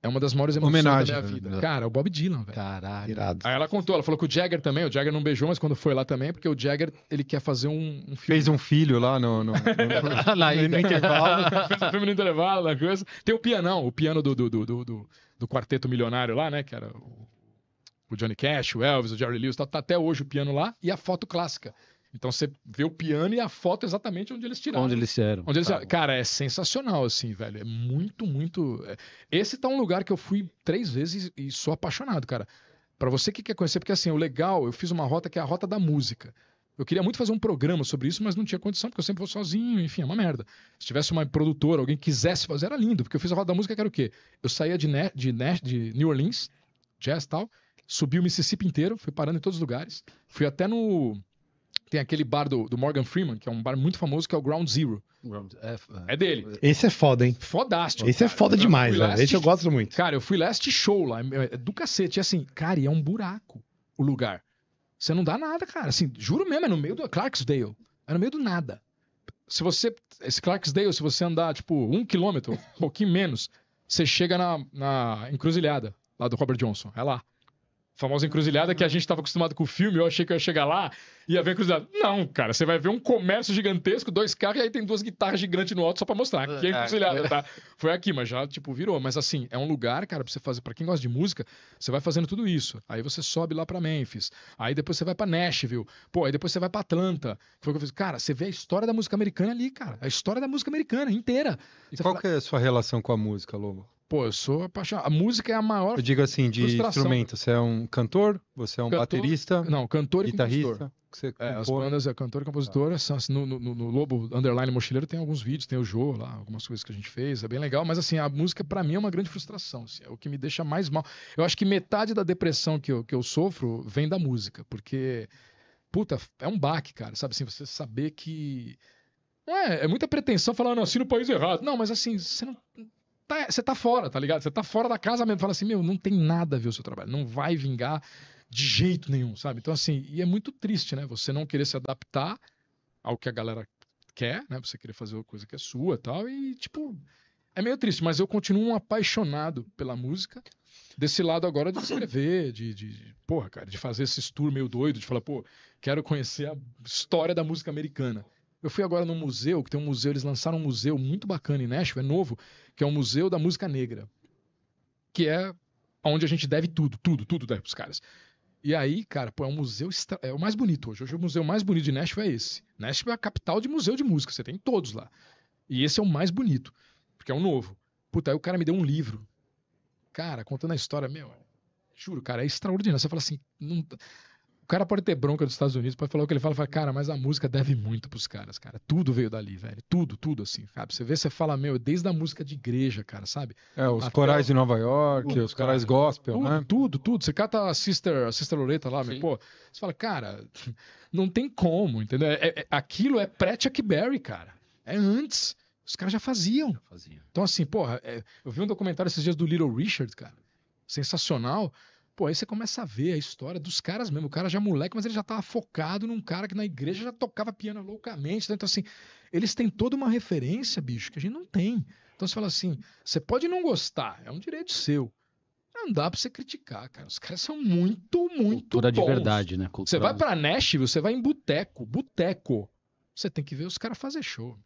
Speaker 3: é uma das maiores emoções da minha né? vida. Né? Cara, é o Bob Dylan, velho. Caralho. Irado. Aí ela contou, ela falou que o Jagger também, o Jagger não beijou, mas quando foi lá também, porque o Jagger, ele quer fazer um, um filme. Fez um filho lá no, no, no, no, <laughs> no, no intervalo. Fez um <laughs> filme no intervalo, na coisa. Tem o pianão, o piano do, do, do, do, do quarteto milionário lá, né, que era o, o Johnny Cash, o Elvis, o Jerry Lewis, tá, tá até hoje o piano lá, e a foto clássica então você vê o piano e a foto exatamente onde eles tiraram. Onde
Speaker 2: eles tiraram. Onde eles... Tá.
Speaker 3: Cara, é sensacional, assim, velho. É muito, muito. É, esse tá um lugar que eu fui três vezes e sou apaixonado, cara. Para você que quer conhecer, porque assim, o legal, eu fiz uma rota que é a rota da música. Eu queria muito fazer um programa sobre isso, mas não tinha condição, porque eu sempre vou sozinho, enfim, é uma merda. Se tivesse uma produtora, alguém quisesse fazer, era lindo, porque eu fiz a roda da música que era o quê? Eu saía de, ne de, ne de New Orleans, jazz e tal, subi o Mississippi inteiro, fui parando em todos os lugares, fui até no tem aquele bar do, do, Morgan Freeman, que é um bar muito famoso, que é o Ground Zero.
Speaker 2: Ground, é, é, é dele.
Speaker 3: Esse é foda, hein? Fodástico. Esse é cara. é foda eu demais, velho. Esse eu gosto muito. Cara, eu fui last show lá, é, é do cacete. E assim, cara, e é um buraco o lugar. Você não dá nada, cara. Assim, juro mesmo, é no meio do Clarksdale. É no meio do nada. Se você. Esse Clarksdale, se você andar, tipo, um quilômetro, <laughs> um pouquinho menos, você chega na, na encruzilhada lá do Robert Johnson. É lá famosa encruzilhada que a gente estava acostumado com o filme, eu achei que eu ia chegar lá e ia ver a encruzilhada. Não, cara, você vai ver um comércio gigantesco, dois carros e aí tem duas guitarras gigantes no alto só para mostrar é, que é, é encruzilhada, é. tá? Foi aqui, mas já, tipo, virou. Mas assim, é um lugar, cara, pra você fazer, para quem gosta de música, você vai fazendo tudo isso. Aí você sobe lá para Memphis, aí depois você vai para Nashville, pô, aí depois você vai para Atlanta, que foi o que eu fiz. Cara, você vê a história da música americana ali, cara, a história da música americana inteira. E qual fala... que é a sua relação com a música, Lobo? Pô, eu sou apaixonado. A música é a maior. Eu digo assim, de frustração. instrumento.
Speaker 4: Você é um cantor, você
Speaker 3: é um cantor, baterista. Não, cantor e guitarrista. Você é, as bandas é cantor e tá. compositora. Assim, assim, no, no, no, Lobo Underline Mochileiro tem alguns vídeos, tem o Jô lá, algumas coisas que a gente fez, é bem legal. Mas assim, a música para mim é uma grande frustração. Assim, é o que me deixa mais mal. Eu acho que metade da depressão que eu, que eu sofro vem da música, porque, puta, é um baque, cara. Sabe assim, você saber que. É, é muita pretensão falar, não, assim no país errado. Não, mas assim, você não tá, você tá fora, tá ligado? Você tá fora da casa mesmo. Fala assim, meu, não tem nada a ver o seu trabalho, não vai vingar de jeito nenhum, sabe? Então, assim, e é muito triste, né? Você não querer se adaptar ao que a galera quer, né? Você querer fazer uma coisa que é sua tal, e, tipo, é meio triste, mas eu continuo um apaixonado pela música. Desse lado agora de escrever, de, de, de porra, cara, de fazer esses tour meio doido, de falar, pô, quero conhecer a história da música americana. Eu fui agora no museu, que tem um museu, eles lançaram um museu muito bacana em Nashville, é novo, que é o Museu da Música Negra. Que é onde a gente deve tudo, tudo, tudo deve pros caras. E aí, cara, pô, é um museu extra... é o mais bonito hoje. Hoje o museu mais bonito de Nashville é esse. Nashville é a capital de museu de música, você tem todos lá. E esse é o mais bonito, porque é o novo. Puta, aí o cara me deu um livro. Cara, contando a história, meu, juro, cara, é extraordinário. Você fala assim, não cara pode ter bronca dos Estados Unidos, pode falar o que ele fala, fala, cara, mas a música deve muito pros caras, cara. Tudo veio dali, velho. Tudo, tudo, assim, sabe? Você vê, você fala, meu, desde a música de igreja, cara, sabe? É, os Até corais de Nova York, tudo, os cara, corais gospel, tudo, né? Tudo, tudo. Você cata a Sister, a Sister Loreta lá, meu, pô. Você fala, cara, não tem como, entendeu? É, é, aquilo é pré-Chuck Berry, cara. É antes. Os caras já faziam. já faziam. Então, assim, porra, é, eu vi um documentário esses dias do Little Richard, cara. Sensacional Pô, aí você começa a ver a história dos caras mesmo. O cara já moleque, mas ele já tava focado num cara que na igreja já tocava piano loucamente. Né? Então, assim, eles têm toda uma referência, bicho, que a gente não tem. Então você fala assim: você pode não gostar, é um direito seu. Não dá pra você criticar, cara. Os caras são muito, muito. Cultura bons. de verdade, né? Cultura... Você vai pra Nashville, você vai em boteco, boteco. Você tem que ver os caras fazer show.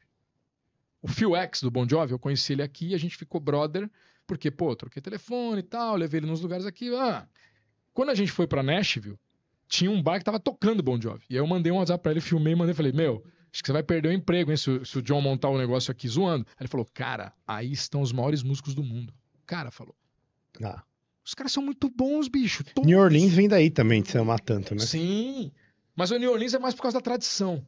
Speaker 3: O Phil X do Bon Jovi, eu conheci ele aqui, a gente ficou brother, porque, pô, troquei telefone e tal, levei ele nos lugares aqui. Ah, quando a gente foi para Nashville, tinha um bar que tava tocando Bon Jovi. E aí eu mandei um WhatsApp pra ele, filmei, mandei, falei, meu, acho que você vai perder o emprego, hein, se, se o John montar o um negócio aqui zoando. Aí ele falou, cara, aí estão os maiores
Speaker 1: músicos do mundo. O cara falou. Ah. Os caras são muito bons, bicho. Todos. New Orleans vem daí também, de se amar tanto, né? Sim. Mas o New Orleans é mais por causa da tradição.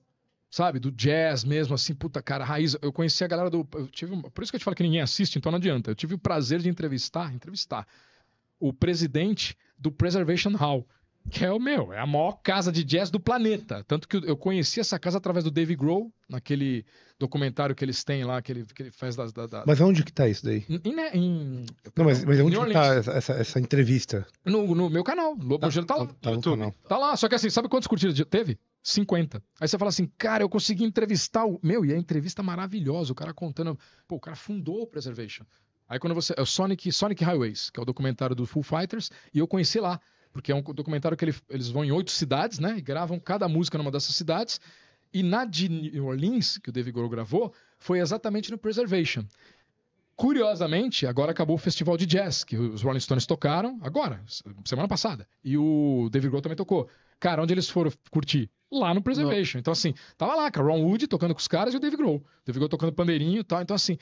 Speaker 1: Sabe,
Speaker 3: do jazz mesmo, assim, puta cara, raiz. Eu conheci a galera do. Eu tive, por isso que eu te falo que ninguém assiste, então não adianta. Eu tive o prazer de entrevistar, entrevistar o presidente do Preservation Hall, que é o meu, é a maior casa de jazz do planeta. Tanto que eu conheci essa casa através do Dave Grohl, naquele documentário que eles têm lá, que ele, que ele faz da, da, da... Mas
Speaker 1: onde que tá isso daí? Em,
Speaker 3: em... Né, Não, mas, mas onde que tá
Speaker 1: essa, essa, entrevista?
Speaker 3: No, no meu canal, Lobo tá, tá, lá. Tá, tá no Canal. tá lá, só que assim, sabe quantos curtidas teve? 50. Aí você fala assim, cara, eu consegui entrevistar o. Meu, e a entrevista maravilhosa, o cara contando. Pô, o cara fundou o Preservation. Aí quando você. É o Sonic, Sonic Highways, que é o documentário do Full Fighters, e eu conheci lá, porque é um documentário que ele, eles vão em oito cidades, né? E gravam cada música numa dessas cidades. E na de New Orleans, que o David Grohl gravou, foi exatamente no Preservation. Curiosamente, agora acabou o festival de jazz, que os Rolling Stones tocaram, agora, semana passada. E o David Grohl também tocou. Cara, onde eles foram curtir? Lá no Preservation. Não. Então, assim, tava lá, cara, Ron Wood tocando com os caras e o David Grohl. O David Grohl tocando pandeirinho e tal. Então, assim,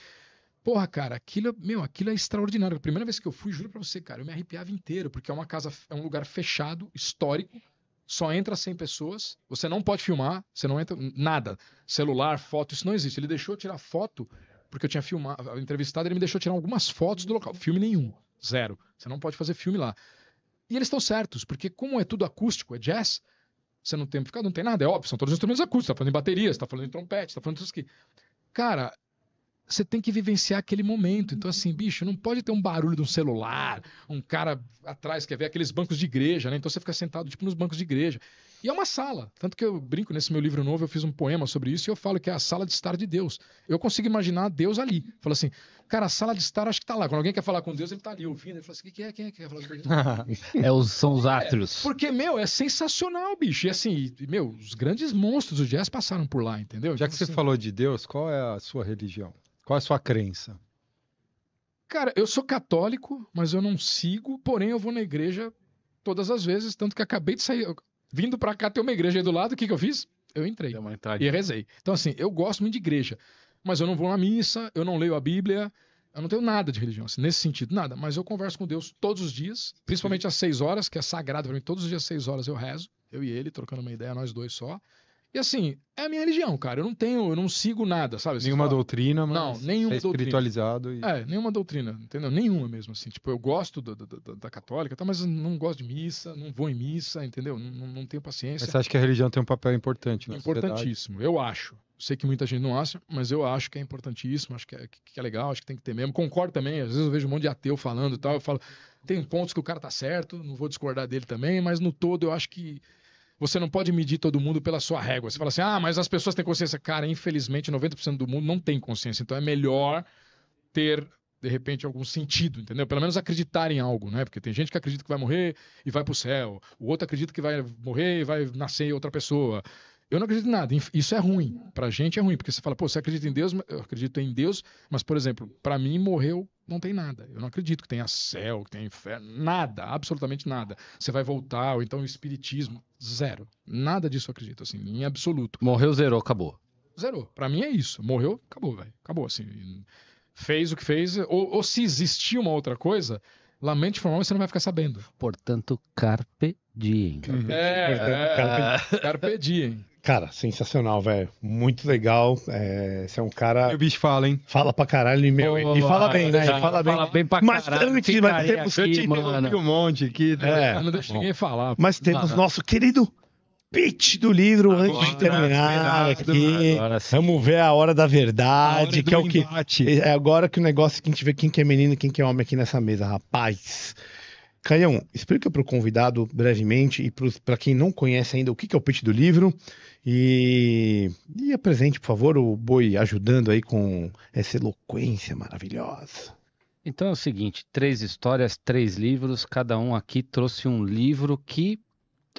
Speaker 3: Porra, cara, aquilo, meu, aquilo é extraordinário. A primeira vez que eu fui, juro pra você, cara, eu me arrepiava inteiro, porque é uma casa, é um lugar fechado, histórico, só entra 100 pessoas, você não pode filmar, você não entra, nada. Celular, foto, isso não existe. Ele deixou eu tirar foto, porque eu tinha filmado, entrevistado, ele me deixou tirar algumas fotos do local. Filme nenhum, zero. Você não pode fazer filme lá. E eles estão certos, porque como é tudo acústico, é jazz, você não tem amplificado, não tem nada, é óbvio, são todos os instrumentos acústicos, tá falando em baterias, tá falando em trompete, tá falando tudo isso aqui. Cara, você tem que vivenciar aquele momento. Então, assim, bicho, não pode ter um barulho de um celular, um cara atrás quer ver aqueles bancos de igreja, né? Então você fica sentado, tipo, nos bancos de igreja. E é uma sala. Tanto que eu brinco nesse meu livro novo, eu fiz um poema sobre isso e eu falo que é a sala de estar de Deus. Eu consigo imaginar Deus ali. falo assim, cara, a sala de estar acho que tá lá. Quando alguém quer falar com Deus, ele tá ali ouvindo. Ele fala assim, o que é? Quem é que quer falar com Deus? <laughs>
Speaker 2: é os, são os átrios.
Speaker 3: É, porque, meu, é sensacional, bicho. E assim, meu, os grandes monstros do jazz passaram por lá,
Speaker 4: entendeu? Já então, que você assim, falou de Deus, qual é a sua religião? Qual é a sua crença?
Speaker 3: Cara, eu sou católico, mas eu não sigo, porém eu vou na igreja todas as vezes, tanto que acabei de sair. Vindo para cá, tem uma igreja aí do lado, o que, que eu fiz? Eu entrei e rezei. Então, assim, eu gosto muito de igreja, mas eu não vou na missa, eu não leio a Bíblia, eu não tenho nada de religião, assim, nesse sentido, nada. Mas eu converso com Deus todos os dias, principalmente às seis horas, que é sagrado para mim. Todos os dias, às seis horas, eu rezo. Eu e ele, trocando uma ideia, nós dois só. E assim, é a minha religião, cara. Eu não tenho, eu não sigo nada, sabe? Assim, nenhuma fala... doutrina, mas não, nenhuma é espiritualizado. E... É, nenhuma doutrina, entendeu? Nenhuma mesmo, assim. Tipo, eu gosto da, da, da católica, tá, mas não gosto de missa, não vou em missa, entendeu? Não, não tenho paciência. Mas você acha que a
Speaker 4: religião tem um papel importante na Importantíssimo,
Speaker 3: sociedade? eu acho. Sei que muita gente não acha, mas eu acho que é importantíssimo, acho que é, que é legal, acho que tem que ter mesmo. Concordo também, às vezes eu vejo um monte de ateu falando e tal, eu falo, tem pontos que o cara tá certo, não vou discordar dele também, mas no todo eu acho que você não pode medir todo mundo pela sua régua. Você fala assim, ah, mas as pessoas têm consciência. Cara, infelizmente, 90% do mundo não tem consciência. Então é melhor ter de repente algum sentido, entendeu? Pelo menos acreditar em algo, né? Porque tem gente que acredita que vai morrer e vai para o céu, o outro acredita que vai morrer e vai nascer outra pessoa. Eu não acredito em nada. Isso é ruim. Pra gente é ruim, porque você fala, pô, você acredita em Deus, eu acredito em Deus, mas, por exemplo, para mim morreu, não tem nada. Eu não acredito que tenha céu, que tenha inferno, nada, absolutamente nada. Você vai voltar, ou então o espiritismo, zero. Nada disso eu acredito, assim, em absoluto.
Speaker 2: Morreu, zerou, acabou.
Speaker 3: Zerou. Para mim é isso. Morreu, acabou, velho. Acabou, assim. Fez o que fez, ou, ou se existir uma outra coisa, Lamente informal, você não vai ficar sabendo. Portanto, carpe
Speaker 1: diem. é, é, carpe diem. É. Cara, sensacional, velho. Muito legal. É, você é um cara. E o bicho fala, hein? Fala pra caralho, meu. Pô, e fala bem, né? Fala, fala bem. Fala bem
Speaker 2: pra caralho. Mas antes, mas temos. Aqui, mano. eu te mano. um
Speaker 1: monte aqui. Né? É, não deixa ninguém falar. Mas temos não, nosso querido pitch do livro agora, antes de terminar é aqui. Vamos ver a hora da verdade, hora que é o que embate. é agora que o negócio que a gente vê quem que é menino, quem que é homem aqui nessa mesa, rapaz. Caião, explica para o convidado brevemente e para quem não conhece ainda o que, que é o pitch do livro e, e apresente, é por favor, o Boi ajudando aí com essa eloquência maravilhosa.
Speaker 2: Então é o seguinte: três histórias, três livros. Cada um aqui trouxe um livro que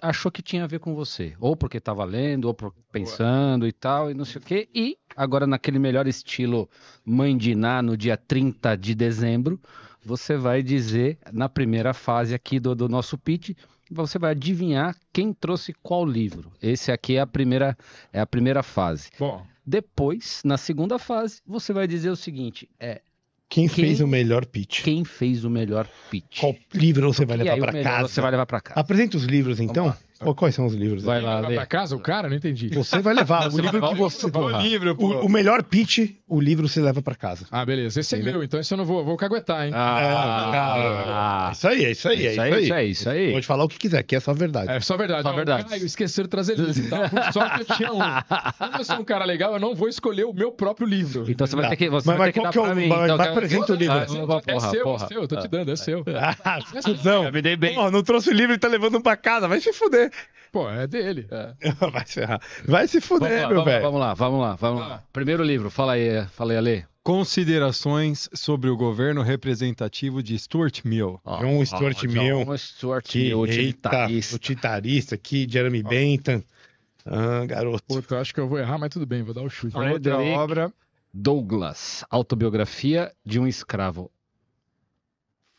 Speaker 2: achou que tinha a ver com você. Ou porque estava lendo, ou pensando Ué. e tal, e não sei o quê. E agora, naquele melhor estilo Mandiná, no dia 30 de dezembro, você vai dizer, na primeira fase aqui do, do nosso pitch, você vai adivinhar quem trouxe qual livro. Esse aqui é a primeira, é a primeira fase. Bom. Depois, na segunda fase, você vai dizer o seguinte: é quem, quem fez o melhor pitch? Quem fez o melhor pitch? Qual livro você vai levar para casa? Você vai levar para casa. Apresenta os
Speaker 1: livros então. Pô, quais são os livros? Vai lá, levar pra casa o cara? Não entendi. Você vai levar o livro que você... O, livro, o, o melhor pitch, o livro você leva pra casa.
Speaker 3: Ah, beleza. Esse é meu, então esse eu não vou, vou caguetar,
Speaker 1: hein? Ah, ah, isso aí, é isso aí, isso aí. Isso aí, isso aí. Pode falar o que quiser, que é só verdade. É só verdade. Só não, verdade.
Speaker 3: eu esqueci de trazer livro. Tá? Por <laughs> eu tinha um. Como eu sou um cara legal, eu não vou escolher o meu próprio livro. Então você vai tá. ter que, você mas, vai ter que dar que é pra mim. Mas, então, que apresenta o livro. É seu, é seu, eu tô te
Speaker 1: dando, é ah. seu. Ah, <laughs> cuzão. Me dei bem. Não trouxe o livro e tá levando pra casa, vai se fuder. Pô, é dele. É. <laughs> Vai se ferrar. Vai se fuder, vamos lá, meu velho. Vamos lá, vamos
Speaker 2: lá, vamos lá. Ah. Primeiro livro, fala aí, fala aí, Ale.
Speaker 4: Considerações sobre o governo
Speaker 1: representativo de Stuart Mill. Ah, John Stuart Mill. John Stuart que Mill, utilitarista. Utilitarista aqui, Jeremy Bentham. Ah, garoto. Puta, eu acho que eu vou errar, mas tudo bem, vou dar o um chute. Frederick a
Speaker 2: obra... Douglas. Autobiografia de um Escravo.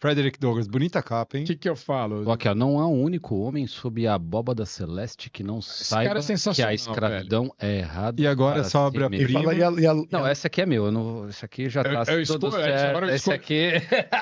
Speaker 2: Frederick Douglass, bonita capa, hein? O que, que eu falo? Aqui, ó, não há um único homem sob a abóbada celeste que não Esse saiba é que a escravidão velho. é errada. E agora só abre a prima. Fala, e a, e a, não, essa aqui é meu. Não, essa aqui já tá eu, é, eu escolho, certo. Eu escolho, aqui...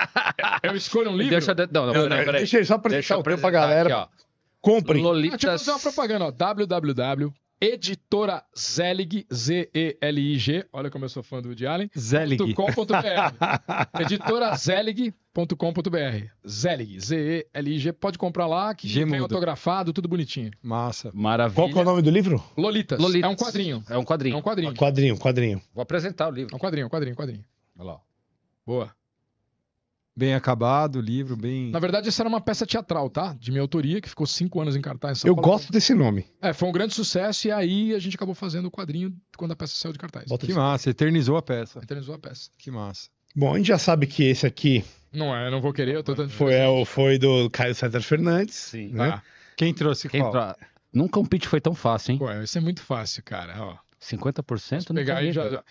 Speaker 2: <laughs> eu escolho um livro? Deixa, de... não, não, não, peraí. Deixa só pra deixa deixar o tempo pra galera. Aqui, ó.
Speaker 3: Comprem. Lolitas... Ah, deixa eu fazer uma propaganda, ó. www editora Zelig, Z-E-L-I-G, olha como eu sou fã do Woody Allen, Zelig.com.br. <laughs> editora Zelig.com.br. Zelig, Z-E-L-I-G, pode comprar lá, que vem autografado, tudo bonitinho.
Speaker 1: Massa. Maravilha. Qual que é o nome do livro? Lolitas. Lolitas. É um quadrinho. É um quadrinho. É um quadrinho. um ah, quadrinho, quadrinho.
Speaker 3: Vou apresentar o livro. É um quadrinho, quadrinho, quadrinho.
Speaker 1: Olha lá. Boa.
Speaker 3: Bem acabado, livro bem. Na verdade, essa era uma peça teatral, tá? De minha autoria, que ficou cinco anos em cartaz. Em São Eu Paulo.
Speaker 1: gosto desse nome.
Speaker 3: É, foi um grande sucesso e aí a gente acabou fazendo o quadrinho quando a peça saiu de
Speaker 1: cartaz. Bota que massa,
Speaker 4: eternizou a peça.
Speaker 1: Eternizou a peça. Que massa. Bom, a gente já sabe que esse aqui. Não é, não vou querer, eu tô tentando. Foi, é, o, foi do Caio César Fernandes. Sim. Né? Ah. Quem trouxe Quem qual? Tra... Nunca um pitch foi tão fácil, hein? Ué, isso é muito fácil, cara. Ó. 50%
Speaker 2: não pegar aí já, já.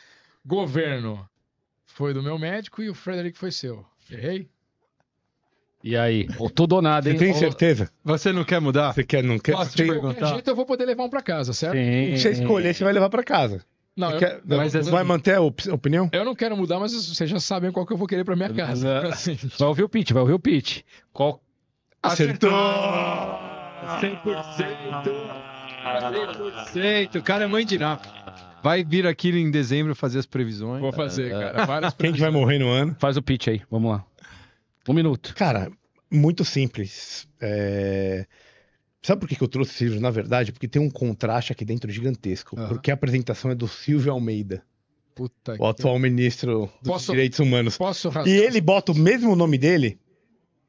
Speaker 3: Governo foi do meu médico e o Frederico foi seu. Errei?
Speaker 2: E aí? Ou tudo ou nada, hein? Você tem certeza? Você não quer mudar?
Speaker 1: Você quer, não quer? Posso te tem... perguntar? jeito
Speaker 3: eu vou poder levar um pra casa, certo? Sim. Se você escolher, você
Speaker 1: vai levar pra casa. Não, eu, quer, mas vai manter a op opinião?
Speaker 3: Eu não quero mudar, mas vocês já sabem qual que eu vou querer pra minha casa.
Speaker 1: É- <laughs> assim, vai ouvir o pitch, vai ouvir o pitch. Qual... Acertou! 100%!
Speaker 4: 100%! O cara é mãe de nada. Vai
Speaker 1: vir aqui em dezembro fazer as previsões. Vou fazer, é, é. cara. Várias <laughs> Quem que vai morrer no ano? Faz o pitch aí, vamos lá. Um minuto. Cara, muito simples. É... Sabe por que eu trouxe o Silvio, na verdade? Porque tem um contraste aqui dentro gigantesco. Uhum. Porque a apresentação é do Silvio Almeida. Puta o atual ministro dos posso, Direitos Humanos. Posso razão. E ele bota o mesmo nome dele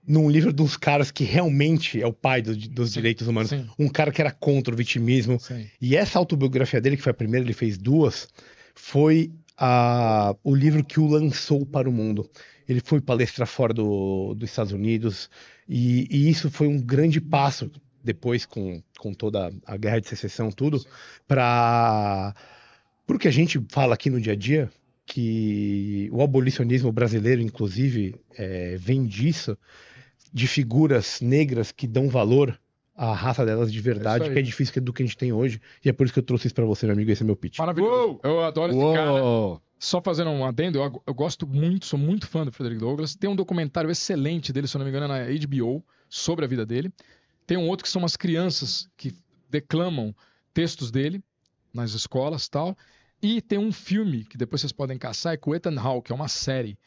Speaker 1: num livro de uns caras que realmente é o pai do, dos sim, direitos humanos. Sim. Um cara que era contra o vitimismo. Sim. E essa autobiografia dele, que foi a primeira, ele fez duas, foi a, o livro que o lançou para o mundo. Ele foi palestra fora do, dos Estados Unidos, e, e, isso foi um grande passo, depois com, com toda a guerra de secessão, tudo, para o que a gente fala aqui no dia a dia, que o abolicionismo brasileiro, inclusive, é, vem disso, de figuras negras que dão valor à raça delas de verdade, é que é difícil é do que a gente tem hoje. E é por isso que eu trouxe isso pra você, meu amigo. Esse é meu pitch. Maravilhoso. Uou!
Speaker 3: Eu adoro Uou! esse cara. Só fazendo um adendo, eu, eu, gosto muito, sou muito fã do Frederick Douglass. Tem um documentário excelente dele, se eu não me engano, é na HBO, sobre a vida dele. Tem um outro que são umas crianças que declamam textos dele nas escolas tal. E tem um filme que depois vocês podem caçar, é com Ethan Hawke, é uma série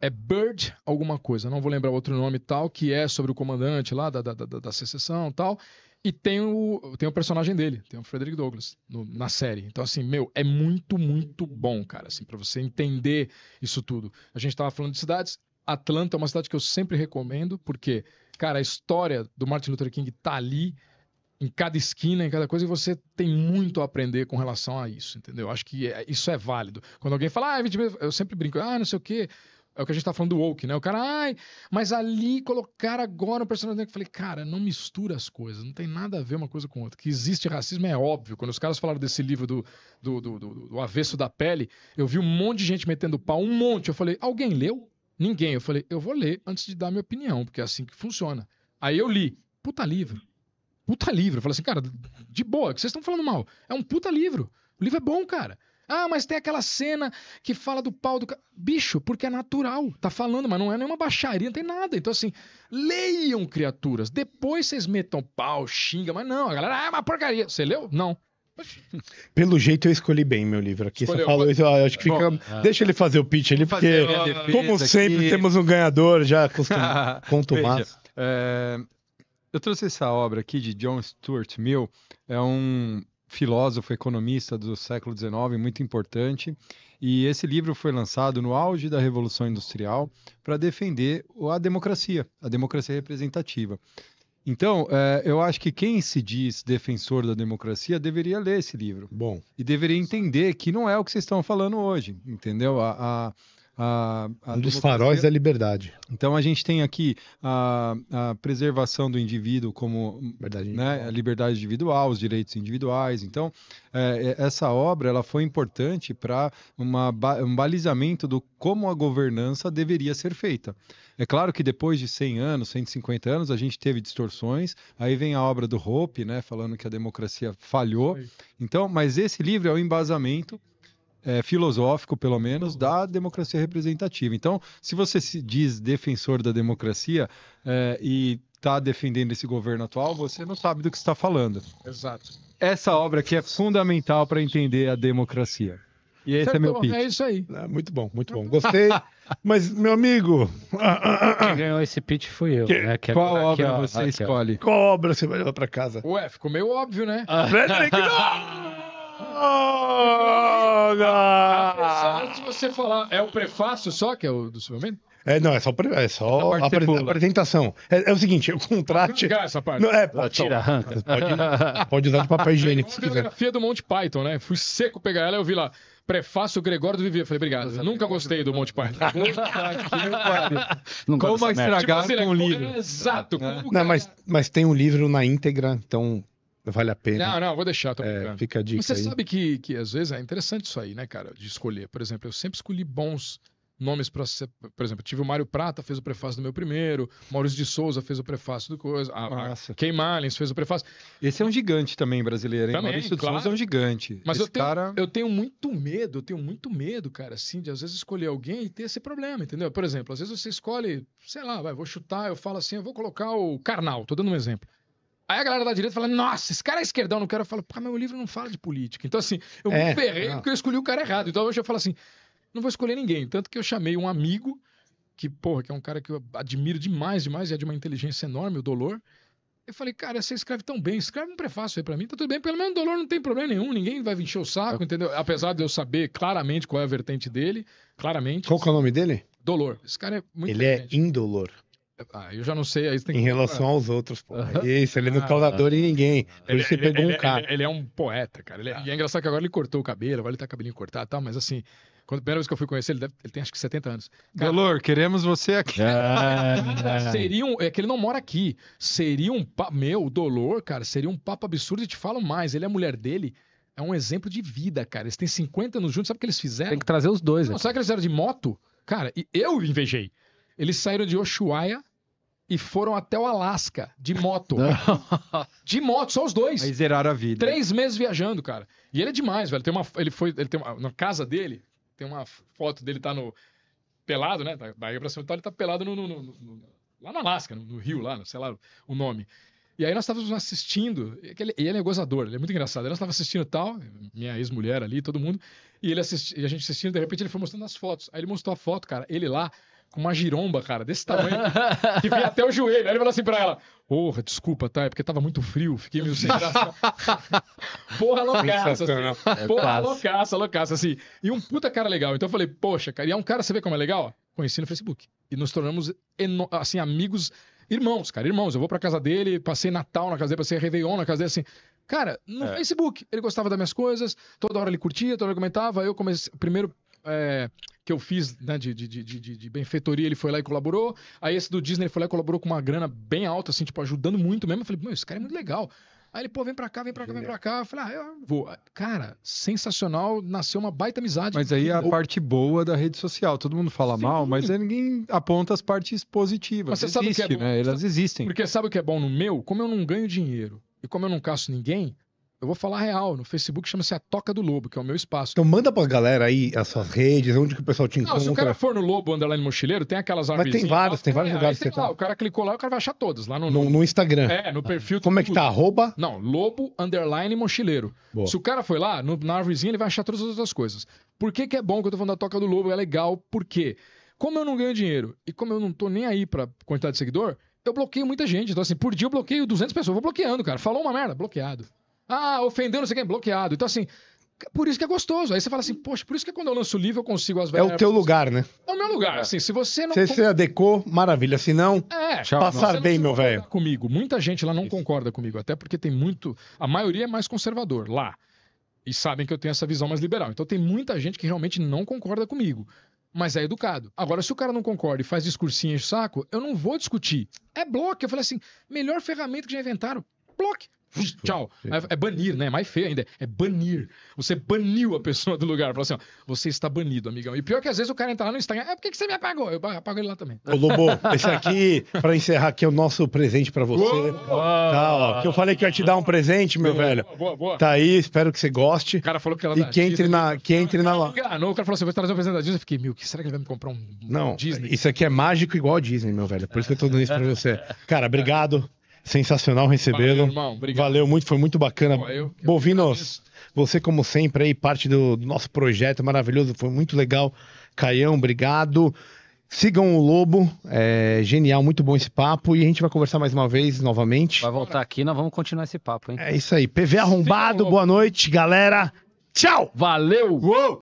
Speaker 3: é Bird alguma coisa, não vou lembrar outro nome tal, que é sobre o comandante lá da, da, da, da secessão tal. E tem o, tem o personagem dele, tem o Frederick Douglass no, na série. Então, assim, meu, é muito, muito bom, cara, assim, para você entender isso tudo. A gente tava falando de cidades. Atlanta é uma cidade que eu sempre recomendo, porque, cara, a história do Martin Luther King tá ali, em cada esquina, em cada coisa, e você tem muito a aprender com relação a isso, entendeu? Acho que é, isso é válido. Quando alguém fala, ah, é eu sempre brinco, ah, não sei o quê é o que a gente tá falando do woke, né? O cara, ai, mas ali colocar agora um personagem. Eu falei, cara, não mistura as coisas, não tem nada a ver uma coisa com outra. Que existe racismo é óbvio. Quando os caras falaram desse livro do, do, do, do, do avesso da pele, eu vi um monte de gente metendo pau, um monte. Eu falei, alguém leu? Ninguém. Eu falei, eu vou ler antes de dar minha opinião, porque é assim que funciona. Aí eu li, puta livro. Puta livro. Eu falei assim, cara, de boa, que vocês estão falando mal. É um puta livro. O livro é bom, cara. Ah, mas tem aquela cena que fala do pau do. Bicho, porque é natural. Tá falando, mas não é nenhuma baixaria, não tem nada. Então, assim, leiam criaturas. Depois vocês metam pau, xinga, mas não, a galera, ah, é uma porcaria. Você leu? Não.
Speaker 1: <laughs> Pelo jeito eu escolhi bem meu livro aqui. Escolheu, falou, eu acho que fica. Bom, <laughs> deixa ele fazer o pitch ali, porque, como sempre, aqui. temos um ganhador já <laughs> contumado.
Speaker 4: é, eu trouxe essa obra aqui de John Stuart Mill. É um filósofo economista do século XIX, muito importante. E esse livro foi lançado no auge da Revolução Industrial para defender a democracia, a democracia representativa. Então, é, eu acho que quem se diz defensor da democracia deveria ler esse
Speaker 1: livro. Bom.
Speaker 4: E deveria entender que não é o que vocês estão falando hoje, entendeu? A, a, a, a um dos faróis da
Speaker 1: liberdade.
Speaker 4: Então a gente tem aqui a, a preservação do indivíduo como liberdade né, a liberdade individual, os direitos individuais. Então é, é essa obra ela foi importante para um balizamento do como a governança deveria ser feita. É claro que depois de 100 anos, 150 anos, a gente teve distorções. Aí vem a obra do Hope, né, falando que a democracia falhou. Então, mas esse livro é o embasamento é, filosófico, pelo menos, da democracia representativa. Então, se você se diz defensor da democracia é, e está defendendo esse governo atual, você não sabe do que está falando. Exato. Essa obra aqui é fundamental para entender a democracia.
Speaker 1: E esse certo, é meu pitch. É isso aí. Ah, muito bom, muito bom. Gostei. <laughs> Mas, meu amigo. Ah, ah, Quem ganhou esse pitch fui eu. Que... Né? Que é Qual é... obra aqui, você aqui, escolhe? Qual obra você vai levar para casa? Ué, ficou meio óbvio,
Speaker 3: né? Frederick, Oh,
Speaker 1: Apesar se você falar, é o prefácio só que é o do Superman? É, não, é só, é só a apre apresentação. É, é, o seguinte, o contrato. essa parte. Não, é, pode, Tira, Pode, pode usar de papel higiênico se quiser. biografia
Speaker 3: do Monty Python, né? Fui seco pegar ela, e eu vi lá. Prefácio Gregório do Vivier. Falei, obrigado. Eu nunca gostei do Monty Python. <laughs>
Speaker 1: como estragar tipo assim, é um livro. Exato. Não, mas, mas tem um livro na íntegra, então vale a pena. Não, não, vou deixar, tô é, Fica a dica Você aí. sabe
Speaker 3: que, que às vezes é interessante isso aí, né, cara, de escolher. Por exemplo, eu sempre escolhi bons nomes para por exemplo, tive o Mário Prata fez o prefácio do meu primeiro, Maurício de Souza fez o prefácio do coisa, a, a Ken fez o prefácio. Esse é um gigante também brasileiro, hein? Também, Maurício claro. de Souza é um
Speaker 4: gigante. Mas Esse eu
Speaker 3: tenho, cara... eu tenho muito medo, eu tenho muito medo, cara, assim, de às vezes escolher alguém e ter esse problema, entendeu? Por exemplo, às vezes você escolhe, sei lá, vai, vou chutar, eu falo assim, eu vou colocar o Karnal, tô dando um exemplo. Aí a galera da direita fala, nossa, esse cara é esquerdão, não quero. Eu falo, meu livro não fala de política. Então, assim, eu é, me ferrei não. porque eu escolhi o cara errado. Então hoje eu falo assim, não vou escolher ninguém. Tanto que eu chamei um amigo, que, porra, que é um cara que eu admiro demais, demais, e é de uma inteligência enorme, o Dolor. Eu falei, cara, você escreve tão bem, escreve um prefácio aí pra mim, tá tudo bem, pelo menos Dolor não tem problema nenhum, ninguém vai encher o saco, entendeu? Apesar de eu saber claramente qual é a vertente dele, claramente. Qual que é o nome dele? Dolor. Esse cara é muito. Ele é indolor. Ah, eu já não sei. Aí tem em que... relação aos outros, pô. Ah, é isso, ele não ah, causa dor em ninguém. Por ele, isso ele, pegou ele, um cara. Ele, ele, é um poeta, cara. É... Ah. E é engraçado que agora ele cortou o cabelo, agora ele tá cabelinho cortado e tal, mas assim, quando a primeira vez que eu fui conhecer, ele, deve, ele tem acho que 70 anos.
Speaker 4: Dolor, queremos você aqui. <laughs> Ah.
Speaker 1: seria
Speaker 3: um, é que ele não mora aqui. Seria um papo. Meu, o Dolor, cara, seria um papo absurdo e te falo mais. Ele é a mulher dele é um exemplo de vida, cara. Eles têm 50 anos juntos, sabe o que eles fizeram? Tem que trazer os dois. Não, né? sabe o que eles fizeram de moto? Cara, eu invejei. Eles saíram de Oshuaia e foram até o Alasca de moto. Não. <laughs> De moto, só os dois. Aí zeraram a vida. Três meses viajando, cara. E ele é demais, velho. Tem uma, ele foi, ele tem uma, na casa dele, tem uma foto dele tá no pelado, né? Daí Bahia pra cima, ele tá pelado no, no, no, no lá no Alasca, no, Rio, lá, sei lá o nome. E aí nós estávamos assistindo, e ele, ele é gozador, ele é muito engraçado. nós estávamos assistindo tal, minha ex-mulher ali, todo mundo, e ele assisti, e a gente assistindo, de repente ele foi mostrando as fotos. Aí ele mostrou a foto, cara, ele lá com uma giromba, cara, desse tamanho, que vinha até o joelho. Aí ele falou assim pra ela: Porra, desculpa, tá? É porque tava muito frio, fiquei meio sem graça. <laughs> Porra, loucaça. Assim. É Porra, loucaça, loucaça, assim. E um puta cara legal. Então eu falei, poxa, cara, e é um cara, você vê como é legal? Conheci no Facebook. E nos tornamos, assim, amigos, irmãos, cara, irmãos. Eu vou pra casa dele, passei Natal na casa dele, passei Réveillon na casa dele, assim. Cara, no é. Facebook, ele gostava das minhas coisas, toda hora ele curtia, toda hora ele comentava, eu comecei, primeiro é, que eu fiz né, de, de, de, de, benfeitoria, ele foi lá e colaborou. Aí esse do Disney foi lá e colaborou com uma grana bem alta, assim, tipo, ajudando muito mesmo. Eu falei, meu, esse cara é muito legal. Aí ele, pô, vem pra cá, vem pra cá, vem pra cá. Eu falei, ah, eu vou. Cara, sensacional, nasceu uma baita
Speaker 4: amizade. Mas aí é a parte boa da rede social. Todo mundo fala Sim. mal, mas ninguém aponta as partes
Speaker 3: positivas. Mas você Existe, sabe o que é bom? Né? Elas existem. Porque sabe o que é bom no meu? Como eu não ganho dinheiro e como eu não caço ninguém, eu vou falar real. No Facebook chama-se A Toca do Lobo, que é o meu espaço. Então manda pra
Speaker 1: galera aí as suas redes, onde que o pessoal te encontra. Não, se o cara for no Lobo Underline Mochileiro, tem aquelas armas. Mas tem
Speaker 3: vários, tem vários lugares. Tem tá. lá, O cara clicou lá, o cara vai achar todas.
Speaker 1: Lá no, no, no Instagram. É, no ah. perfil. Como é que tá? Arroba?
Speaker 3: Não, Lobo Underline Mochileiro. Boa. Se o cara foi lá, no, na árvorezinha, ele vai achar todas as outras coisas. Por que, que é bom que eu tô falando da Toca do Lobo? É legal, por quê? Como eu não ganho dinheiro e como eu não tô nem aí pra quantidade de seguidor, eu bloqueio muita gente. Então, assim, por dia eu bloqueio 200 pessoas. Eu vou bloqueando, cara. Falou uma merda, bloqueado. Ah, ofendeu, não sei quem, bloqueado. Então, assim, por isso que é gostoso. Aí você fala assim, poxa, por isso que quando eu lanço o livro eu consigo as É o teu lugar, né? É o meu lugar. É. Assim, se você não. Se você
Speaker 1: adequou, maravilha. Se não, é, passar não bem, meu velho. Comigo. Muita gente lá não isso. concorda comigo, até porque tem
Speaker 3: muito. A maioria é mais conservador lá. E sabem que eu tenho essa visão mais liberal. Então tem muita gente que realmente não concorda comigo. Mas é educado. Agora, se o cara não concorda e faz discursinho de saco, eu não vou discutir. É bloco. Eu falei assim: melhor ferramenta que já inventaram. Bloque tchau. É, é, banir, né? É mais feio ainda. É banir. Você baniu a pessoa do lugar. Fala assim, ó, você está banido, amigão. E pior que às vezes o cara entra lá no Instagram. É, por que, você me apagou? Eu apago ele lá também. Ô, Lobo, esse
Speaker 1: aqui, para encerrar aqui, é o nosso presente para você. Uou! Tá, ó, que eu falei que ia te dar um presente, meu boa, velho. Boa, boa. Tá aí, espero que você goste. O cara falou que ela E quem entre na... Né? Que entre na... O
Speaker 3: cara falou assim, vou trazer um presente da Disney. Eu fiquei, meu, que será que ele vai me comprar um,
Speaker 1: Não, Disney? isso aqui é mágico igual a Disney, meu velho. Por isso que eu tô dando isso pra você. Cara, obrigado. Sensacional recebê-lo. Valeu, Valeu, muito, foi muito bacana. Bovinos, você, como sempre, aí, parte do, do nosso projeto maravilhoso, foi muito legal. Caião, obrigado. Sigam o Lobo, é genial, muito bom esse papo. E a gente vai conversar mais uma vez, novamente. Vai voltar aqui, nós vamos continuar esse papo, hein? É isso aí. PV arrombado, boa noite, galera. Tchau! Valeu! Uou!